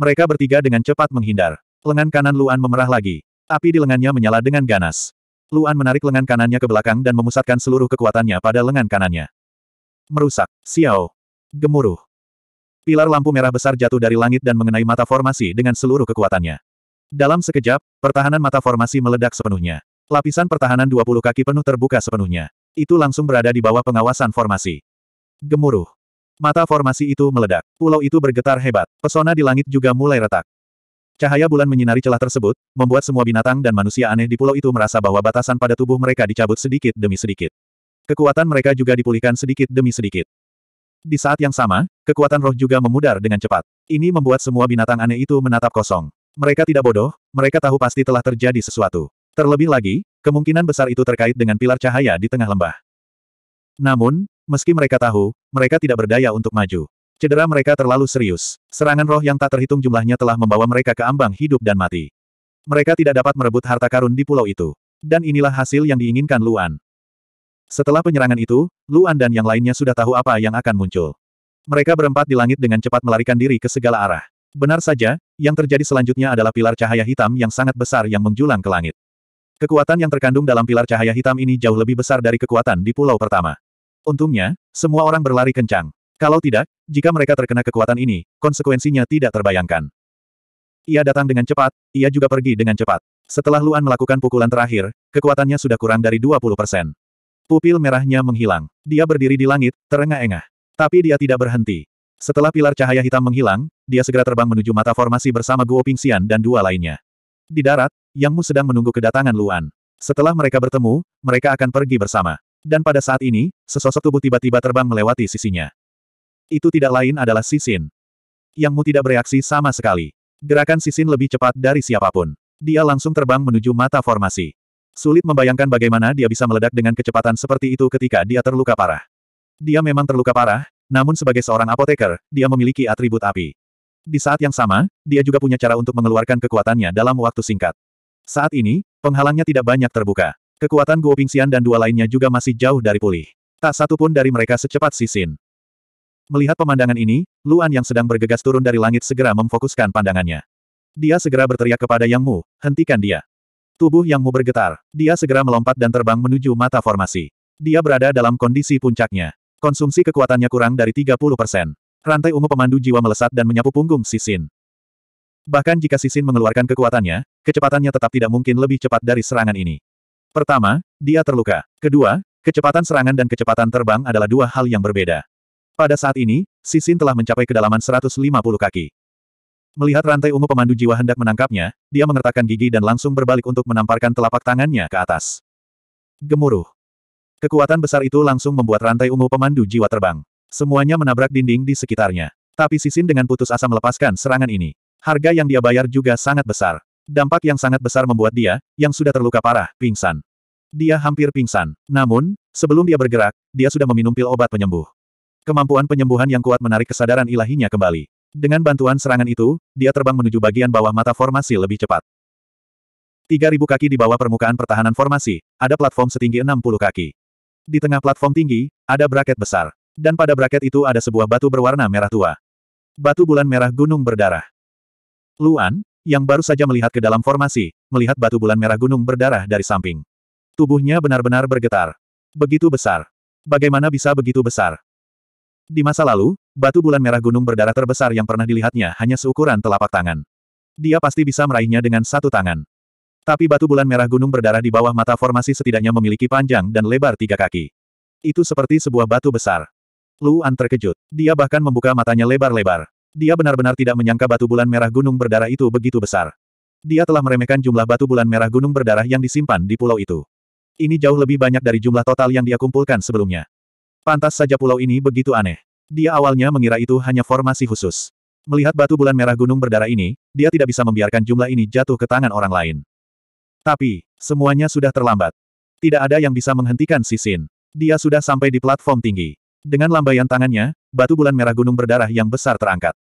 Mereka bertiga dengan cepat menghindar. Lengan kanan Luan memerah lagi. Api di lengannya menyala dengan ganas. Luan menarik lengan kanannya ke belakang dan memusatkan seluruh kekuatannya pada lengan kanannya. Merusak. Xiao. Gemuruh. Pilar lampu merah besar jatuh dari langit dan mengenai mata formasi dengan seluruh kekuatannya. Dalam sekejap, pertahanan mata formasi meledak sepenuhnya. Lapisan pertahanan 20 kaki penuh terbuka sepenuhnya. Itu langsung berada di bawah pengawasan formasi. Gemuruh. Mata formasi itu meledak. Pulau itu bergetar hebat. Pesona di langit juga mulai retak. Cahaya bulan menyinari celah tersebut, membuat semua binatang dan manusia aneh di pulau itu merasa bahwa batasan pada tubuh mereka dicabut sedikit demi sedikit. Kekuatan mereka juga dipulihkan sedikit demi sedikit. Di saat yang sama, kekuatan roh juga memudar dengan cepat. Ini membuat semua binatang aneh itu menatap kosong. Mereka tidak bodoh, mereka tahu pasti telah terjadi sesuatu. Terlebih lagi, kemungkinan besar itu terkait dengan pilar cahaya di tengah lembah. Namun, meski mereka tahu, mereka tidak berdaya untuk maju. Cedera mereka terlalu serius. Serangan roh yang tak terhitung jumlahnya telah membawa mereka ke ambang hidup dan mati. Mereka tidak dapat merebut harta karun di pulau itu. Dan inilah hasil yang diinginkan Luan. Setelah penyerangan itu, Luan dan yang lainnya sudah tahu apa yang akan muncul. Mereka berempat di langit dengan cepat melarikan diri ke segala arah. Benar saja, yang terjadi selanjutnya adalah pilar cahaya hitam yang sangat besar yang menjulang ke langit. Kekuatan yang terkandung dalam pilar cahaya hitam ini jauh lebih besar dari kekuatan di pulau pertama. Untungnya, semua orang berlari kencang. Kalau tidak, jika mereka terkena kekuatan ini, konsekuensinya tidak terbayangkan. Ia datang dengan cepat, ia juga pergi dengan cepat. Setelah Luan melakukan pukulan terakhir, kekuatannya sudah kurang dari 20 persen. Pupil merahnya menghilang. Dia berdiri di langit, terengah-engah. Tapi dia tidak berhenti. Setelah pilar cahaya hitam menghilang, dia segera terbang menuju mata formasi bersama Guo Pingxian dan dua lainnya. Di darat, Yang Mu sedang menunggu kedatangan Luan. Setelah mereka bertemu, mereka akan pergi bersama. Dan pada saat ini, sesosok tubuh tiba-tiba terbang melewati sisinya. Itu tidak lain adalah Sisin. Yang Mu tidak bereaksi sama sekali. Gerakan Sisin lebih cepat dari siapapun. Dia langsung terbang menuju mata formasi. Sulit membayangkan bagaimana dia bisa meledak dengan kecepatan seperti itu ketika dia terluka parah. Dia memang terluka parah, namun sebagai seorang apoteker, dia memiliki atribut api. Di saat yang sama, dia juga punya cara untuk mengeluarkan kekuatannya dalam waktu singkat. Saat ini, penghalangnya tidak banyak terbuka. Kekuatan Guo Pingxian dan dua lainnya juga masih jauh dari pulih. Tak satu pun dari mereka secepat Sisin. Melihat pemandangan ini, Luan yang sedang bergegas turun dari langit segera memfokuskan pandangannya. Dia segera berteriak kepada Yang Mu, hentikan dia. Tubuh Yang Mu bergetar, dia segera melompat dan terbang menuju mata formasi. Dia berada dalam kondisi puncaknya. Konsumsi kekuatannya kurang dari 30 persen. Rantai ungu pemandu jiwa melesat dan menyapu punggung Sisin. Bahkan jika Sisin mengeluarkan kekuatannya, kecepatannya tetap tidak mungkin lebih cepat dari serangan ini. Pertama, dia terluka. Kedua, kecepatan serangan dan kecepatan terbang adalah dua hal yang berbeda. Pada saat ini, Sisin telah mencapai kedalaman 150 kaki. Melihat rantai ungu pemandu jiwa hendak menangkapnya, dia mengertakkan gigi dan langsung berbalik untuk menamparkan telapak tangannya ke atas. Gemuruh. Kekuatan besar itu langsung membuat rantai ungu pemandu jiwa terbang. Semuanya menabrak dinding di sekitarnya. Tapi Sisin dengan putus asa melepaskan serangan ini. Harga yang dia bayar juga sangat besar. Dampak yang sangat besar membuat dia, yang sudah terluka parah, pingsan. Dia hampir pingsan. Namun, sebelum dia bergerak, dia sudah meminum pil obat penyembuh. Kemampuan penyembuhan yang kuat menarik kesadaran ilahinya kembali. Dengan bantuan serangan itu, dia terbang menuju bagian bawah mata formasi lebih cepat. 3.000 kaki di bawah permukaan pertahanan formasi, ada platform setinggi 60 kaki. Di tengah platform tinggi, ada braket besar. Dan pada braket itu ada sebuah batu berwarna merah tua. Batu bulan merah gunung berdarah. Luan, yang baru saja melihat ke dalam formasi, melihat batu bulan merah gunung berdarah dari samping. Tubuhnya benar-benar bergetar. Begitu besar. Bagaimana bisa begitu besar? Di masa lalu, batu bulan merah gunung berdarah terbesar yang pernah dilihatnya hanya seukuran telapak tangan. Dia pasti bisa meraihnya dengan satu tangan. Tapi batu bulan merah gunung berdarah di bawah mata formasi setidaknya memiliki panjang dan lebar tiga kaki. Itu seperti sebuah batu besar. Luan terkejut. Dia bahkan membuka matanya lebar-lebar. Dia benar-benar tidak menyangka batu bulan merah gunung berdarah itu begitu besar. Dia telah meremehkan jumlah batu bulan merah gunung berdarah yang disimpan di pulau itu. Ini jauh lebih banyak dari jumlah total yang dia kumpulkan sebelumnya. Pantas saja pulau ini begitu aneh. Dia awalnya mengira itu hanya formasi khusus. Melihat batu bulan merah gunung berdarah ini, dia tidak bisa membiarkan jumlah ini jatuh ke tangan orang lain. Tapi, semuanya sudah terlambat. Tidak ada yang bisa menghentikan Sisin. Dia sudah sampai di platform tinggi. Dengan lambaian tangannya, batu bulan merah gunung berdarah yang besar terangkat.